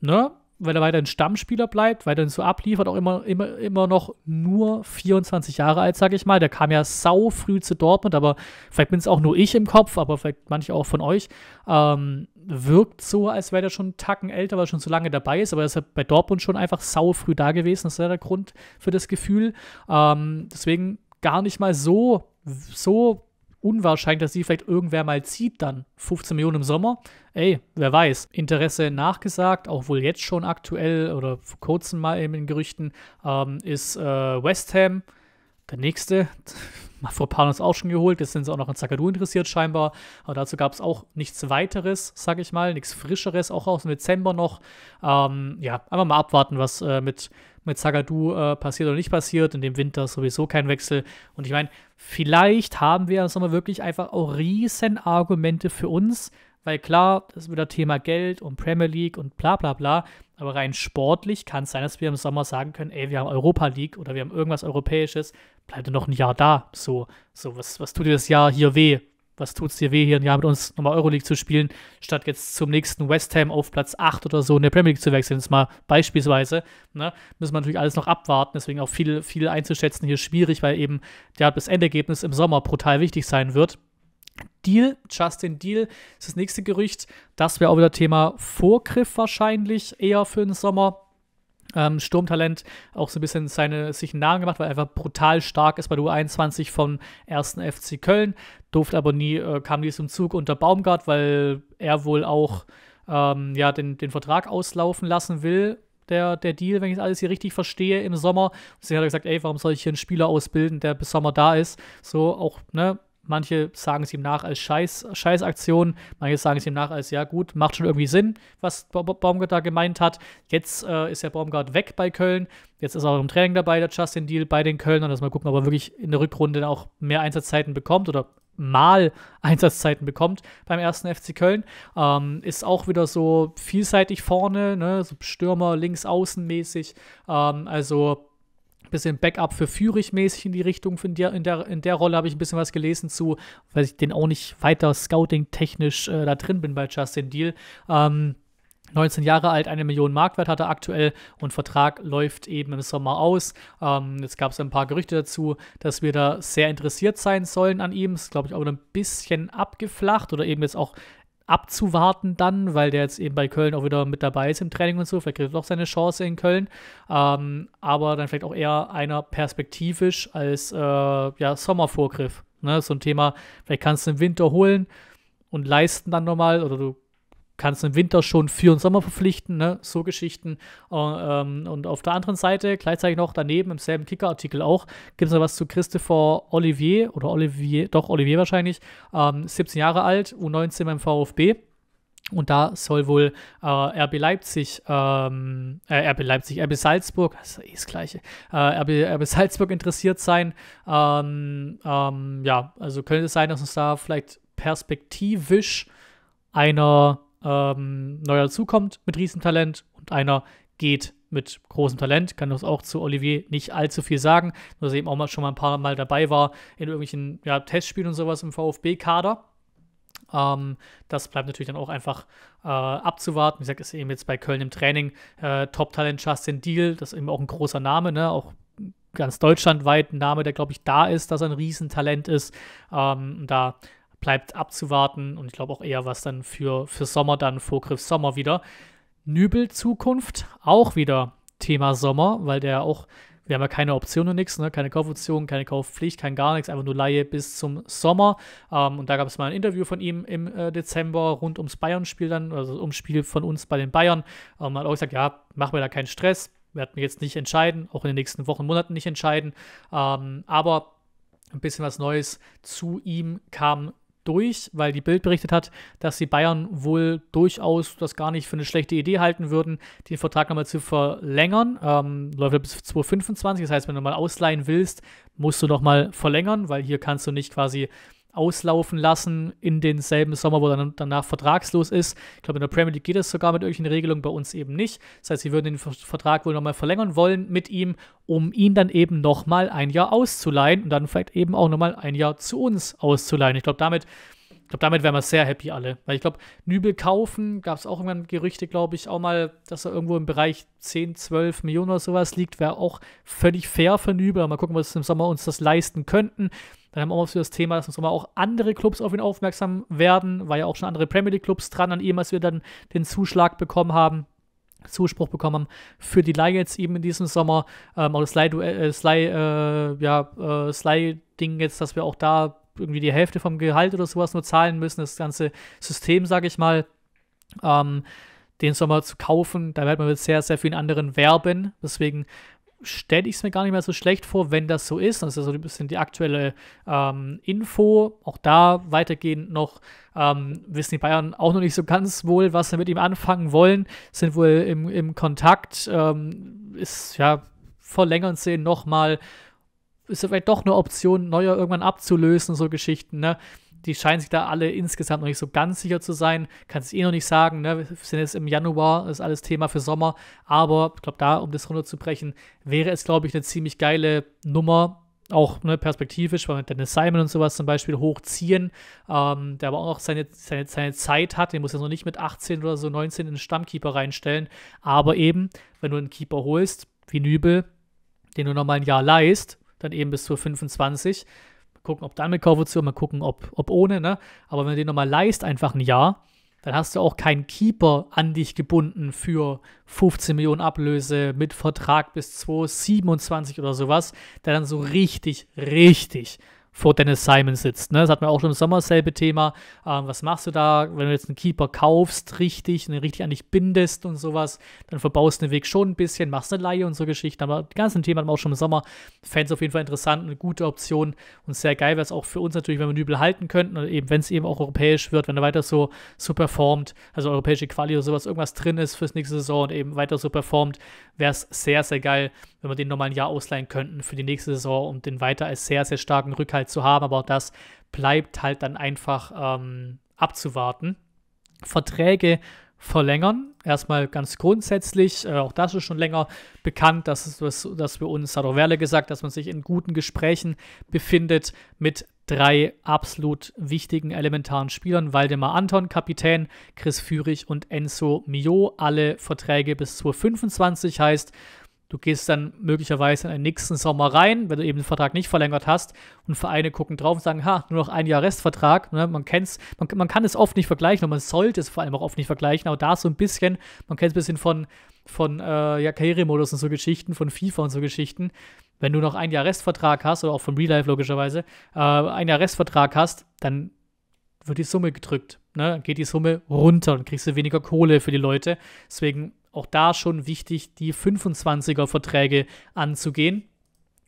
S1: ne? Weil er weiterhin Stammspieler bleibt, weil weiterhin so abliefert, auch immer, immer, immer noch nur 24 Jahre alt, sage ich mal. Der kam ja sau früh zu Dortmund, aber vielleicht bin es auch nur ich im Kopf, aber vielleicht manche auch von euch. Ähm, wirkt so, als wäre der schon einen Tacken älter, weil er schon so lange dabei ist, aber er ist ja halt bei Dortmund schon einfach sau früh da gewesen. Das ist ja der Grund für das Gefühl. Ähm, deswegen gar nicht mal so, so unwahrscheinlich, dass sie vielleicht irgendwer mal zieht dann. 15 Millionen im Sommer. Ey, wer weiß. Interesse nachgesagt, auch wohl jetzt schon aktuell oder vor kurzem mal eben in Gerüchten, ähm, ist äh, West Ham. Der nächste, Mafropanos auch schon geholt, jetzt sind sie auch noch an Zagadu interessiert scheinbar, aber dazu gab es auch nichts weiteres, sag ich mal, nichts frischeres, auch aus dem Dezember noch. Ähm, ja, einfach mal abwarten, was äh, mit, mit Zakadu äh, passiert oder nicht passiert, in dem Winter sowieso kein Wechsel und ich meine, vielleicht haben wir im Sommer wirklich einfach auch riesen Argumente für uns, weil klar, das ist wieder Thema Geld und Premier League und bla bla bla. Aber rein sportlich kann es sein, dass wir im Sommer sagen können, ey, wir haben Europa League oder wir haben irgendwas Europäisches, bleib noch ein Jahr da. So, so was, was tut dir das Jahr hier weh? Was tut's dir weh, hier ein Jahr mit uns nochmal Euroleague zu spielen, statt jetzt zum nächsten West Ham auf Platz 8 oder so in der Premier League zu wechseln, jetzt mal beispielsweise. Ne? Müssen wir natürlich alles noch abwarten, deswegen auch viel, viel einzuschätzen hier schwierig, weil eben ja, das Endergebnis im Sommer brutal wichtig sein wird. Deal, Justin Deal ist das nächste Gerücht. Das wäre auch wieder Thema Vorgriff wahrscheinlich eher für den Sommer ähm, Sturmtalent auch so ein bisschen seine, sich einen Namen gemacht, weil er einfach brutal stark ist bei der U21 vom 1. FC Köln. Durfte aber nie, äh, kam nie zum Zug unter Baumgart, weil er wohl auch ähm, ja, den, den Vertrag auslaufen lassen will der, der Deal, wenn ich alles hier richtig verstehe, im Sommer. Und sie hat gesagt, ey, warum soll ich hier einen Spieler ausbilden, der bis Sommer da ist? So auch, ne, Manche sagen es ihm nach als Scheiß, Scheißaktion, manche sagen es ihm nach als, ja gut, macht schon irgendwie Sinn, was Baumgart da gemeint hat. Jetzt äh, ist ja Baumgart weg bei Köln, jetzt ist er auch im Training dabei, der Justin Deal bei den Kölnern, dass mal gucken, ob er wirklich in der Rückrunde auch mehr Einsatzzeiten bekommt oder mal Einsatzzeiten bekommt beim ersten FC Köln. Ähm, ist auch wieder so vielseitig vorne, ne? so Stürmer links außen mäßig. Ähm, also bisschen Backup für Führig mäßig in die Richtung. In der, in der, in der Rolle habe ich ein bisschen was gelesen zu, weil ich den auch nicht weiter scouting-technisch äh, da drin bin bei Justin Deal. Ähm, 19 Jahre alt, eine Million Marktwert hat er aktuell und Vertrag läuft eben im Sommer aus. Ähm, jetzt gab es ein paar Gerüchte dazu, dass wir da sehr interessiert sein sollen an ihm. Das Ist, glaube ich, auch ein bisschen abgeflacht oder eben jetzt auch abzuwarten dann, weil der jetzt eben bei Köln auch wieder mit dabei ist im Training und so. Vielleicht kriegt er doch seine Chance in Köln. Ähm, aber dann vielleicht auch eher einer perspektivisch als äh, ja, Sommervorgriff. Ne? So ein Thema, vielleicht kannst du im Winter holen und leisten dann nochmal oder du kannst im Winter schon für den Sommer verpflichten, ne? so Geschichten. Äh, ähm, und auf der anderen Seite, gleichzeitig noch daneben, im selben Kicker-Artikel auch, gibt es noch was zu Christopher Olivier oder Olivier, doch Olivier wahrscheinlich, ähm, 17 Jahre alt, U19 beim VfB. Und da soll wohl äh, RB Leipzig, ähm, äh, RB Leipzig, RB Salzburg, das ist eh das Gleiche, äh, RB, RB Salzburg interessiert sein. Ähm, ähm, ja, also könnte es sein, dass uns da vielleicht perspektivisch einer ähm, neuer dazukommt mit Riesentalent und einer geht mit großem Talent. Kann das auch zu Olivier nicht allzu viel sagen, nur dass er eben auch mal schon mal ein paar Mal dabei war in irgendwelchen ja, Testspielen und sowas im VfB-Kader. Ähm, das bleibt natürlich dann auch einfach äh, abzuwarten. Wie gesagt, ist eben jetzt bei Köln im Training äh, Top-Talent Justin Deal, das ist eben auch ein großer Name, ne? auch ganz deutschlandweit ein Name, der glaube ich da ist, dass er ein Riesentalent ist. Ähm, da bleibt abzuwarten und ich glaube auch eher was dann für, für Sommer, dann Vorgriff Sommer wieder. Nübel Zukunft, auch wieder Thema Sommer, weil der auch, wir haben ja keine Option und nichts, ne? keine Kaufoption, keine Kaufpflicht, kein gar nichts, einfach nur Laie bis zum Sommer. Ähm, und da gab es mal ein Interview von ihm im äh, Dezember rund ums Bayern-Spiel dann, also ums Spiel von uns bei den Bayern. Ähm, hat auch gesagt, ja, machen wir da keinen Stress, werden wir jetzt nicht entscheiden, auch in den nächsten Wochen, Monaten nicht entscheiden. Ähm, aber ein bisschen was Neues zu ihm kam durch, weil die Bild berichtet hat, dass die Bayern wohl durchaus das gar nicht für eine schlechte Idee halten würden, den Vertrag nochmal zu verlängern. Ähm, läuft bis 2025, das heißt, wenn du mal ausleihen willst, musst du nochmal verlängern, weil hier kannst du nicht quasi auslaufen lassen in denselben Sommer, wo er dann danach vertragslos ist. Ich glaube, in der Premier League geht das sogar mit irgendwelchen Regelungen, bei uns eben nicht. Das heißt, sie würden den Vertrag wohl nochmal verlängern wollen mit ihm, um ihn dann eben nochmal ein Jahr auszuleihen und dann vielleicht eben auch nochmal ein Jahr zu uns auszuleihen. Ich glaube, damit ich glaube, damit wären wir sehr happy alle. Weil ich glaube, Nübel kaufen, gab es auch irgendwann Gerüchte, glaube ich, auch mal, dass er irgendwo im Bereich 10, 12 Millionen oder sowas liegt, wäre auch völlig fair für Nübel. Mal gucken, was wir uns im Sommer uns das leisten könnten. Dann haben wir auch so das Thema, dass uns immer auch andere Clubs auf ihn aufmerksam werden, War ja auch schon andere Premier League Clubs dran, an ihm, als wir dann den Zuschlag bekommen haben. Zuspruch bekommen haben für die Leih jetzt eben in diesem Sommer. Ähm, auch das Leih-Ding Leih, äh, äh, ja, äh, jetzt, dass wir auch da irgendwie die Hälfte vom Gehalt oder sowas nur zahlen müssen, das ganze System, sage ich mal. Ähm, den Sommer zu kaufen. Da werden wir mit sehr, sehr vielen anderen werben. Deswegen stelle ich es mir gar nicht mehr so schlecht vor, wenn das so ist. Das ist ja so ein bisschen die aktuelle ähm, Info. Auch da weitergehend noch ähm, wissen die Bayern auch noch nicht so ganz wohl, was sie mit ihm anfangen wollen. Sind wohl im, im Kontakt. Ähm, ist ja verlängern sehen nochmal. Ist ja vielleicht doch eine Option, Neuer irgendwann abzulösen, so Geschichten. Ne? die scheinen sich da alle insgesamt noch nicht so ganz sicher zu sein. Kann es eh noch nicht sagen. Ne? Wir sind jetzt im Januar, ist alles Thema für Sommer. Aber ich glaube, da, um das runterzubrechen, wäre es, glaube ich, eine ziemlich geile Nummer. Auch ne, perspektivisch, weil wir Dennis Simon und sowas zum Beispiel hochziehen, ähm, der aber auch noch seine, seine, seine Zeit hat. Den muss er noch nicht mit 18 oder so 19 in den Stammkeeper reinstellen. Aber eben, wenn du einen Keeper holst, wie Nübel, den du nochmal ein Jahr leist, dann eben bis zur 25, gucken, ob dann mit Kaufution, mal gucken, ob, ob ohne, ne? Aber wenn du den nochmal leist, einfach ein Jahr, dann hast du auch keinen Keeper an dich gebunden für 15 Millionen Ablöse mit Vertrag bis 2027 oder sowas, der dann so richtig, richtig vor Dennis Simon sitzt. Ne? Das hatten wir auch schon im Sommer dasselbe Thema. Ähm, was machst du da, wenn du jetzt einen Keeper kaufst, richtig, und den richtig an dich bindest und sowas, dann verbaust du den Weg schon ein bisschen, machst eine Laie und so Geschichten. Aber die ganzen Themen haben wir auch schon im Sommer. Fans auf jeden Fall interessant, eine gute Option und sehr geil wäre es auch für uns natürlich, wenn wir Nübel halten könnten und eben, wenn es eben auch europäisch wird, wenn er weiter so, so performt, also europäische Quali oder sowas, irgendwas drin ist fürs nächste Saison und eben weiter so performt, wäre es sehr, sehr geil wenn wir den nochmal ein Jahr ausleihen könnten für die nächste Saison, um den weiter als sehr, sehr starken Rückhalt zu haben. Aber auch das bleibt halt dann einfach ähm, abzuwarten. Verträge verlängern. Erstmal ganz grundsätzlich, äh, auch das ist schon länger bekannt, dass, es, dass wir uns, hat auch Werle gesagt, dass man sich in guten Gesprächen befindet mit drei absolut wichtigen elementaren Spielern, Waldemar Anton, Kapitän, Chris Führig und Enzo Mio, alle Verträge bis 2025 heißt, Du gehst dann möglicherweise in den nächsten Sommer rein, wenn du eben den Vertrag nicht verlängert hast und Vereine gucken drauf und sagen, ha, nur noch ein Jahr Restvertrag. Ne? Man kennt's, man, man kann es oft nicht vergleichen und man sollte es vor allem auch oft nicht vergleichen, aber da so ein bisschen, man kennt es ein bisschen von, von äh, ja, Karrieremodus und so Geschichten, von FIFA und so Geschichten. Wenn du noch ein Jahr Restvertrag hast, oder auch von Real Life logischerweise, äh, ein Jahr Restvertrag hast, dann wird die Summe gedrückt. Ne? Geht die Summe runter und kriegst du weniger Kohle für die Leute. Deswegen auch da schon wichtig, die 25er-Verträge anzugehen.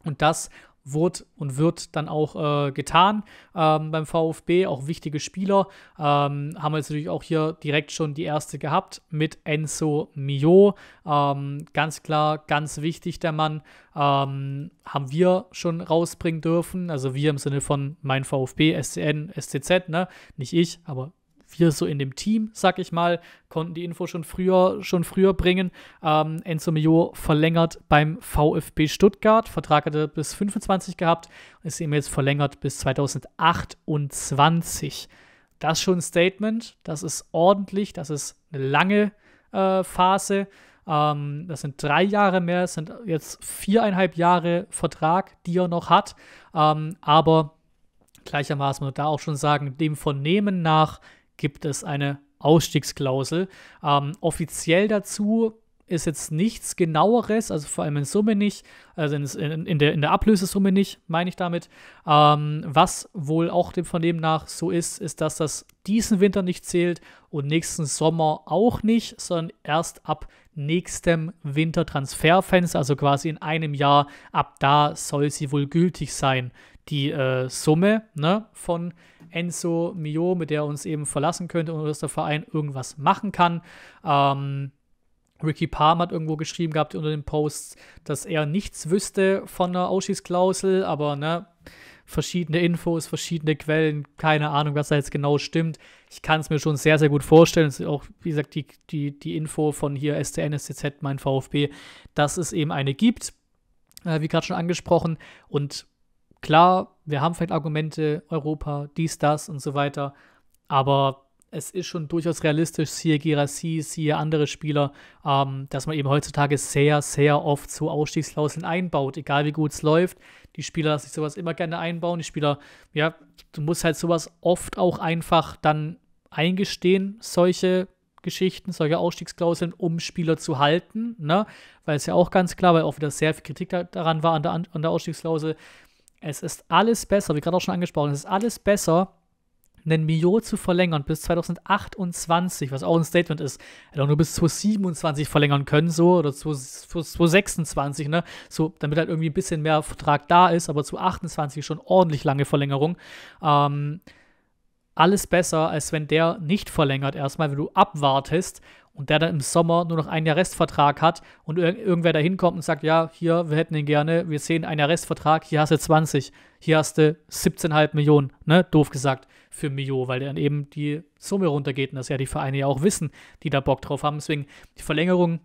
S1: Und das wurde und wird dann auch äh, getan ähm, beim VfB. Auch wichtige Spieler ähm, haben wir jetzt natürlich auch hier direkt schon die erste gehabt mit Enzo Mio. Ähm, ganz klar, ganz wichtig der Mann. Ähm, haben wir schon rausbringen dürfen. Also wir im Sinne von mein VfB, SCN, SCZ, ne? Nicht ich, aber wir so in dem Team, sag ich mal, konnten die Info schon früher, schon früher bringen. Ähm, Enzo Mio verlängert beim VfB Stuttgart. Vertrag hatte bis 25 gehabt, ist ihm jetzt verlängert bis 2028. Das ist schon ein Statement. Das ist ordentlich. Das ist eine lange äh, Phase. Ähm, das sind drei Jahre mehr. Es sind jetzt viereinhalb Jahre Vertrag, die er noch hat. Ähm, aber gleichermaßen muss man da auch schon sagen, dem Vernehmen nach gibt es eine Ausstiegsklausel. Ähm, offiziell dazu ist jetzt nichts genaueres, also vor allem in Summe nicht, also in, in, der, in der Ablösesumme nicht, meine ich damit. Ähm, was wohl auch dem Vernehmen nach so ist, ist, dass das diesen Winter nicht zählt und nächsten Sommer auch nicht, sondern erst ab nächstem Wintertransferfenster, also quasi in einem Jahr, ab da soll sie wohl gültig sein, die äh, Summe ne, von Enzo Mio, mit der er uns eben verlassen könnte und dass der Verein irgendwas machen kann. Ähm, Ricky Palm hat irgendwo geschrieben gehabt unter den Posts, dass er nichts wüsste von einer Ausschießklausel, aber ne, verschiedene Infos, verschiedene Quellen, keine Ahnung, was da jetzt genau stimmt. Ich kann es mir schon sehr, sehr gut vorstellen. Das ist auch, wie gesagt, die, die, die Info von hier STN, STZ, mein VfB, dass es eben eine gibt, äh, wie gerade schon angesprochen. Und Klar, wir haben vielleicht Argumente, Europa, dies, das und so weiter, aber es ist schon durchaus realistisch, siehe Gerassi, siehe andere Spieler, ähm, dass man eben heutzutage sehr, sehr oft so Ausstiegsklauseln einbaut, egal wie gut es läuft. Die Spieler lassen sich sowas immer gerne einbauen. Die Spieler, ja, du musst halt sowas oft auch einfach dann eingestehen, solche Geschichten, solche Ausstiegsklauseln, um Spieler zu halten, ne? weil es ja auch ganz klar, weil auch wieder sehr viel Kritik daran war an der, an der Ausstiegsklausel, es ist alles besser, wie gerade auch schon angesprochen, es ist alles besser, einen Mio zu verlängern bis 2028, was auch ein Statement ist. Hätte auch nur bis 2027 verlängern können, so, oder 2026, ne? So, damit halt irgendwie ein bisschen mehr Vertrag da ist, aber zu 28 schon ordentlich lange Verlängerung. Ähm, alles besser, als wenn der nicht verlängert erstmal, wenn du abwartest und der dann im Sommer nur noch einen Jahr Restvertrag hat und ir irgendwer da hinkommt und sagt, ja, hier, wir hätten ihn gerne, wir sehen einen Jahr Restvertrag, hier hast du 20, hier hast du 17,5 Millionen, ne, doof gesagt, für Mio, weil dann eben die Summe runtergeht und das ja die Vereine ja auch wissen, die da Bock drauf haben. Deswegen, die Verlängerung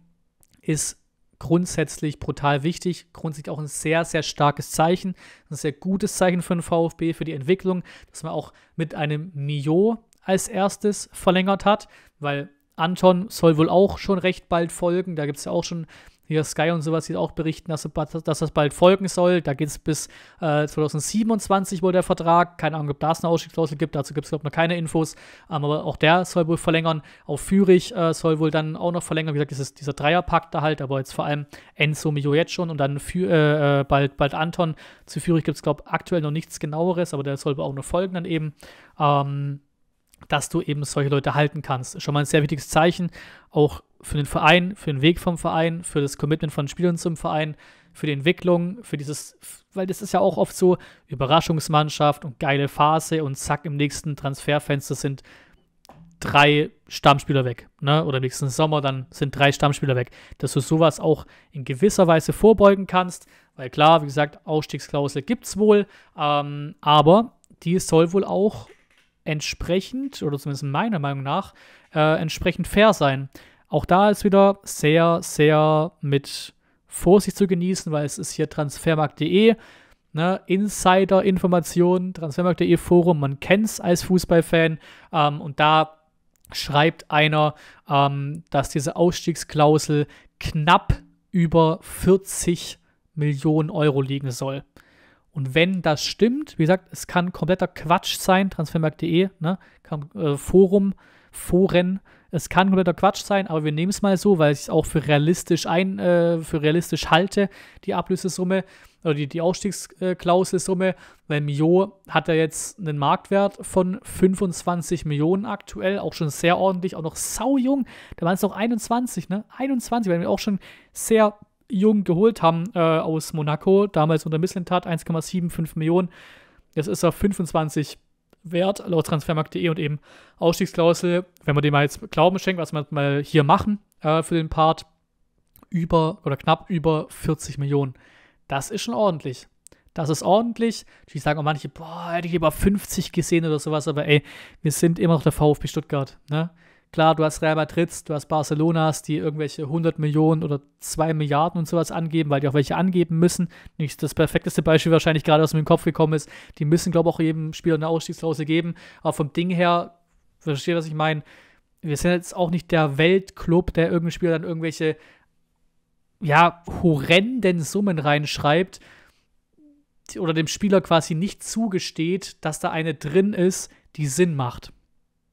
S1: ist grundsätzlich brutal wichtig, grundsätzlich auch ein sehr, sehr starkes Zeichen, ein sehr gutes Zeichen für den VfB, für die Entwicklung, dass man auch mit einem Mio als erstes verlängert hat, weil Anton soll wohl auch schon recht bald folgen. Da gibt es ja auch schon hier Sky und sowas, die auch berichten, dass, dass das bald folgen soll. Da geht es bis äh, 2027 wohl der Vertrag. Keine Ahnung, ob da es eine Ausstiegsklausel gibt. Dazu gibt es, glaube ich, noch keine Infos. Ähm, aber auch der soll wohl verlängern. Auch Führig äh, soll wohl dann auch noch verlängern. Wie gesagt, dieses, dieser Dreierpakt da halt, aber jetzt vor allem Enzo Mio jetzt schon und dann für, äh, äh, bald, bald Anton. Zu Führig gibt es, glaube ich, aktuell noch nichts genaueres, aber der soll wohl auch noch folgen dann eben. Ähm, dass du eben solche Leute halten kannst. Schon mal ein sehr wichtiges Zeichen, auch für den Verein, für den Weg vom Verein, für das Commitment von Spielern zum Verein, für die Entwicklung, für dieses, weil das ist ja auch oft so, Überraschungsmannschaft und geile Phase und zack, im nächsten Transferfenster sind drei Stammspieler weg. Ne? Oder im nächsten Sommer, dann sind drei Stammspieler weg. Dass du sowas auch in gewisser Weise vorbeugen kannst, weil klar, wie gesagt, Ausstiegsklausel gibt es wohl, ähm, aber die soll wohl auch entsprechend, oder zumindest meiner Meinung nach, äh, entsprechend fair sein. Auch da ist wieder sehr, sehr mit Vorsicht zu genießen, weil es ist hier transfermarkt.de, ne, Insider-Informationen, transfermarkt.de Forum, man kennt es als Fußballfan ähm, und da schreibt einer, ähm, dass diese Ausstiegsklausel knapp über 40 Millionen Euro liegen soll. Und wenn das stimmt, wie gesagt, es kann kompletter Quatsch sein, transfermarkt.de, ne, kann, äh, Forum, Foren, es kann kompletter Quatsch sein, aber wir nehmen es mal so, weil ich es auch für realistisch ein, äh, für realistisch halte, die Ablösesumme oder die, die Ausstiegsklauselsumme, weil Mio hat ja jetzt einen Marktwert von 25 Millionen aktuell, auch schon sehr ordentlich, auch noch saujung, da waren es noch 21, ne? 21, weil wir auch schon sehr jung geholt, haben äh, aus Monaco, damals unter Mislintat, 1,75 Millionen. Jetzt ist er 25 wert, laut transfermarkt.de und eben Ausstiegsklausel, wenn man dem mal jetzt Glauben schenkt, was wir mal hier machen äh, für den Part, über oder knapp über 40 Millionen. Das ist schon ordentlich. Das ist ordentlich. Die sagen auch manche, boah, hätte ich lieber 50 gesehen oder sowas, aber ey, wir sind immer noch der VfB Stuttgart. Ne? Klar, du hast Real Madrid, du hast Barcelonas, die irgendwelche 100 Millionen oder 2 Milliarden und sowas angeben, weil die auch welche angeben müssen. Nicht das perfekteste Beispiel wahrscheinlich gerade, aus dem Kopf gekommen ist. Die müssen, glaube ich, auch jedem Spieler eine Ausstiegsklausel geben. Aber vom Ding her, verstehe, was ich meine. Wir sind jetzt auch nicht der Weltclub, der irgendein Spieler dann irgendwelche ja, horrenden Summen reinschreibt oder dem Spieler quasi nicht zugesteht, dass da eine drin ist, die Sinn macht.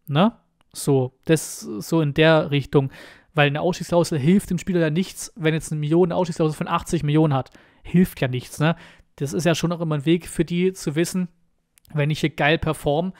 S1: Ne? So, das so in der Richtung. Weil eine Ausstiegsklausel hilft dem Spieler ja nichts, wenn jetzt eine Million eine Ausstiegsklausel von 80 Millionen hat. Hilft ja nichts, ne? Das ist ja schon auch immer ein Weg für die zu wissen, wenn ich hier geil performe,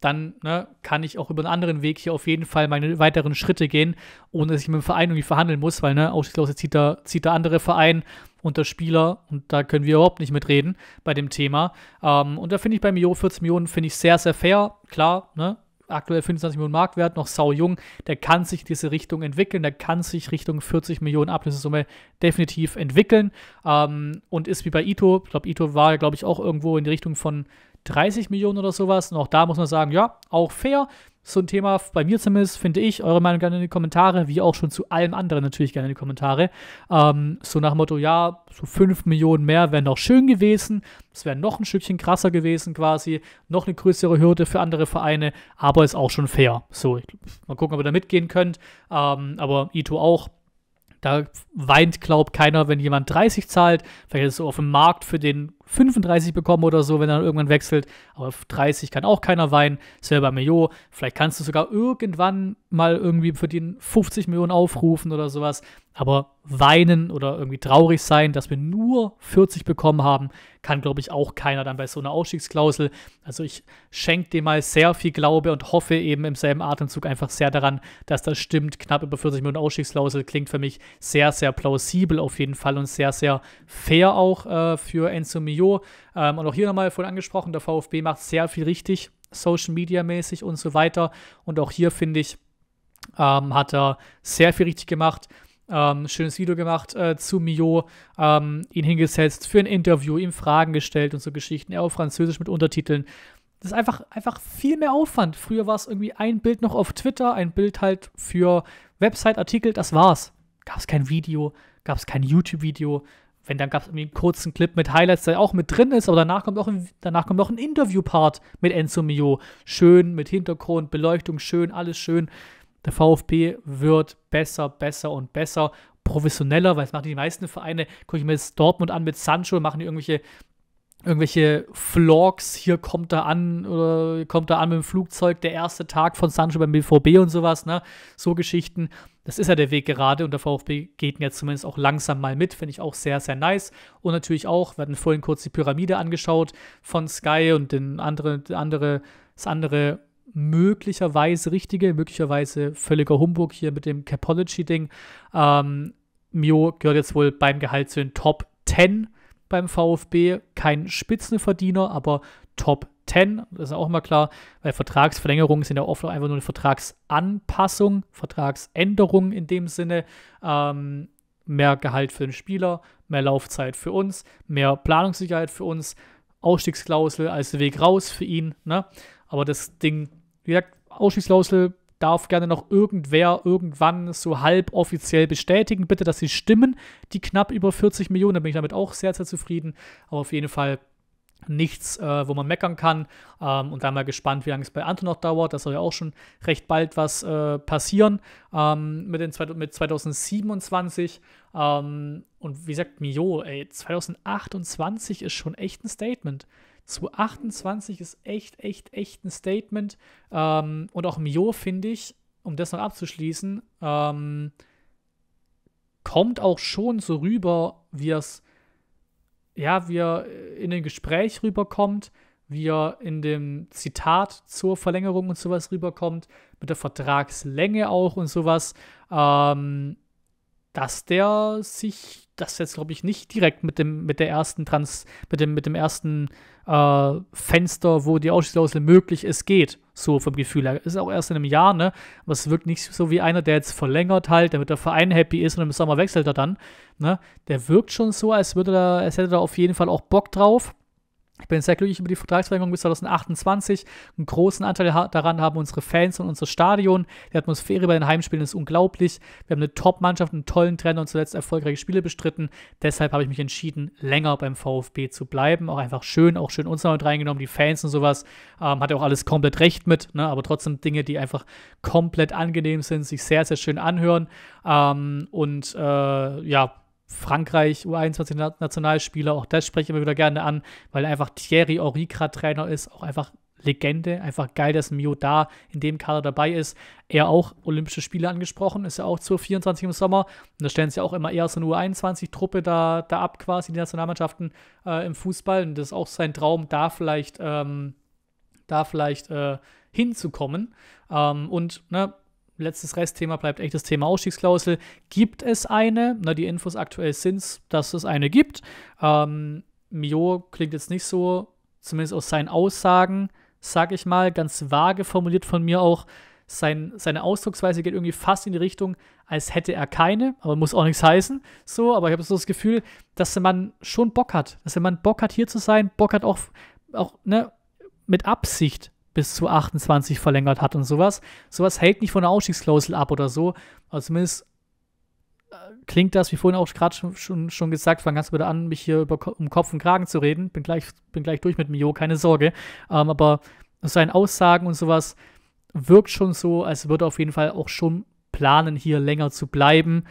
S1: dann ne, kann ich auch über einen anderen Weg hier auf jeden Fall meine weiteren Schritte gehen, ohne dass ich mit dem Verein irgendwie verhandeln muss, weil ne, Ausstiegsklausel zieht der, zieht der andere Verein und der Spieler und da können wir überhaupt nicht mitreden bei dem Thema. Ähm, und da finde ich bei Mio 14 Millionen finde ich sehr, sehr fair. Klar, ne, aktuell 25 Millionen Marktwert, noch sau jung, der kann sich diese Richtung entwickeln, der kann sich Richtung 40 Millionen Ablösesumme definitiv entwickeln ähm, und ist wie bei Ito, ich glaube, Ito war, glaube ich, auch irgendwo in die Richtung von 30 Millionen oder sowas und auch da muss man sagen, ja, auch fair, so ein Thema, bei mir zumindest, finde ich. Eure Meinung gerne in die Kommentare, wie auch schon zu allem anderen natürlich gerne in die Kommentare. Ähm, so nach dem Motto, ja, so 5 Millionen mehr wären noch schön gewesen. Es wäre noch ein Stückchen krasser gewesen quasi. Noch eine größere Hürde für andere Vereine, aber ist auch schon fair. So, ich, mal gucken, ob ihr da mitgehen könnt. Ähm, aber Ito auch. Da weint, glaubt keiner, wenn jemand 30 zahlt. Vielleicht ist es so auf dem Markt für den 35 bekommen oder so, wenn er dann irgendwann wechselt. Aber 30 kann auch keiner weinen. Selber Mio. vielleicht kannst du sogar irgendwann mal irgendwie für den 50 Millionen aufrufen oder sowas. Aber weinen oder irgendwie traurig sein, dass wir nur 40 bekommen haben, kann, glaube ich, auch keiner dann bei so einer Ausstiegsklausel. Also ich schenke dem mal sehr viel Glaube und hoffe eben im selben Atemzug einfach sehr daran, dass das stimmt. Knapp über 40 Millionen Ausstiegsklausel klingt für mich sehr, sehr plausibel auf jeden Fall und sehr, sehr fair auch äh, für Enzo Mio Dio. Ähm, und auch hier nochmal vorhin angesprochen, der VfB macht sehr viel richtig, Social Media mäßig und so weiter. Und auch hier finde ich, ähm, hat er sehr viel richtig gemacht. Ähm, schönes Video gemacht äh, zu Mio, ähm, ihn hingesetzt für ein Interview, ihm Fragen gestellt und so Geschichten, er auf Französisch mit Untertiteln. Das ist einfach, einfach viel mehr Aufwand. Früher war es irgendwie ein Bild noch auf Twitter, ein Bild halt für Website, Artikel, das war's. Gab es kein Video, gab es kein YouTube-Video, wenn dann gab es einen kurzen Clip mit Highlights, der auch mit drin ist, aber danach kommt auch ein, danach kommt noch ein Interview-Part mit Enzo Mio. Schön, mit Hintergrund, Beleuchtung, schön, alles schön. Der VfB wird besser, besser und besser, professioneller, weil es machen die meisten Vereine, gucke ich mir jetzt Dortmund an mit Sancho, machen die irgendwelche irgendwelche Vlogs, hier kommt er an oder kommt er an mit dem Flugzeug, der erste Tag von Sancho beim BVB und sowas, ne? So Geschichten das ist ja der Weg gerade und der VfB geht jetzt zumindest auch langsam mal mit, finde ich auch sehr, sehr nice. Und natürlich auch, wir hatten vorhin kurz die Pyramide angeschaut von Sky und den andere, andere, das andere möglicherweise richtige, möglicherweise völliger Humbug hier mit dem Capology-Ding. Ähm, Mio gehört jetzt wohl beim Gehalt zu den Top 10 beim VfB. Kein Spitzenverdiener, aber Top 10. 10, das ist auch immer klar, weil Vertragsverlängerungen sind ja oft einfach nur eine Vertragsanpassung, Vertragsänderung in dem Sinne. Ähm, mehr Gehalt für den Spieler, mehr Laufzeit für uns, mehr Planungssicherheit für uns, Ausstiegsklausel als Weg raus für ihn. Ne? Aber das Ding, wie gesagt, Ausstiegsklausel darf gerne noch irgendwer irgendwann so halboffiziell bestätigen, bitte, dass sie stimmen, die knapp über 40 Millionen. Da bin ich damit auch sehr, sehr zufrieden. Aber auf jeden Fall nichts, äh, wo man meckern kann. Ähm, und da mal gespannt, wie lange es bei Anton noch dauert. Das soll ja auch schon recht bald was äh, passieren ähm, mit, den, mit 2027. Ähm, und wie sagt Mio, ey, 2028 ist schon echt ein Statement. 2028 ist echt, echt, echt ein Statement. Ähm, und auch Mio, finde ich, um das noch abzuschließen, ähm, kommt auch schon so rüber, wie das ja, wie er äh, in dem Gespräch rüberkommt, wie er in dem Zitat zur Verlängerung und sowas rüberkommt, mit der Vertragslänge auch und sowas, ähm, dass der sich das jetzt, glaube ich, nicht direkt mit dem, mit der ersten Trans, mit dem, mit dem ersten äh, Fenster, wo die Ausstiegsklausel möglich ist, geht. So vom Gefühl her. Ist auch erst in einem Jahr, ne? Aber es wirkt nicht so wie einer, der jetzt verlängert halt, damit der Verein happy ist und im Sommer wechselt er dann. Ne? Der wirkt schon so, als würde er, als hätte er auf jeden Fall auch Bock drauf. Ich bin sehr glücklich über die Vertragsverlängerung bis 2028. Einen großen Anteil daran haben unsere Fans und unser Stadion. Die Atmosphäre bei den Heimspielen ist unglaublich. Wir haben eine Top-Mannschaft, einen tollen Trainer und zuletzt erfolgreiche Spiele bestritten. Deshalb habe ich mich entschieden, länger beim VfB zu bleiben. Auch einfach schön, auch schön uns noch reingenommen, die Fans und sowas. Ähm, hat ja auch alles komplett recht mit, ne? aber trotzdem Dinge, die einfach komplett angenehm sind, sich sehr, sehr schön anhören. Ähm, und äh, ja, Frankreich, U21-Nationalspieler, auch das spreche ich immer wieder gerne an, weil einfach Thierry Henry gerade Trainer ist, auch einfach Legende, einfach geil, dass Mio da in dem Kader dabei ist. Er auch Olympische Spiele angesprochen, ist ja auch zur 24 im Sommer. Und da stellen sie auch immer eher so eine U21-Truppe da, da ab, quasi die Nationalmannschaften äh, im Fußball. Und das ist auch sein Traum, da vielleicht, ähm, da vielleicht äh, hinzukommen. Ähm, und ne, letztes Restthema bleibt echtes Thema Ausstiegsklausel. Gibt es eine? Na, die Infos aktuell sind, es, dass es eine gibt. Ähm, Mio klingt jetzt nicht so, zumindest aus seinen Aussagen, sag ich mal, ganz vage formuliert von mir auch. Sein, seine Ausdrucksweise geht irgendwie fast in die Richtung, als hätte er keine, aber muss auch nichts heißen. So, aber ich habe so das Gefühl, dass der Mann schon Bock hat. Dass der Mann Bock hat, hier zu sein, Bock hat auch, auch ne, mit Absicht bis zu 28 verlängert hat und sowas. Sowas hält nicht von der Ausstiegsklausel ab oder so. Also zumindest äh, klingt das, wie vorhin auch gerade schon, schon, schon, gesagt, fang ganz wieder an, mich hier über, um Kopf und Kragen zu reden. Bin gleich, bin gleich durch mit Mio, keine Sorge. Ähm, aber seine Aussagen und sowas wirkt schon so, als würde auf jeden Fall auch schon planen, hier länger zu bleiben.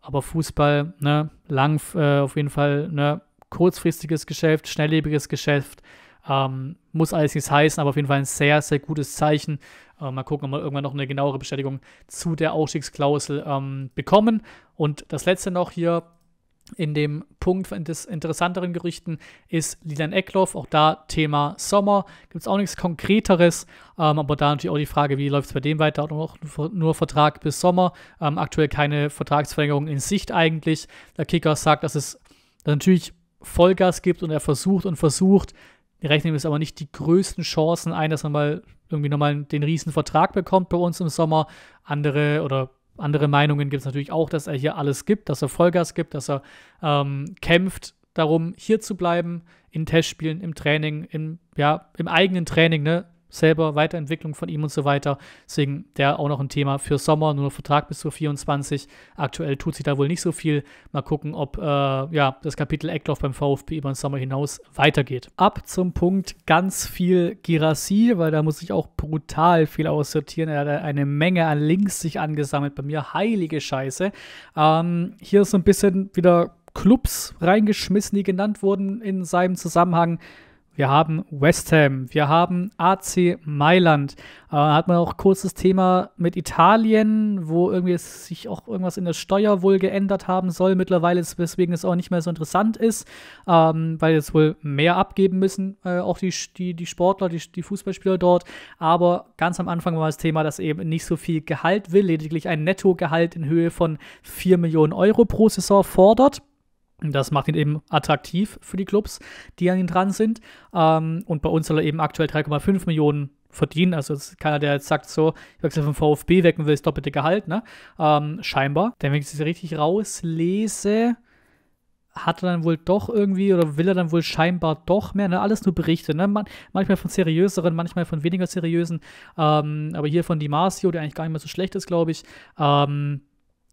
S1: Aber Fußball, ne, lang äh, auf jeden Fall, ne, kurzfristiges Geschäft, schnelllebiges Geschäft. Ähm, muss alles nichts heißen, aber auf jeden Fall ein sehr, sehr gutes Zeichen. Äh, mal gucken, ob wir irgendwann noch eine genauere Bestätigung zu der Ausstiegsklausel ähm, bekommen. Und das letzte noch hier in dem Punkt des interessanteren Gerüchten ist Lilian Eckloff, auch da Thema Sommer. Gibt es auch nichts Konkreteres, ähm, aber da natürlich auch die Frage, wie läuft es bei dem weiter? Auch noch nur Vertrag bis Sommer, ähm, aktuell keine Vertragsverlängerung in Sicht eigentlich. Der Kicker sagt, dass es dass natürlich Vollgas gibt und er versucht und versucht, rechnen jetzt aber nicht die größten Chancen ein, dass man mal irgendwie nochmal den riesen Vertrag bekommt bei uns im Sommer. Andere oder andere Meinungen gibt es natürlich auch, dass er hier alles gibt, dass er Vollgas gibt, dass er ähm, kämpft darum, hier zu bleiben, in Testspielen, im Training, in, ja, im eigenen Training, ne? selber, Weiterentwicklung von ihm und so weiter. Deswegen der auch noch ein Thema für Sommer, nur noch Vertrag bis zu 24. Aktuell tut sich da wohl nicht so viel. Mal gucken, ob äh, ja, das Kapitel Eckloff beim VfB über den Sommer hinaus weitergeht. Ab zum Punkt ganz viel Girassi, weil da muss ich auch brutal viel aussortieren. Er hat eine Menge an Links sich angesammelt. Bei mir heilige Scheiße. Ähm, hier ist so ein bisschen wieder Clubs reingeschmissen, die genannt wurden in seinem Zusammenhang wir haben West Ham, wir haben AC Mailand. Äh, hat man auch kurzes Thema mit Italien, wo irgendwie sich auch irgendwas in der Steuer wohl geändert haben soll. Mittlerweile weswegen es auch nicht mehr so interessant ist, ähm, weil jetzt wohl mehr abgeben müssen, äh, auch die, die, die Sportler, die, die Fußballspieler dort. Aber ganz am Anfang war das Thema, dass eben nicht so viel Gehalt will, lediglich ein Nettogehalt in Höhe von 4 Millionen Euro pro Saison fordert. Das macht ihn eben attraktiv für die Clubs, die an ihn dran sind. Ähm, und bei uns soll er eben aktuell 3,5 Millionen verdienen. Also ist keiner, der jetzt sagt, so, ich wechsle vom VfB wecken will das doppelte Gehalt, ne? Ähm, scheinbar. Denn wenn ich das richtig rauslese, hat er dann wohl doch irgendwie oder will er dann wohl scheinbar doch mehr? Ne? Alles nur Berichte, ne? Man, manchmal von seriöseren, manchmal von weniger seriösen. Ähm, aber hier von Di Marcio, der eigentlich gar nicht mehr so schlecht ist, glaube ich. Ähm,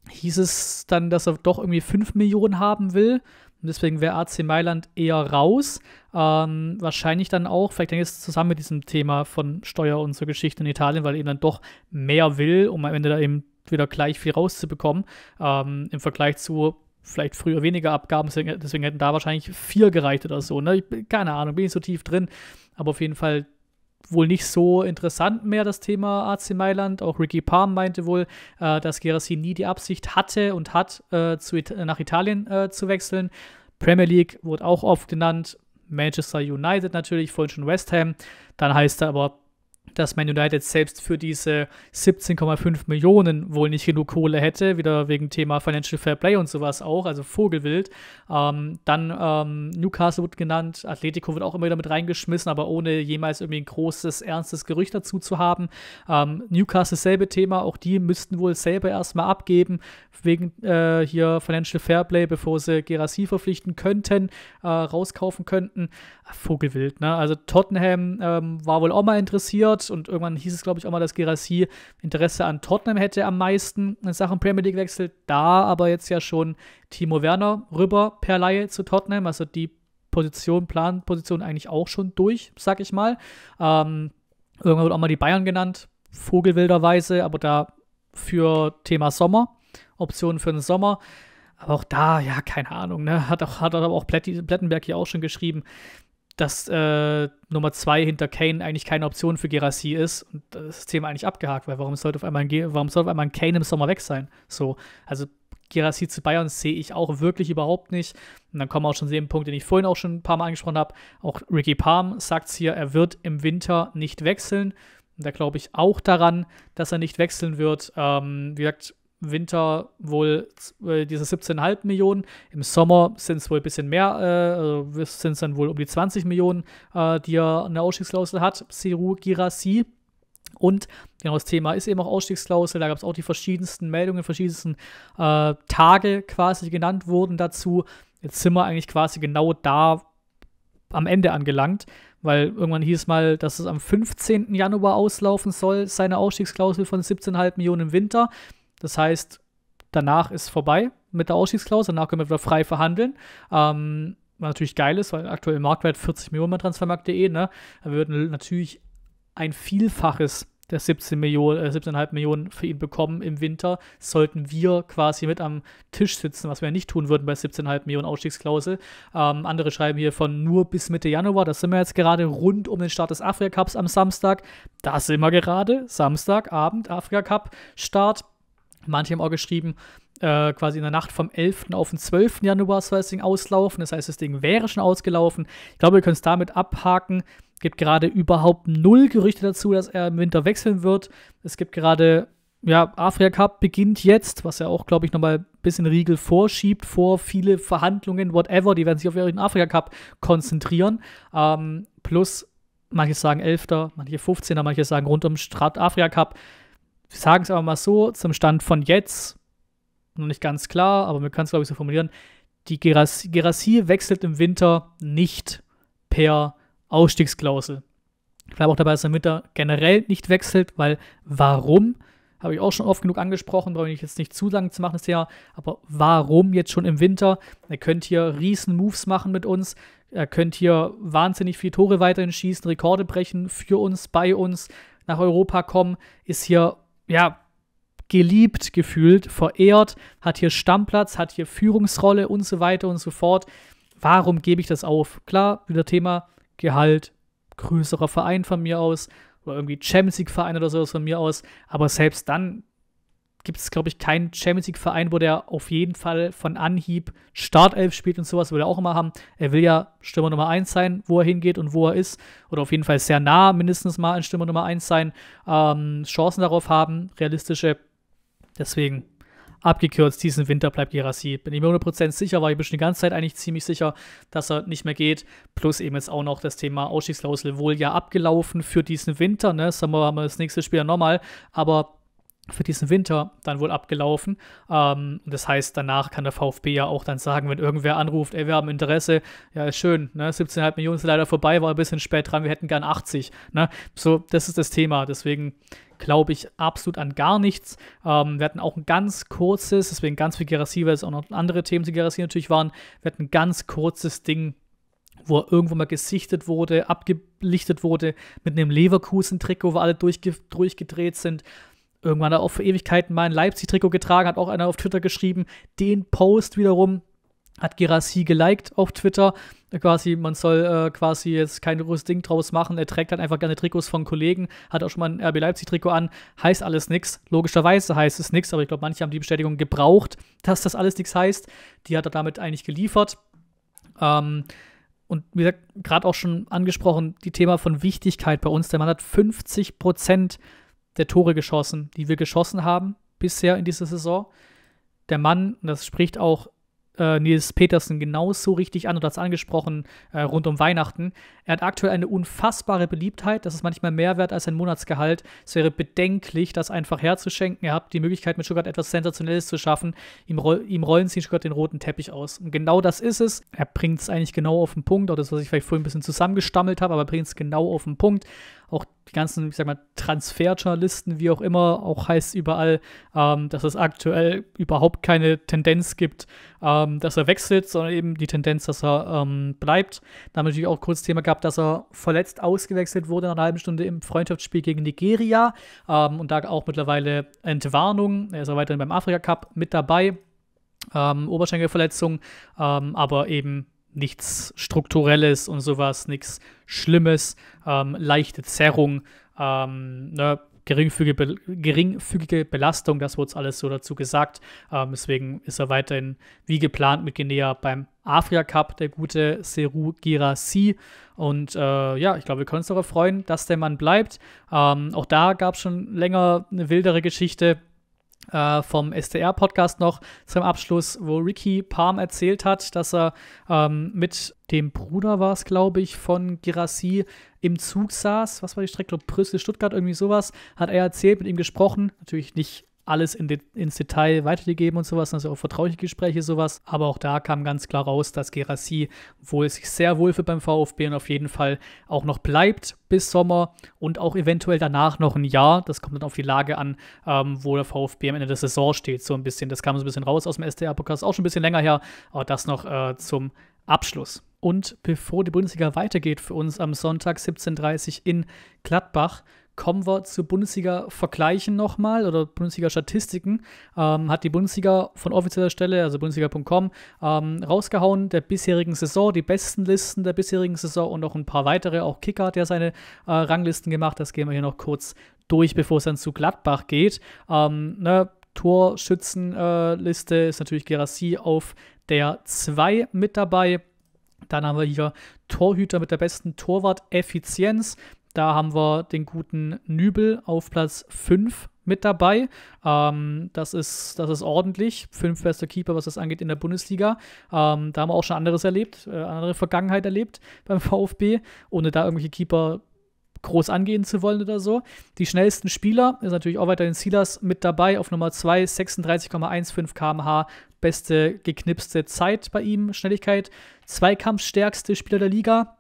S1: hieß es dann, dass er doch irgendwie 5 Millionen haben will. Und deswegen wäre AC Mailand eher raus. Ähm, wahrscheinlich dann auch, vielleicht hängt es zusammen mit diesem Thema von Steuer und so Geschichte in Italien, weil er eben dann doch mehr will, um am Ende da eben wieder gleich viel rauszubekommen. Ähm, Im Vergleich zu vielleicht früher weniger Abgaben, deswegen, deswegen hätten da wahrscheinlich vier gereicht oder so. Ne? Ich, keine Ahnung, bin ich so tief drin. Aber auf jeden Fall wohl nicht so interessant mehr, das Thema AC Mailand. Auch Ricky Palm meinte wohl, äh, dass Gerasim nie die Absicht hatte und hat, äh, zu It nach Italien äh, zu wechseln. Premier League wurde auch oft genannt. Manchester United natürlich, vorhin schon West Ham. Dann heißt er aber dass Man United selbst für diese 17,5 Millionen wohl nicht genug Kohle hätte, wieder wegen Thema Financial Fair Play und sowas auch, also Vogelwild. Ähm, dann ähm, Newcastle wird genannt, Atletico wird auch immer wieder mit reingeschmissen, aber ohne jemals irgendwie ein großes, ernstes Gerücht dazu zu haben. Ähm, Newcastle selbe Thema, auch die müssten wohl selber erstmal abgeben, wegen äh, hier Financial Fair Play, bevor sie Gerassi verpflichten könnten, äh, rauskaufen könnten. Vogelwild, ne? Also Tottenham ähm, war wohl auch mal interessiert hat. Und irgendwann hieß es, glaube ich, auch mal, dass Gerassi Interesse an Tottenham hätte am meisten in Sachen Premier League wechselt. Da aber jetzt ja schon Timo Werner rüber per Laie zu Tottenham. Also die Position, Planposition eigentlich auch schon durch, sag ich mal. Ähm, irgendwann wird auch mal die Bayern genannt, vogelwilderweise, aber da für Thema Sommer, Optionen für den Sommer. Aber auch da, ja, keine Ahnung, ne? Hat auch, hat auch Plättenberg hier auch schon geschrieben dass äh, Nummer 2 hinter Kane eigentlich keine Option für Gerassi ist und das Thema eigentlich abgehakt, weil warum sollte auf einmal ein, warum sollte auf einmal ein Kane im Sommer weg sein? So, also Gerassi zu Bayern sehe ich auch wirklich überhaupt nicht. Und dann kommen wir auch schon zu dem Punkt, den ich vorhin auch schon ein paar Mal angesprochen habe. Auch Ricky Palm sagt es hier, er wird im Winter nicht wechseln. Und da glaube ich auch daran, dass er nicht wechseln wird. Ähm, wie gesagt, Winter wohl äh, diese 17,5 Millionen. Im Sommer sind es wohl ein bisschen mehr, äh, also sind es dann wohl um die 20 Millionen, äh, die er eine Ausstiegsklausel hat, Seru Girassi. Und genau das Thema ist eben auch Ausstiegsklausel. Da gab es auch die verschiedensten Meldungen, verschiedensten äh, Tage quasi genannt wurden dazu. Jetzt sind wir eigentlich quasi genau da am Ende angelangt, weil irgendwann hieß mal, dass es am 15. Januar auslaufen soll, seine Ausstiegsklausel von 17,5 Millionen im Winter. Das heißt, danach ist vorbei mit der Ausstiegsklausel, danach können wir wieder frei verhandeln. Ähm, was natürlich geil ist, weil aktuell Marktwert 40 Millionen bei Transfermarkt.de, ne? Da würden natürlich ein Vielfaches der 17 Millionen, äh, 17,5 Millionen für ihn bekommen im Winter, sollten wir quasi mit am Tisch sitzen, was wir ja nicht tun würden bei 17,5 Millionen Ausstiegsklausel. Ähm, andere schreiben hier von nur bis Mitte Januar, da sind wir jetzt gerade rund um den Start des Afrika Cups am Samstag. Da sind wir gerade, Samstagabend, Afrika Cup Start. Manche haben auch geschrieben, äh, quasi in der Nacht vom 11. auf den 12. Januar soll das Ding auslaufen. Das heißt, das Ding wäre schon ausgelaufen. Ich glaube, wir können es damit abhaken. Es gibt gerade überhaupt null Gerüchte dazu, dass er im Winter wechseln wird. Es gibt gerade, ja, Afrika Cup beginnt jetzt, was ja auch, glaube ich, nochmal ein bisschen Riegel vorschiebt vor viele Verhandlungen, whatever. Die werden sich auf ihren Afrika Cup konzentrieren. Ähm, plus, manche sagen 11., manche 15., manche sagen rund um Strat Afrika Cup wir sagen es aber mal so, zum Stand von jetzt, noch nicht ganz klar, aber wir können es, glaube ich, so formulieren, die Gerassie wechselt im Winter nicht per Ausstiegsklausel. Ich bleibe auch dabei, dass der im Winter generell nicht wechselt, weil warum? Habe ich auch schon oft genug angesprochen, brauche ich jetzt nicht zu lang zu machen das ja, aber warum jetzt schon im Winter? Ihr könnt hier riesen Moves machen mit uns, ihr könnt hier wahnsinnig viele Tore weiterhin schießen, Rekorde brechen, für uns, bei uns, nach Europa kommen, ist hier ja, geliebt gefühlt, verehrt, hat hier Stammplatz, hat hier Führungsrolle und so weiter und so fort. Warum gebe ich das auf? Klar, wieder Thema Gehalt, größerer Verein von mir aus oder irgendwie Champions League Verein oder sowas von mir aus, aber selbst dann gibt es, glaube ich, keinen Champions League-Verein, wo der auf jeden Fall von Anhieb Startelf spielt und sowas, will er auch immer haben. Er will ja Stürmer Nummer 1 sein, wo er hingeht und wo er ist. Oder auf jeden Fall sehr nah mindestens mal ein Stürmer Nummer 1 sein. Ähm, Chancen darauf haben, realistische. Deswegen abgekürzt, diesen Winter bleibt Gerassi. Bin ich mir 100% sicher, war ich bestimmt die ganze Zeit eigentlich ziemlich sicher, dass er nicht mehr geht. Plus eben jetzt auch noch das Thema Ausstiegsklausel wohl ja abgelaufen für diesen Winter. Ne? Sagen wir, haben wir das nächste Spiel ja nochmal. Aber für diesen Winter dann wohl abgelaufen. Ähm, das heißt, danach kann der VfB ja auch dann sagen, wenn irgendwer anruft, ey, wir haben Interesse, ja, ist schön, ne? 17,5 Millionen sind leider vorbei, war ein bisschen spät dran, wir hätten gern 80. Ne? So, das ist das Thema. Deswegen glaube ich absolut an gar nichts. Ähm, wir hatten auch ein ganz kurzes, deswegen ganz viel Gerassi, weil es auch noch andere Themen zu Gerassi natürlich waren, wir hatten ein ganz kurzes Ding wo er irgendwo mal gesichtet wurde, abgelichtet wurde mit einem leverkusen trick wo wir alle durchge durchgedreht sind irgendwann auch für Ewigkeiten mal ein Leipzig-Trikot getragen, hat auch einer auf Twitter geschrieben. Den Post wiederum hat Gerassi geliked auf Twitter. Quasi, man soll äh, quasi jetzt kein großes Ding draus machen. Er trägt dann halt einfach gerne Trikots von Kollegen, hat auch schon mal ein RB Leipzig-Trikot an. Heißt alles nichts. Logischerweise heißt es nichts, aber ich glaube, manche haben die Bestätigung gebraucht, dass das alles nichts heißt. Die hat er damit eigentlich geliefert. Ähm, und wie gesagt, gerade auch schon angesprochen, die Thema von Wichtigkeit bei uns. Der Mann hat 50 Prozent der Tore geschossen, die wir geschossen haben bisher in dieser Saison. Der Mann, das spricht auch äh, Nils Petersen genauso richtig an und hat es angesprochen äh, rund um Weihnachten. Er hat aktuell eine unfassbare Beliebtheit. Das ist manchmal mehr wert als ein Monatsgehalt. Es wäre bedenklich, das einfach herzuschenken. Er hat die Möglichkeit, mit Stuttgart etwas Sensationelles zu schaffen. Ihm, roll ihm rollen sie in Stuttgart den roten Teppich aus. Und genau das ist es. Er bringt es eigentlich genau auf den Punkt. Auch das, was ich vielleicht vorhin ein bisschen zusammengestammelt habe, aber bringt es genau auf den Punkt auch die ganzen, ich sag mal, Transferjournalisten, wie auch immer, auch heißt überall, ähm, dass es aktuell überhaupt keine Tendenz gibt, ähm, dass er wechselt, sondern eben die Tendenz, dass er ähm, bleibt. Da haben natürlich auch kurz Thema gehabt, dass er verletzt ausgewechselt wurde nach einer halben Stunde im Freundschaftsspiel gegen Nigeria ähm, und da auch mittlerweile Entwarnung. Er ist auch weiterhin beim Afrika Cup mit dabei. Ähm, Oberschenkelverletzung, ähm, aber eben nichts Strukturelles und sowas, nichts Schlimmes, ähm, leichte Zerrung, ähm, ne, geringfügige, Be geringfügige Belastung, das wurde alles so dazu gesagt. Ähm, deswegen ist er weiterhin wie geplant mit Guinea beim Afrika Cup, der gute Seru Girassi. Und äh, ja, ich glaube, wir können uns darauf freuen, dass der Mann bleibt. Ähm, auch da gab es schon länger eine wildere Geschichte äh, vom SDR-Podcast noch zum Abschluss, wo Ricky Palm erzählt hat, dass er ähm, mit dem Bruder war es, glaube ich, von Girassi im Zug saß. Was war die Strecke? Brüssel-Stuttgart, irgendwie sowas. Hat er erzählt, mit ihm gesprochen. Natürlich nicht alles in de ins Detail weitergegeben und sowas, also auch vertrauliche Gespräche, sowas. Aber auch da kam ganz klar raus, dass Gerassi wohl sich sehr wohl für beim VfB und auf jeden Fall auch noch bleibt bis Sommer und auch eventuell danach noch ein Jahr. Das kommt dann auf die Lage an, ähm, wo der VfB am Ende der Saison steht, so ein bisschen. Das kam so ein bisschen raus aus dem SDR-Podcast, auch schon ein bisschen länger her, aber das noch äh, zum Abschluss. Und bevor die Bundesliga weitergeht für uns am Sonntag 17.30 Uhr in Gladbach, kommen wir zu Bundesliga-Vergleichen nochmal oder Bundesliga-Statistiken, ähm, hat die Bundesliga von offizieller Stelle, also bundesliga.com, ähm, rausgehauen der bisherigen Saison, die besten Listen der bisherigen Saison und noch ein paar weitere. Auch Kicker hat ja seine äh, Ranglisten gemacht, das gehen wir hier noch kurz durch, bevor es dann zu Gladbach geht. Ähm, ne, Torschützenliste äh, ist natürlich Gerassi auf der 2 mit dabei. Dann haben wir hier Torhüter mit der besten Torwarteffizienz. Da haben wir den guten Nübel auf Platz 5 mit dabei. Ähm, das, ist, das ist ordentlich. Fünf beste Keeper, was das angeht in der Bundesliga. Ähm, da haben wir auch schon anderes erlebt, äh, andere Vergangenheit erlebt beim VfB, ohne da irgendwelche Keeper groß angehen zu wollen oder so. Die schnellsten Spieler ist natürlich auch weiterhin Silas mit dabei auf Nummer 2, 36,15 km/h. Beste geknipste Zeit bei ihm, Schnelligkeit. Zweikampfstärkste Spieler der Liga,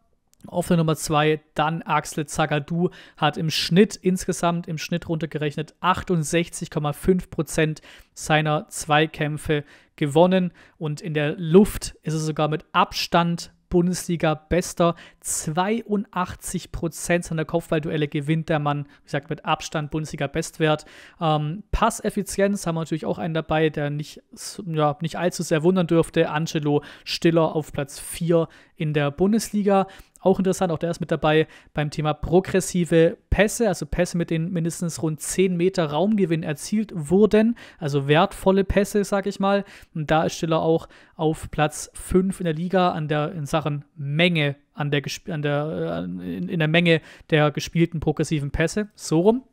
S1: auf der Nummer 2 dann Axel Zagadou hat im Schnitt insgesamt im Schnitt runtergerechnet 68,5% seiner Zweikämpfe gewonnen und in der Luft ist er sogar mit Abstand Bundesliga bester. 82 seiner Kopfballduelle gewinnt der Mann, wie gesagt, mit Abstand Bundesliga Bestwert. Ähm, Passeffizienz haben wir natürlich auch einen dabei, der nicht, ja, nicht allzu sehr wundern dürfte. Angelo Stiller auf Platz 4 in der Bundesliga. Auch interessant, auch der ist mit dabei beim Thema progressive Pässe, also Pässe, mit denen mindestens rund 10 Meter Raumgewinn erzielt wurden, also wertvolle Pässe, sage ich mal. Und da ist Stiller auch auf Platz 5 in der Liga an der, in Sachen Menge, an der, an der, äh, in, in der Menge der gespielten progressiven Pässe, so rum.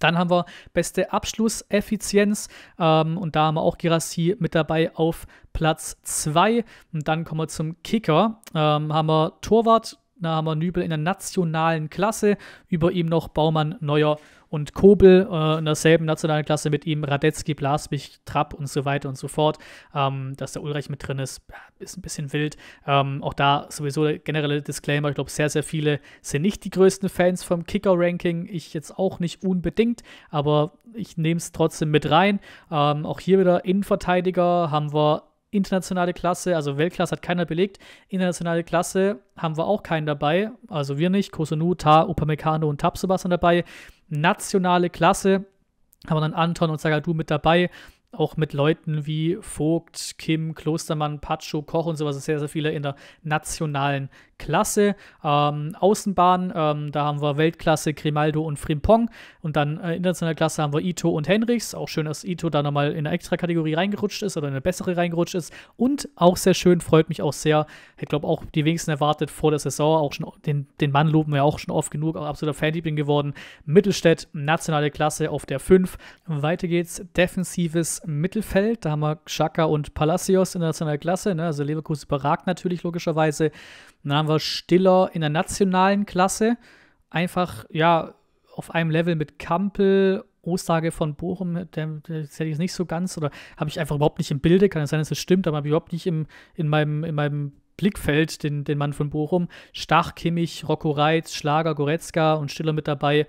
S1: Dann haben wir beste Abschlusseffizienz ähm, und da haben wir auch Girassi mit dabei auf Platz 2. Und dann kommen wir zum Kicker. Ähm, haben wir Torwart, da haben wir Nübel in der nationalen Klasse, über ihm noch Baumann, Neuer und Kobel äh, in derselben nationalen Klasse mit ihm, Radetzky, Blaswig, Trapp und so weiter und so fort. Ähm, dass der Ulreich mit drin ist, ist ein bisschen wild. Ähm, auch da sowieso der generelle Disclaimer. Ich glaube, sehr, sehr viele sind nicht die größten Fans vom Kicker-Ranking. Ich jetzt auch nicht unbedingt, aber ich nehme es trotzdem mit rein. Ähm, auch hier wieder Innenverteidiger haben wir internationale Klasse, also Weltklasse hat keiner belegt. Internationale Klasse haben wir auch keinen dabei, also wir nicht. Kosunu, Ta, Upamecano und Tab Sebastian dabei nationale Klasse. Haben wir dann Anton und Sagadu mit dabei. Auch mit Leuten wie Vogt, Kim, Klostermann, Pacho, Koch und sowas. Sehr, sehr viele in der nationalen klasse. Ähm, Außenbahn, ähm, da haben wir Weltklasse Grimaldo und Frimpong. Und dann äh, internationaler Klasse haben wir Ito und Henrichs. Auch schön, dass Ito da nochmal in eine extra Kategorie reingerutscht ist oder in eine bessere reingerutscht ist. Und auch sehr schön, freut mich auch sehr. Ich glaube, auch die wenigsten erwartet vor der Saison. Auch schon den, den Mann loben wir auch schon oft genug. Auch absoluter Fanliebling geworden. Mittelstädt, nationale Klasse auf der 5. Weiter geht's. Defensives Mittelfeld. Da haben wir Schaka und Palacios in der internationaler Klasse. Ne? Also Leverkusen überragt natürlich logischerweise dann haben wir Stiller in der nationalen Klasse. Einfach, ja, auf einem Level mit Kampel, Ostage von Bochum, der, das hätte ich nicht so ganz, oder habe ich einfach überhaupt nicht im Bilde, kann es sein, dass es stimmt, aber habe ich überhaupt nicht im, in, meinem, in meinem Blickfeld den, den Mann von Bochum. Stach, Kimmich, Rocco Reitz, Schlager, Goretzka und Stiller mit dabei.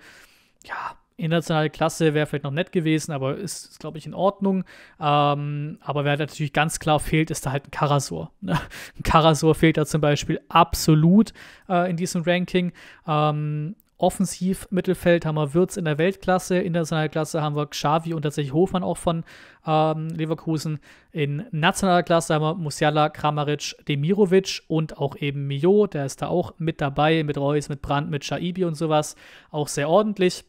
S1: Ja, Internationale Klasse wäre vielleicht noch nett gewesen, aber ist, ist glaube ich, in Ordnung. Ähm, aber wer natürlich ganz klar fehlt, ist da halt ein Karasor. Ne? Ein Karasor fehlt da zum Beispiel absolut äh, in diesem Ranking. Ähm, offensiv Mittelfeld haben wir Würz in der Weltklasse, internationaler Klasse haben wir Xavi und tatsächlich Hofmann auch von ähm, Leverkusen. In nationaler Klasse haben wir Musiala, Kramaric, Demirovic und auch eben Mio, der ist da auch mit dabei, mit Reus, mit Brandt, mit Shaibi und sowas. Auch sehr ordentlich.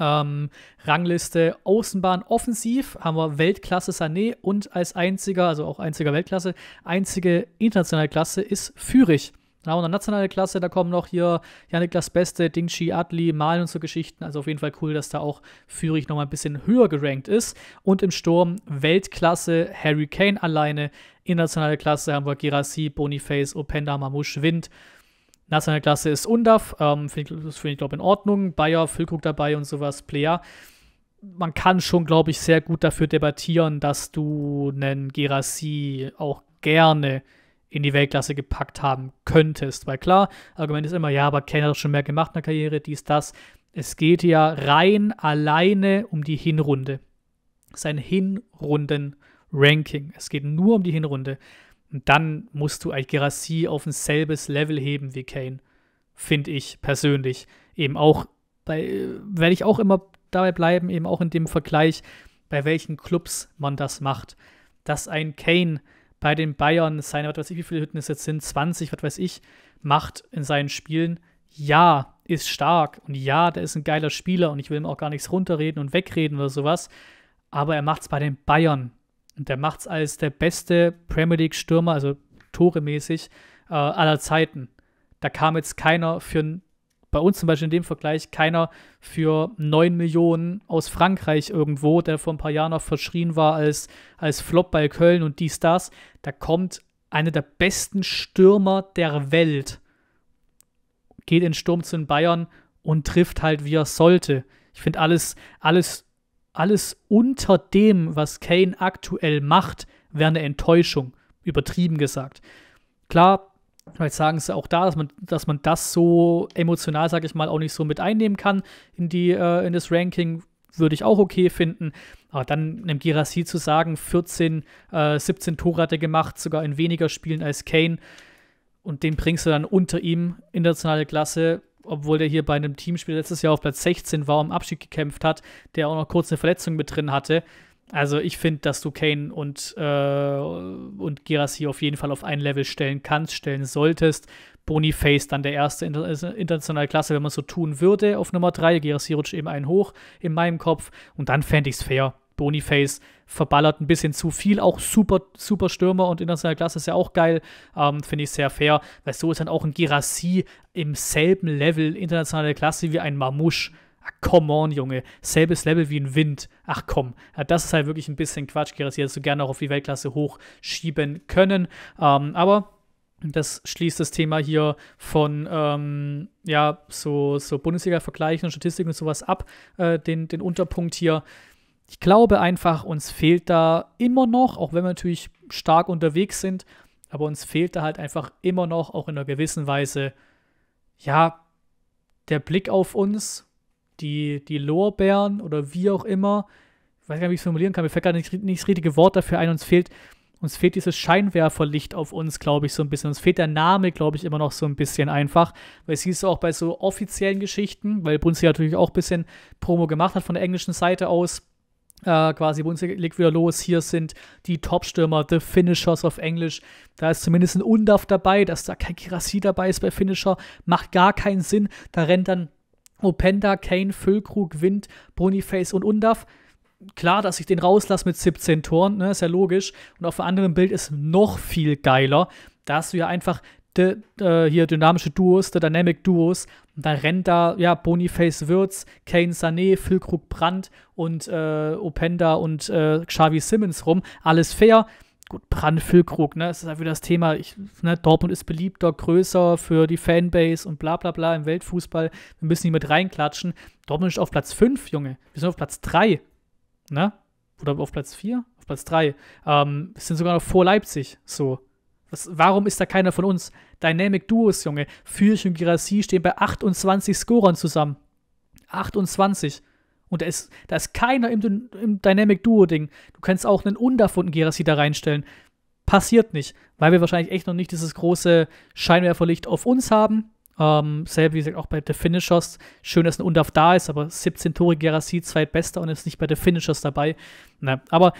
S1: Ähm, Rangliste Außenbahn offensiv haben wir Weltklasse Sané und als einziger, also auch einziger Weltklasse, einzige internationale Klasse ist Fürich. Dann haben wir eine nationale Klasse, da kommen noch hier Janik das Beste, Ding Adli, Malen und so Geschichten. Also auf jeden Fall cool, dass da auch Fürich nochmal ein bisschen höher gerankt ist. Und im Sturm Weltklasse, Harry Kane alleine. Internationale Klasse haben wir Girassi, Boniface, Openda, Mamouche, Wind. Nationale Klasse ist UNDAF, ähm, finde ich, find ich glaube in Ordnung. Bayer, Füllkrug dabei und sowas, Player. Man kann schon, glaube ich, sehr gut dafür debattieren, dass du einen Gerasi auch gerne in die Weltklasse gepackt haben könntest. Weil klar, Argument ist immer, ja, aber Kane hat schon mehr gemacht in der Karriere, dies, das. Es geht ja rein alleine um die Hinrunde. Sein Hinrunden-Ranking. Es geht nur um die Hinrunde. Und dann musst du eigentlich Gerassi auf ein selbes Level heben wie Kane, finde ich persönlich. Eben auch bei, äh, werde ich auch immer dabei bleiben, eben auch in dem Vergleich, bei welchen Clubs man das macht. Dass ein Kane bei den Bayern seine, was weiß ich, wie viele Hütten es jetzt sind, 20, was weiß ich, macht in seinen Spielen, ja, ist stark und ja, der ist ein geiler Spieler und ich will ihm auch gar nichts runterreden und wegreden oder sowas, aber er macht es bei den Bayern und der macht es als der beste Premier League-Stürmer, also Tore-mäßig, äh, aller Zeiten. Da kam jetzt keiner für, bei uns zum Beispiel in dem Vergleich, keiner für 9 Millionen aus Frankreich irgendwo, der vor ein paar Jahren noch verschrien war als, als Flop bei Köln und dies, das. Da kommt einer der besten Stürmer der Welt, geht in Sturm zu den Bayern und trifft halt, wie er sollte. Ich finde alles, alles alles unter dem, was Kane aktuell macht, wäre eine Enttäuschung, übertrieben gesagt. Klar, vielleicht sagen sie auch da, dass man, dass man das so emotional, sage ich mal, auch nicht so mit einnehmen kann in, die, äh, in das Ranking, würde ich auch okay finden. Aber dann einem Girassi zu sagen, 14, äh, 17 Tore hat er gemacht, sogar in weniger Spielen als Kane und den bringst du dann unter ihm, internationale Klasse, obwohl der hier bei einem Teamspiel letztes Jahr auf Platz 16 war, um Abschied gekämpft hat, der auch noch kurz eine Verletzung mit drin hatte. Also ich finde, dass du Kane und, äh, und Geras hier auf jeden Fall auf ein Level stellen kannst, stellen solltest. Boniface dann der erste inter also internationale Klasse, wenn man so tun würde, auf Nummer 3. Geras rutscht eben einen hoch in meinem Kopf. Und dann fände ich es fair, Boniface verballert ein bisschen zu viel, auch super, super Stürmer und internationale Klasse ist ja auch geil, ähm, finde ich sehr fair, weil so ist dann auch ein Girassi im selben Level internationale Klasse wie ein Mamouche. Ach, come on, Junge. Selbes Level wie ein Wind. Ach komm. Ja, das ist halt wirklich ein bisschen Quatsch, Girassi hättest du gerne auch auf die Weltklasse hochschieben können. Ähm, aber das schließt das Thema hier von ähm, ja, so, so Bundesliga-Vergleichen und Statistiken und sowas ab, äh, den, den Unterpunkt hier. Ich glaube einfach, uns fehlt da immer noch, auch wenn wir natürlich stark unterwegs sind, aber uns fehlt da halt einfach immer noch, auch in einer gewissen Weise, ja, der Blick auf uns, die, die Lorbeeren oder wie auch immer. Ich weiß gar nicht, wie ich es formulieren kann, mir fällt gar nicht, nicht das richtige Wort dafür ein. Uns fehlt, uns fehlt dieses Scheinwerferlicht auf uns, glaube ich, so ein bisschen. Uns fehlt der Name, glaube ich, immer noch so ein bisschen einfach. Weil es hieß auch bei so offiziellen Geschichten, weil Brunzi natürlich auch ein bisschen Promo gemacht hat von der englischen Seite aus äh, quasi Bundesliga legt wieder los. Hier sind die Top-Stürmer, The Finishers auf Englisch. Da ist zumindest ein Undaf dabei, dass da kein Kirassi dabei ist bei Finisher, macht gar keinen Sinn. Da rennt dann Openda, Kane, Füllkrug, Wind, Boniface und Undaf. Klar, dass ich den rauslasse mit 17 Toren, ne, ist ja logisch. Und auf dem anderen Bild ist noch viel geiler, da hast du ja einfach De, äh, hier dynamische Duos, der Dynamic Duos. Und dann rennt da, ja, Boniface Würz, Kane Sané, Füllkrug Brandt und äh, Openda und äh, Xavi Simmons rum. Alles fair. Gut, Brandt, Füllkrug, ne, das ist halt einfach das Thema. Ich, ne, Dortmund ist beliebter, größer für die Fanbase und bla bla bla im Weltfußball. Wir müssen hier mit reinklatschen. Dortmund ist auf Platz 5, Junge. Wir sind auf Platz 3. Ne? Oder auf Platz 4? Auf Platz 3. Ähm, wir sind sogar noch vor Leipzig. So. Was, warum ist da keiner von uns? Dynamic Duos, Junge. Fürch und Girassi stehen bei 28 Scorern zusammen. 28. Und da ist, da ist keiner im, im Dynamic Duo-Ding. Du kannst auch einen undafunden Girassi da reinstellen. Passiert nicht, weil wir wahrscheinlich echt noch nicht dieses große Scheinwerferlicht auf uns haben. Ähm, selber wie gesagt auch bei The Finishers. Schön, dass ein Undaf da ist, aber 17 Tore Gerasi, zweitbester und ist nicht bei The Finishers dabei. Na, aber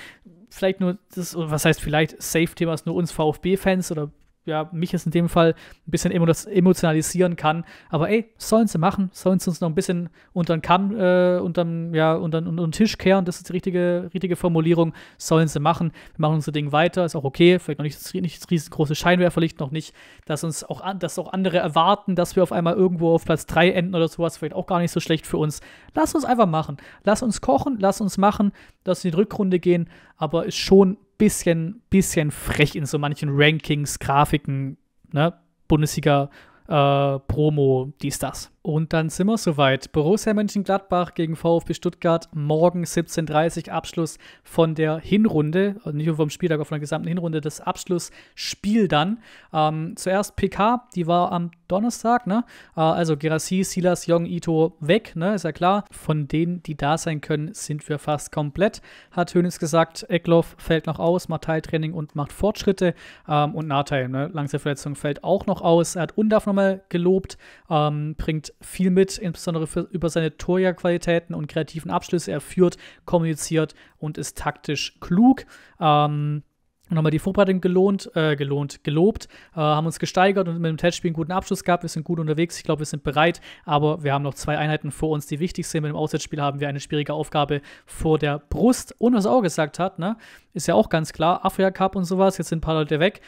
S1: vielleicht nur, das, was heißt vielleicht, Safe-Thema ist nur uns VfB-Fans oder ja, mich jetzt in dem Fall ein bisschen emotionalisieren kann. Aber ey, sollen sie machen, sollen sie uns noch ein bisschen unter den Kamm, äh, unterm, ja, unter, unter den Tisch kehren, das ist die richtige, richtige Formulierung, sollen sie machen. Wir machen unser Ding weiter, ist auch okay, vielleicht noch nicht, nicht das riesengroße Scheinwerferlicht, noch nicht, dass uns auch, an, dass auch andere erwarten, dass wir auf einmal irgendwo auf Platz 3 enden oder sowas, vielleicht auch gar nicht so schlecht für uns. Lass uns einfach machen, lass uns kochen, lass uns machen, lass in die Rückrunde gehen, aber ist schon bisschen, bisschen frech in so manchen Rankings, Grafiken, ne? Bundesliga, äh, Promo, dies, das. Und dann sind wir soweit. Borussia Mönchengladbach gegen VfB Stuttgart morgen 17.30 Uhr Abschluss von der Hinrunde, also nicht nur vom Spieltag, auch von der gesamten Hinrunde, das Abschlussspiel dann. Ähm, zuerst PK, die war am Donnerstag, ne? Äh, also Gerassi, Silas, Jong, Ito weg, ne? Ist ja klar. Von denen, die da sein können, sind wir fast komplett. Hat Hönes gesagt, Eckloff fällt noch aus, macht Teiltraining und macht Fortschritte. Ähm, und Natheil, ne? Langzeitverletzung fällt auch noch aus. Er hat Undaf nochmal gelobt, ähm, bringt viel mit, insbesondere für, über seine Torjagdqualitäten und kreativen Abschlüsse. Er führt, kommuniziert und ist taktisch klug. Ähm, und die Vorbereitung gelohnt, äh, gelohnt, gelobt, äh, haben uns gesteigert und mit dem Testspiel einen guten Abschluss gehabt. Wir sind gut unterwegs, ich glaube, wir sind bereit, aber wir haben noch zwei Einheiten vor uns, die wichtig sind. Mit dem Auswärtsspiel haben wir eine schwierige Aufgabe vor der Brust. Und was er auch gesagt hat, ne, ist ja auch ganz klar, Afrika Cup und sowas, jetzt sind ein paar Leute weg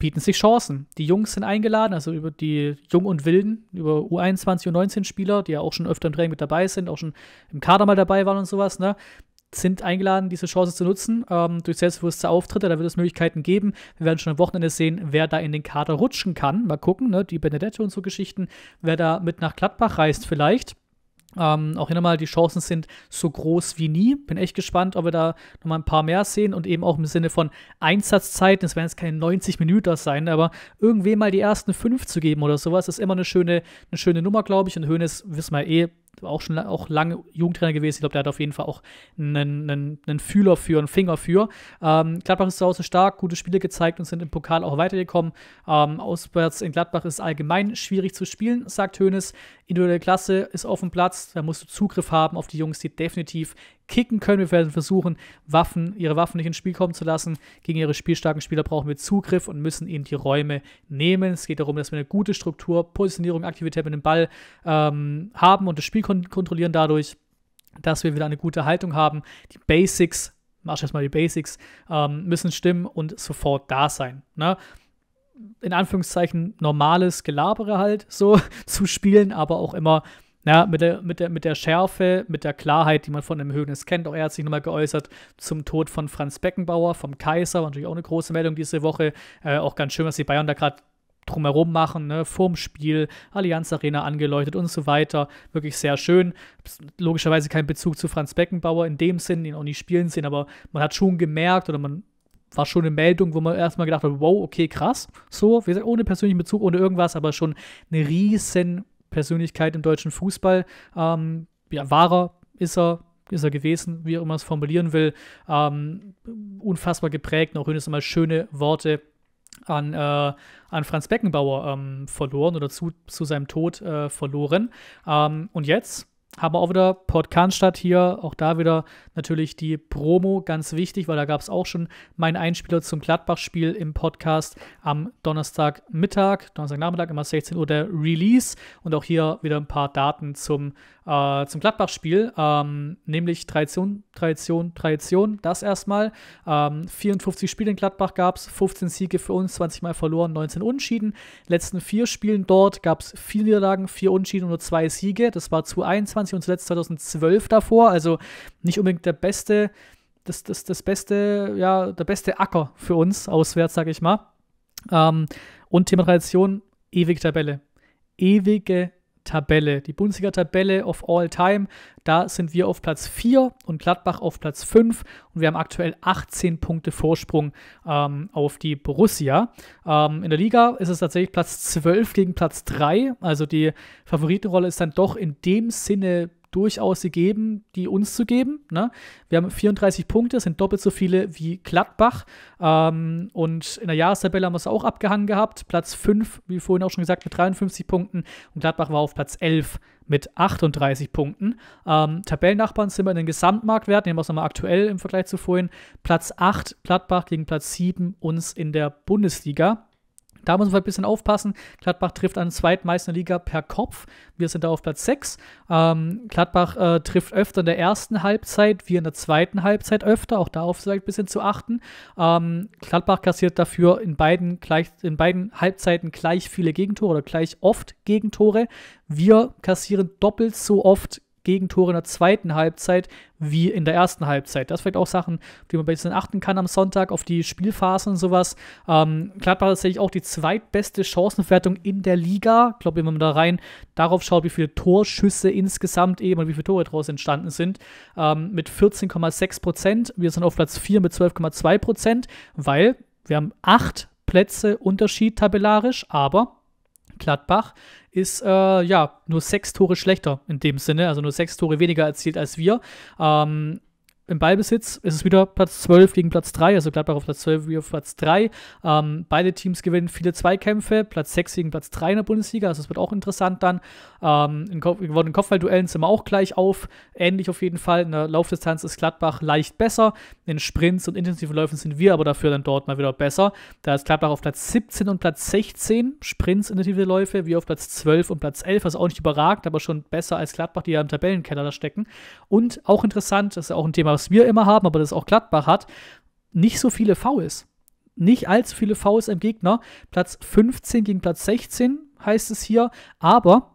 S1: bieten sich Chancen. Die Jungs sind eingeladen, also über die Jung und Wilden, über U21 und 19 Spieler, die ja auch schon öfter im Training mit dabei sind, auch schon im Kader mal dabei waren und sowas, ne? sind eingeladen, diese Chance zu nutzen. Ähm, durch selbstbewusste Auftritte, da wird es Möglichkeiten geben. Wir werden schon am Wochenende sehen, wer da in den Kader rutschen kann. Mal gucken, ne? die Benedetto und so Geschichten, wer da mit nach Gladbach reist vielleicht. Ähm, auch hier nochmal, die Chancen sind so groß wie nie. Bin echt gespannt, ob wir da nochmal ein paar mehr sehen und eben auch im Sinne von Einsatzzeiten. Es werden jetzt keine 90 Minuten sein, aber irgendwem mal die ersten fünf zu geben oder sowas, ist immer eine schöne, eine schöne Nummer, glaube ich. Und Hönes, wissen wir eh, auch schon auch lange Jugendtrainer gewesen. Ich glaube, der hat auf jeden Fall auch einen, einen, einen Fühler für, einen Finger für. Ähm, Gladbach ist zu Hause stark, gute Spiele gezeigt und sind im Pokal auch weitergekommen. Ähm, auswärts in Gladbach ist allgemein schwierig zu spielen, sagt Hönes. Individuelle Klasse ist auf dem Platz, da musst du Zugriff haben auf die Jungs, die definitiv kicken können. Wir werden versuchen, Waffen, ihre Waffen nicht ins Spiel kommen zu lassen. Gegen ihre spielstarken Spieler brauchen wir Zugriff und müssen ihnen die Räume nehmen. Es geht darum, dass wir eine gute Struktur, Positionierung, Aktivität mit dem Ball ähm, haben und das Spiel Spiel kon kontrollieren dadurch, dass wir wieder eine gute Haltung haben. Die Basics, mach erstmal die Basics, ähm, müssen stimmen und sofort da sein. Ne? In Anführungszeichen normales Gelabere halt so zu spielen, aber auch immer ja, mit, der, mit, der, mit der Schärfe, mit der Klarheit, die man von dem Höhnes kennt. Auch er hat sich nochmal geäußert zum Tod von Franz Beckenbauer, vom Kaiser. War natürlich auch eine große Meldung diese Woche. Äh, auch ganz schön, was die Bayern da gerade drumherum machen, ne? vorm Spiel, Allianz Arena angeleuchtet und so weiter. Wirklich sehr schön. Logischerweise kein Bezug zu Franz Beckenbauer in dem Sinn, ihn auch nicht spielen sehen, aber man hat schon gemerkt oder man war schon eine Meldung, wo man erstmal gedacht hat, wow, okay, krass. So, wie gesagt, ohne persönlichen Bezug, ohne irgendwas, aber schon eine riesen Persönlichkeit im deutschen Fußball. Ähm, ja, wahrer ist er, ist er gewesen, wie auch immer es formulieren will. Ähm, unfassbar geprägt, auch wenn es immer schöne Worte an, äh, an Franz Beckenbauer ähm, verloren oder zu, zu seinem Tod äh, verloren. Ähm, und jetzt haben wir auch wieder Port Cannstatt hier, auch da wieder natürlich die Promo, ganz wichtig, weil da gab es auch schon meinen Einspieler zum Gladbach-Spiel im Podcast am Donnerstagmittag, Donnerstagnachmittag, immer 16 Uhr der Release und auch hier wieder ein paar Daten zum äh, zum Gladbach-Spiel, ähm, nämlich Tradition, Tradition, Tradition, das erstmal. Ähm, 54 Spiele in Gladbach gab es, 15 Siege für uns, 20 Mal verloren, 19 Unentschieden. Letzten vier Spielen dort gab es vier Niederlagen, vier Unschieden und nur zwei Siege. Das war zu 21 und zuletzt 2012 davor, also nicht unbedingt der beste. Das, das, das beste, ja, der beste Acker für uns auswärts, sage ich mal. Ähm, und Thema Tradition, ewige Tabelle. Ewige Tabelle, die Bundesliga-Tabelle of all time. Da sind wir auf Platz 4 und Gladbach auf Platz 5 und wir haben aktuell 18 Punkte Vorsprung ähm, auf die Borussia. Ähm, in der Liga ist es tatsächlich Platz 12 gegen Platz 3, also die Favoritenrolle ist dann doch in dem Sinne durchaus gegeben, die uns zu geben. Ne? Wir haben 34 Punkte, sind doppelt so viele wie Gladbach. Ähm, und in der Jahrestabelle haben wir es auch abgehangen gehabt. Platz 5, wie vorhin auch schon gesagt, mit 53 Punkten. Und Gladbach war auf Platz 11 mit 38 Punkten. Ähm, Tabellennachbarn sind wir in den Gesamtmarktwerten, nehmen wir es nochmal aktuell im Vergleich zu vorhin. Platz 8 Gladbach gegen Platz 7 uns in der Bundesliga. Da muss man halt ein bisschen aufpassen. Gladbach trifft an zweitmeisten Liga per Kopf. Wir sind da auf Platz 6. Ähm, Gladbach äh, trifft öfter in der ersten Halbzeit, wir in der zweiten Halbzeit öfter. Auch darauf vielleicht ein bisschen zu achten. Ähm, Gladbach kassiert dafür in beiden, gleich, in beiden Halbzeiten gleich viele Gegentore oder gleich oft Gegentore. Wir kassieren doppelt so oft Gegentore in der zweiten Halbzeit wie in der ersten Halbzeit. Das sind vielleicht auch Sachen, die man ein bisschen achten kann am Sonntag, auf die Spielphasen und sowas. Ähm, Gladbach hat tatsächlich auch die zweitbeste Chancenwertung in der Liga. Ich glaube, wenn man da rein darauf schaut, wie viele Torschüsse insgesamt eben und wie viele Tore daraus entstanden sind, ähm, mit 14,6 Wir sind auf Platz 4 mit 12,2 weil wir haben 8 Plätze Unterschied tabellarisch, aber Gladbach ist äh, ja nur sechs Tore schlechter in dem Sinne, also nur sechs Tore weniger erzielt als wir. Ähm, im Ballbesitz ist es wieder Platz 12 gegen Platz 3, also Gladbach auf Platz 12 wie auf Platz 3. Ähm, beide Teams gewinnen viele Zweikämpfe, Platz 6 gegen Platz 3 in der Bundesliga, also es wird auch interessant dann. Ähm, in gewonnenen Kopfballduellen sind wir auch gleich auf, ähnlich auf jeden Fall. In der Laufdistanz ist Gladbach leicht besser, in Sprints und intensiven Läufen sind wir aber dafür dann dort mal wieder besser. Da ist Gladbach auf Platz 17 und Platz 16, Sprints, intensive Läufe, wie auf Platz 12 und Platz 11, also auch nicht überragt, aber schon besser als Gladbach, die ja im Tabellenkeller da stecken. Und auch interessant, das ist ja auch ein Thema, was was wir immer haben, aber das auch Gladbach hat, nicht so viele Fouls. Nicht allzu viele Fouls im Gegner. Platz 15 gegen Platz 16 heißt es hier, aber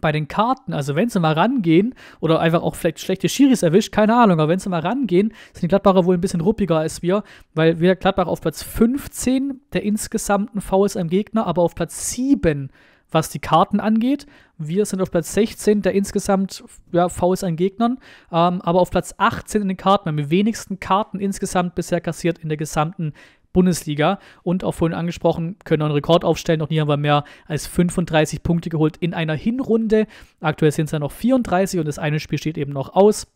S1: bei den Karten, also wenn sie mal rangehen oder einfach auch vielleicht schlechte Schiris erwischt, keine Ahnung, aber wenn sie mal rangehen, sind die Gladbacher wohl ein bisschen ruppiger als wir, weil wir Gladbach auf Platz 15 der insgesamten Fouls am Gegner, aber auf Platz 7 was die Karten angeht. Wir sind auf Platz 16 der insgesamt ja, Fouls an Gegnern, ähm, aber auf Platz 18 in den Karten. Wir haben die wenigsten Karten insgesamt bisher kassiert in der gesamten Bundesliga. Und auch vorhin angesprochen, können einen Rekord aufstellen. Noch nie haben wir mehr als 35 Punkte geholt in einer Hinrunde. Aktuell sind es ja noch 34 und das eine Spiel steht eben noch aus.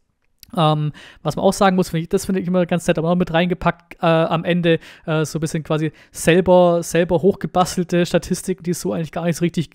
S1: Ähm, was man auch sagen muss, find ich, das finde ich immer ganz nett, aber auch mit reingepackt äh, am Ende äh, so ein bisschen quasi selber, selber hochgebastelte Statistiken, die es so eigentlich gar nicht so richtig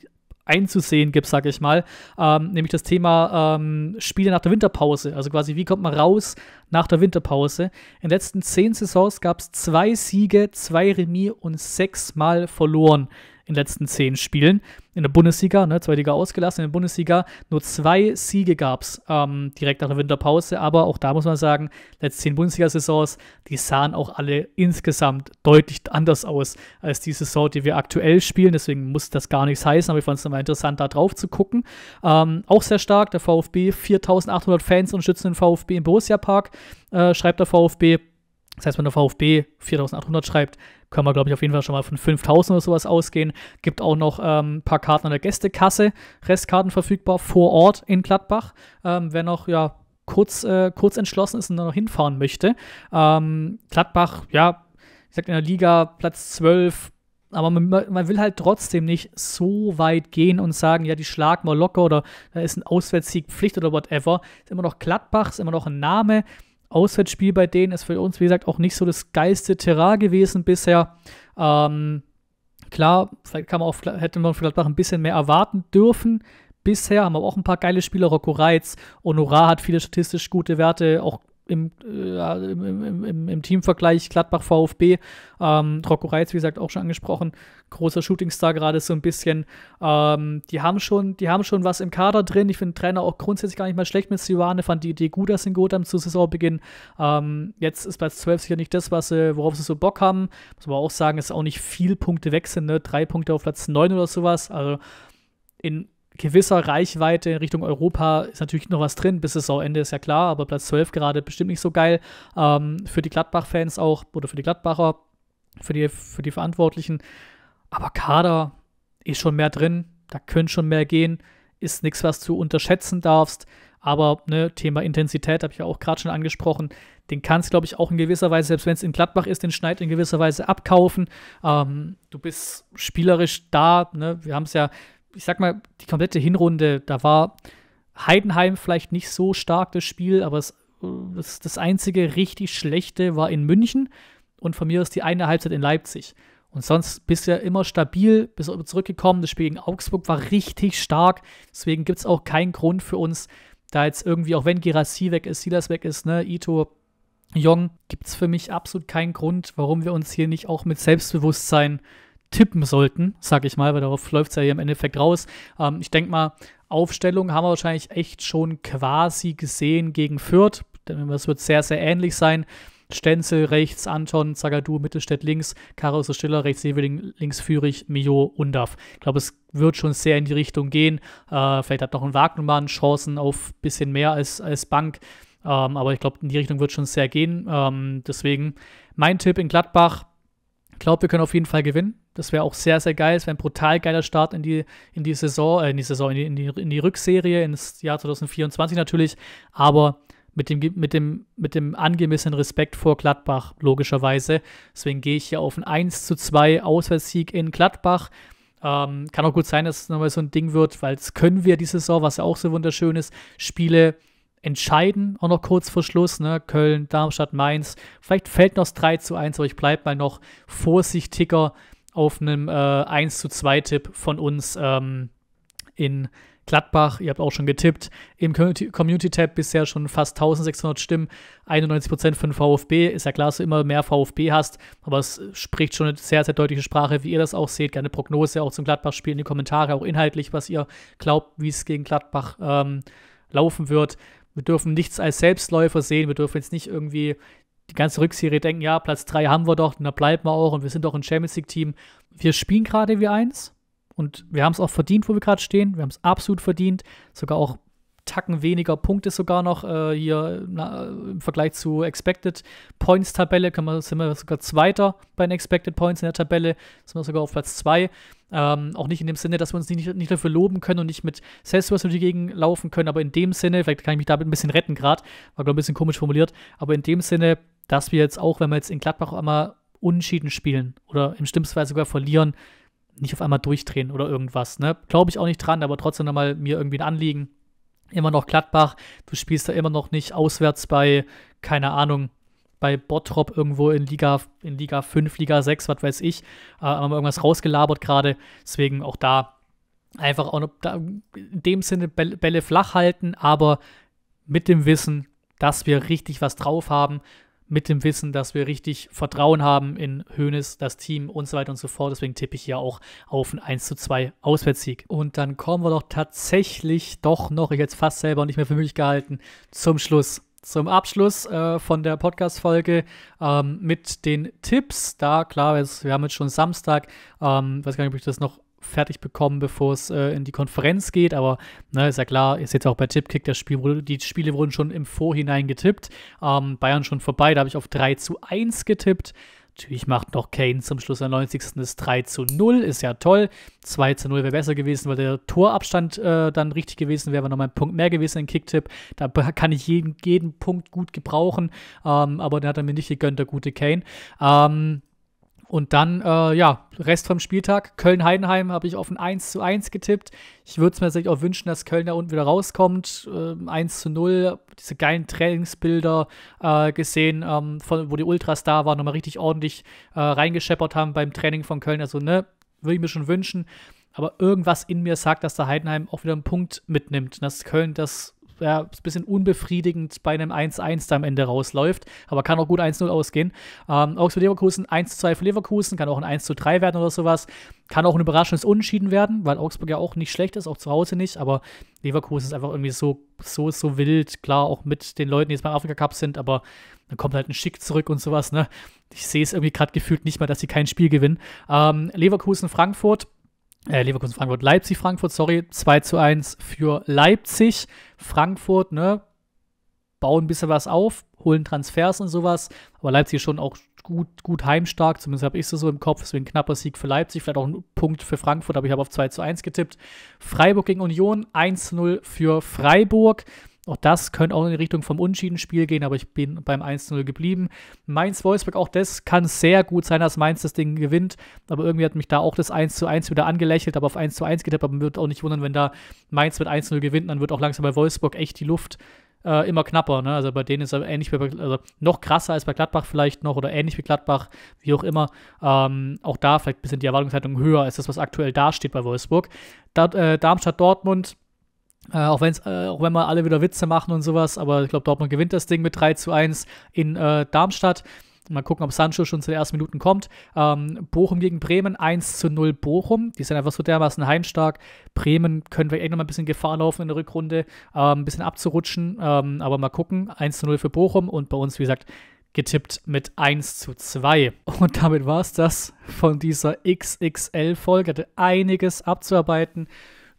S1: einzusehen gibt, sage ich mal, ähm, nämlich das Thema ähm, Spiele nach der Winterpause. Also quasi, wie kommt man raus nach der Winterpause? In den letzten zehn Saisons gab es zwei Siege, zwei Remis und sechsmal verloren in den letzten zehn Spielen. In der Bundesliga, ne, Liga ausgelassen, in der Bundesliga nur zwei Siege gab es ähm, direkt nach der Winterpause. Aber auch da muss man sagen, letzte zehn Bundesliga-Saisons, die sahen auch alle insgesamt deutlich anders aus als die Saison, die wir aktuell spielen. Deswegen muss das gar nichts heißen, aber ich fand es immer interessant, da drauf zu gucken. Ähm, auch sehr stark, der VfB, 4800 Fans unterstützen den VfB im Borussia-Park, äh, schreibt der VfB. Das heißt, wenn der VfB 4800 schreibt, können wir, glaube ich, auf jeden Fall schon mal von 5000 oder sowas ausgehen. Gibt auch noch ähm, ein paar Karten an der Gästekasse, Restkarten verfügbar vor Ort in Gladbach. Ähm, wer noch, ja, kurz, äh, kurz entschlossen ist und da noch hinfahren möchte. Ähm, Gladbach, ja, ich sag in der Liga Platz 12, aber man, man, will halt trotzdem nicht so weit gehen und sagen, ja, die schlagen wir locker oder da ist ein Auswärtssieg Pflicht oder whatever. Ist immer noch Gladbach, ist immer noch ein Name. Auswärtsspiel bei denen ist für uns, wie gesagt, auch nicht so das geilste Terrain gewesen bisher. Ähm, klar, vielleicht man auch, hätte man vielleicht Gladbach ein bisschen mehr erwarten dürfen. Bisher haben wir auch ein paar geile Spieler. Rocco Reitz, Honorar hat viele statistisch gute Werte, auch im, äh, im, im, im, im, Teamvergleich Gladbach VfB. Ähm, Rocco Reitz, wie gesagt, auch schon angesprochen, großer Shootingstar gerade so ein bisschen. Ähm, die, haben schon, die haben schon was im Kader drin. Ich finde Trainer auch grundsätzlich gar nicht mal schlecht mit Silvane. Fand die Idee gut, dass sie in Gotham zu Saisonbeginn. Ähm, jetzt ist Platz 12 sicher nicht das, was sie, worauf sie so Bock haben. Muss man auch sagen, dass auch nicht viel Punkte weg sind. Ne? Drei Punkte auf Platz 9 oder sowas. Also in gewisser Reichweite in Richtung Europa ist natürlich noch was drin, bis Saisonende ist ja klar, aber Platz 12 gerade bestimmt nicht so geil. Ähm, für die Gladbach-Fans auch oder für die Gladbacher, für die, für die Verantwortlichen. Aber Kader ist schon mehr drin, da könnte schon mehr gehen, ist nichts, was du unterschätzen darfst. Aber ne, Thema Intensität habe ich ja auch gerade schon angesprochen. Den kannst, du, glaube ich, auch in gewisser Weise, selbst wenn es in Gladbach ist, den Schneid in gewisser Weise abkaufen. Ähm, du bist spielerisch da. Ne? Wir haben es ja ich sag mal, die komplette Hinrunde, da war Heidenheim vielleicht nicht so stark das Spiel, aber es, äh, das, das einzige richtig schlechte war in München und von mir ist die eine Halbzeit in Leipzig. Und sonst bisher immer stabil, bis zurückgekommen. Das Spiel gegen Augsburg war richtig stark. Deswegen gibt es auch keinen Grund für uns, da jetzt irgendwie, auch wenn Girassi weg ist, Silas weg ist, ne, Ito, Jong, gibt es für mich absolut keinen Grund, warum wir uns hier nicht auch mit Selbstbewusstsein tippen sollten, sag ich mal, weil darauf läuft es ja hier im Endeffekt raus. Ähm, ich denke mal, Aufstellung haben wir wahrscheinlich echt schon quasi gesehen gegen Fürth. Das wird sehr, sehr ähnlich sein. Stenzel rechts, Anton, Zagadou, Mittelstädt links, Karose Stiller rechts, Seveling links, Führig, Mio, Undaf. Ich glaube, es wird schon sehr in die Richtung gehen. Äh, vielleicht hat noch ein Wagnermann Chancen auf ein bisschen mehr als, als Bank. Ähm, aber ich glaube, in die Richtung wird schon sehr gehen. Ähm, deswegen mein Tipp in Gladbach, glaube, wir können auf jeden Fall gewinnen. Das wäre auch sehr, sehr geil. Es wäre ein brutal geiler Start in die, in die Saison, äh, in die Saison, in die, in die, in die Rückserie, ins Jahr 2024 natürlich, aber mit dem, mit dem, mit dem angemessenen Respekt vor Gladbach, logischerweise. Deswegen gehe ich hier auf einen 1 zu 2 Auswärtssieg in Gladbach. Ähm, kann auch gut sein, dass es nochmal so ein Ding wird, weil es können wir diese Saison, was ja auch so wunderschön ist, Spiele entscheiden, auch noch kurz vor Schluss. Ne? Köln, Darmstadt, Mainz. Vielleicht fällt noch das 3 zu 1, aber ich bleibe mal noch vorsichtiger auf einem äh, 1 zu 2 Tipp von uns ähm, in Gladbach, ihr habt auch schon getippt, im Community-Tab bisher schon fast 1600 Stimmen, 91% von VfB. Ist ja klar, dass du immer mehr VfB hast, aber es spricht schon eine sehr, sehr deutliche Sprache, wie ihr das auch seht. Gerne Prognose auch zum Gladbach-Spiel in die Kommentare, auch inhaltlich, was ihr glaubt, wie es gegen Gladbach ähm, laufen wird. Wir dürfen nichts als Selbstläufer sehen. Wir dürfen jetzt nicht irgendwie die ganze Rückserie denken, ja, Platz 3 haben wir doch, da bleiben wir auch und wir sind doch ein Champions League-Team. Wir spielen gerade wie eins und wir haben es auch verdient, wo wir gerade stehen. Wir haben es absolut verdient, sogar auch Tacken weniger Punkte sogar noch äh, hier na, im Vergleich zu Expected Points Tabelle. Können wir, sind wir sogar Zweiter bei den Expected Points in der Tabelle, sind wir sogar auf Platz 2. Ähm, auch nicht in dem Sinne, dass wir uns nicht, nicht dafür loben können und nicht mit Salesforce durch die Gegend laufen können, aber in dem Sinne, vielleicht kann ich mich damit ein bisschen retten gerade, war glaube ich ein bisschen komisch formuliert, aber in dem Sinne, dass wir jetzt auch, wenn wir jetzt in Gladbach auch einmal unentschieden spielen oder im schlimmsten sogar verlieren, nicht auf einmal durchdrehen oder irgendwas. Ne? Glaube ich auch nicht dran, aber trotzdem nochmal mir irgendwie ein Anliegen, immer noch Gladbach, du spielst da immer noch nicht auswärts bei, keine Ahnung, bei Bottrop irgendwo in Liga, in Liga 5, Liga 6, was weiß ich, äh, haben wir irgendwas rausgelabert gerade. Deswegen auch da einfach auch da, in dem Sinne Bälle flach halten, aber mit dem Wissen, dass wir richtig was drauf haben mit dem Wissen, dass wir richtig Vertrauen haben in Hönes, das Team und so weiter und so fort. Deswegen tippe ich hier auch auf einen 1 zu 2 Auswärtssieg. Und dann kommen wir doch tatsächlich doch noch, ich jetzt fast selber nicht mehr für möglich gehalten, zum Schluss. Zum Abschluss äh, von der Podcast-Folge ähm, mit den Tipps. Da, klar, jetzt, wir haben jetzt schon Samstag. Ähm, weiß gar nicht, ob ich das noch fertig bekommen, bevor es äh, in die Konferenz geht. Aber ne, ist ja klar, ist jetzt auch bei Tippkick das Spiel, wurde, die Spiele wurden schon im Vorhinein getippt. Ähm, Bayern schon vorbei, da habe ich auf 3 zu 1 getippt. Natürlich macht noch Kane zum Schluss der 90. ist 3 zu 0, ist ja toll. 2 zu 0 wäre besser gewesen, weil der Torabstand äh, dann richtig gewesen wäre, wäre nochmal ein Punkt mehr gewesen in Kicktipp. Da kann ich jeden, jeden Punkt gut gebrauchen, ähm, aber den hat er mir nicht gegönnt, der gute Kane. Ähm, und dann, äh, ja, Rest vom Spieltag. Köln-Heidenheim habe ich auf ein 1 zu 1 getippt. Ich würde es mir natürlich auch wünschen, dass Köln da unten wieder rauskommt. Äh, 1 zu 0, diese geilen Trainingsbilder äh, gesehen, ähm, von, wo die Ultras da waren nochmal richtig ordentlich äh, reingescheppert haben beim Training von Köln. Also, ne, würde ich mir schon wünschen. Aber irgendwas in mir sagt, dass der Heidenheim auch wieder einen Punkt mitnimmt. Dass Köln das ja, ein bisschen unbefriedigend bei einem 1-1 da am Ende rausläuft. Aber kann auch gut 1-0 ausgehen. Ähm, Augsburg Leverkusen 1-2 für Leverkusen, kann auch ein 1-3 werden oder sowas. Kann auch ein überraschendes Unentschieden werden, weil Augsburg ja auch nicht schlecht ist, auch zu Hause nicht. Aber Leverkusen ist einfach irgendwie so, so, so wild. Klar, auch mit den Leuten, die jetzt beim Afrika Cup sind, aber dann kommt halt ein Schick zurück und sowas, ne? Ich sehe es irgendwie gerade gefühlt nicht mal, dass sie kein Spiel gewinnen. Ähm, Leverkusen, Frankfurt äh, Leverkusen, Frankfurt, Leipzig, Frankfurt, sorry, 2 zu 1 für Leipzig. Frankfurt, ne, bauen ein bisschen was auf, holen Transfers und sowas, aber Leipzig ist schon auch gut, gut heimstark, zumindest habe ich es so im Kopf, deswegen knapper Sieg für Leipzig, vielleicht auch ein Punkt für Frankfurt, aber ich habe auf 2 zu 1 getippt. Freiburg gegen Union, 1 zu 0 für Freiburg. Auch das könnte auch in die Richtung vom Unschiedenspiel gehen, aber ich bin beim 1-0 geblieben. Mainz-Wolfsburg, auch das kann sehr gut sein, dass Mainz das Ding gewinnt. Aber irgendwie hat mich da auch das 1-1 wieder angelächelt, aber auf 1-1 getippt. Aber man wird auch nicht wundern, wenn da Mainz mit 1-0 gewinnt, dann wird auch langsam bei Wolfsburg echt die Luft äh, immer knapper. Ne? Also bei denen ist er ähnlich wie bei, also noch krasser als bei Gladbach vielleicht noch oder ähnlich wie Gladbach, wie auch immer. Ähm, auch da vielleicht ein bisschen die Erwartungshaltung höher als das, was aktuell dasteht bei Wolfsburg. Da, äh, Darmstadt-Dortmund äh, auch, wenn's, äh, auch wenn wir alle wieder Witze machen und sowas, aber ich glaube, Dortmund gewinnt das Ding mit 3 zu 1 in äh, Darmstadt. Mal gucken, ob Sancho schon zu den ersten Minuten kommt. Ähm, Bochum gegen Bremen, 1 zu 0 Bochum. Die sind einfach so dermaßen heimstark. Bremen können wir echt nochmal ein bisschen Gefahr laufen in der Rückrunde, ähm, ein bisschen abzurutschen. Ähm, aber mal gucken, 1 zu 0 für Bochum und bei uns, wie gesagt, getippt mit 1 zu 2. Und damit war es das von dieser XXL-Folge. Hatte einiges abzuarbeiten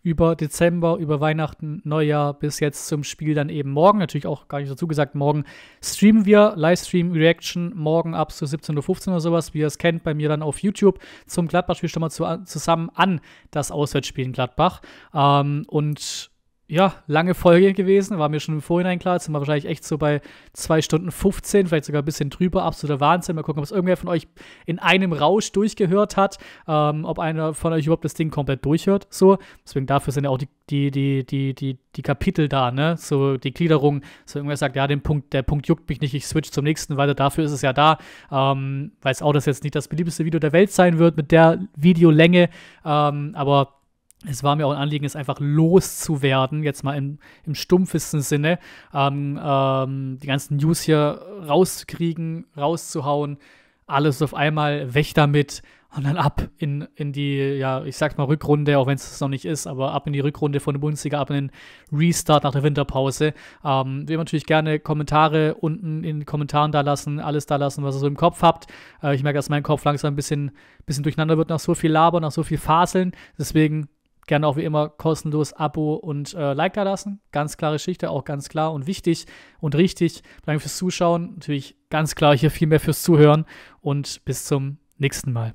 S1: über Dezember, über Weihnachten, Neujahr bis jetzt zum Spiel dann eben morgen. Natürlich auch gar nicht dazu gesagt, morgen streamen wir Livestream Reaction morgen ab zu so 17.15 Uhr oder sowas, wie ihr es kennt, bei mir dann auf YouTube zum Gladbach-Spiel schon mal zu, zusammen an das Auswärtsspiel in Gladbach. Ähm, und ja, lange Folge gewesen, war mir schon im Vorhinein klar. Jetzt sind wir wahrscheinlich echt so bei 2 Stunden 15, vielleicht sogar ein bisschen drüber. Absoluter Wahnsinn. Mal gucken, ob es irgendwer von euch in einem Rausch durchgehört hat, ähm, ob einer von euch überhaupt das Ding komplett durchhört. So, deswegen dafür sind ja auch die, die, die, die, die, die Kapitel da, ne? So die Gliederung, so irgendwer sagt, ja, den Punkt, der Punkt juckt mich nicht, ich switch zum nächsten weiter. Dafür ist es ja da. Ähm, weiß auch, dass jetzt nicht das beliebteste Video der Welt sein wird mit der Videolänge, ähm, aber es war mir auch ein Anliegen, es einfach loszuwerden, jetzt mal im, im stumpfesten Sinne, ähm, ähm, die ganzen News hier rauszukriegen, rauszuhauen, alles auf einmal, weg damit und dann ab in, in die, ja, ich sag's mal Rückrunde, auch wenn es noch nicht ist, aber ab in die Rückrunde von der Bundesliga, ab in den Restart nach der Winterpause. Ähm, wir natürlich gerne Kommentare unten in den Kommentaren da lassen, alles da lassen, was ihr so im Kopf habt. Äh, ich merke, dass mein Kopf langsam ein bisschen, bisschen durcheinander wird nach so viel Labern, nach so viel Faseln. Deswegen Gerne auch wie immer kostenlos Abo und äh, Like da lassen. Ganz klare Geschichte, auch ganz klar und wichtig und richtig. Danke fürs Zuschauen. Natürlich ganz klar hier viel mehr fürs Zuhören und bis zum nächsten Mal.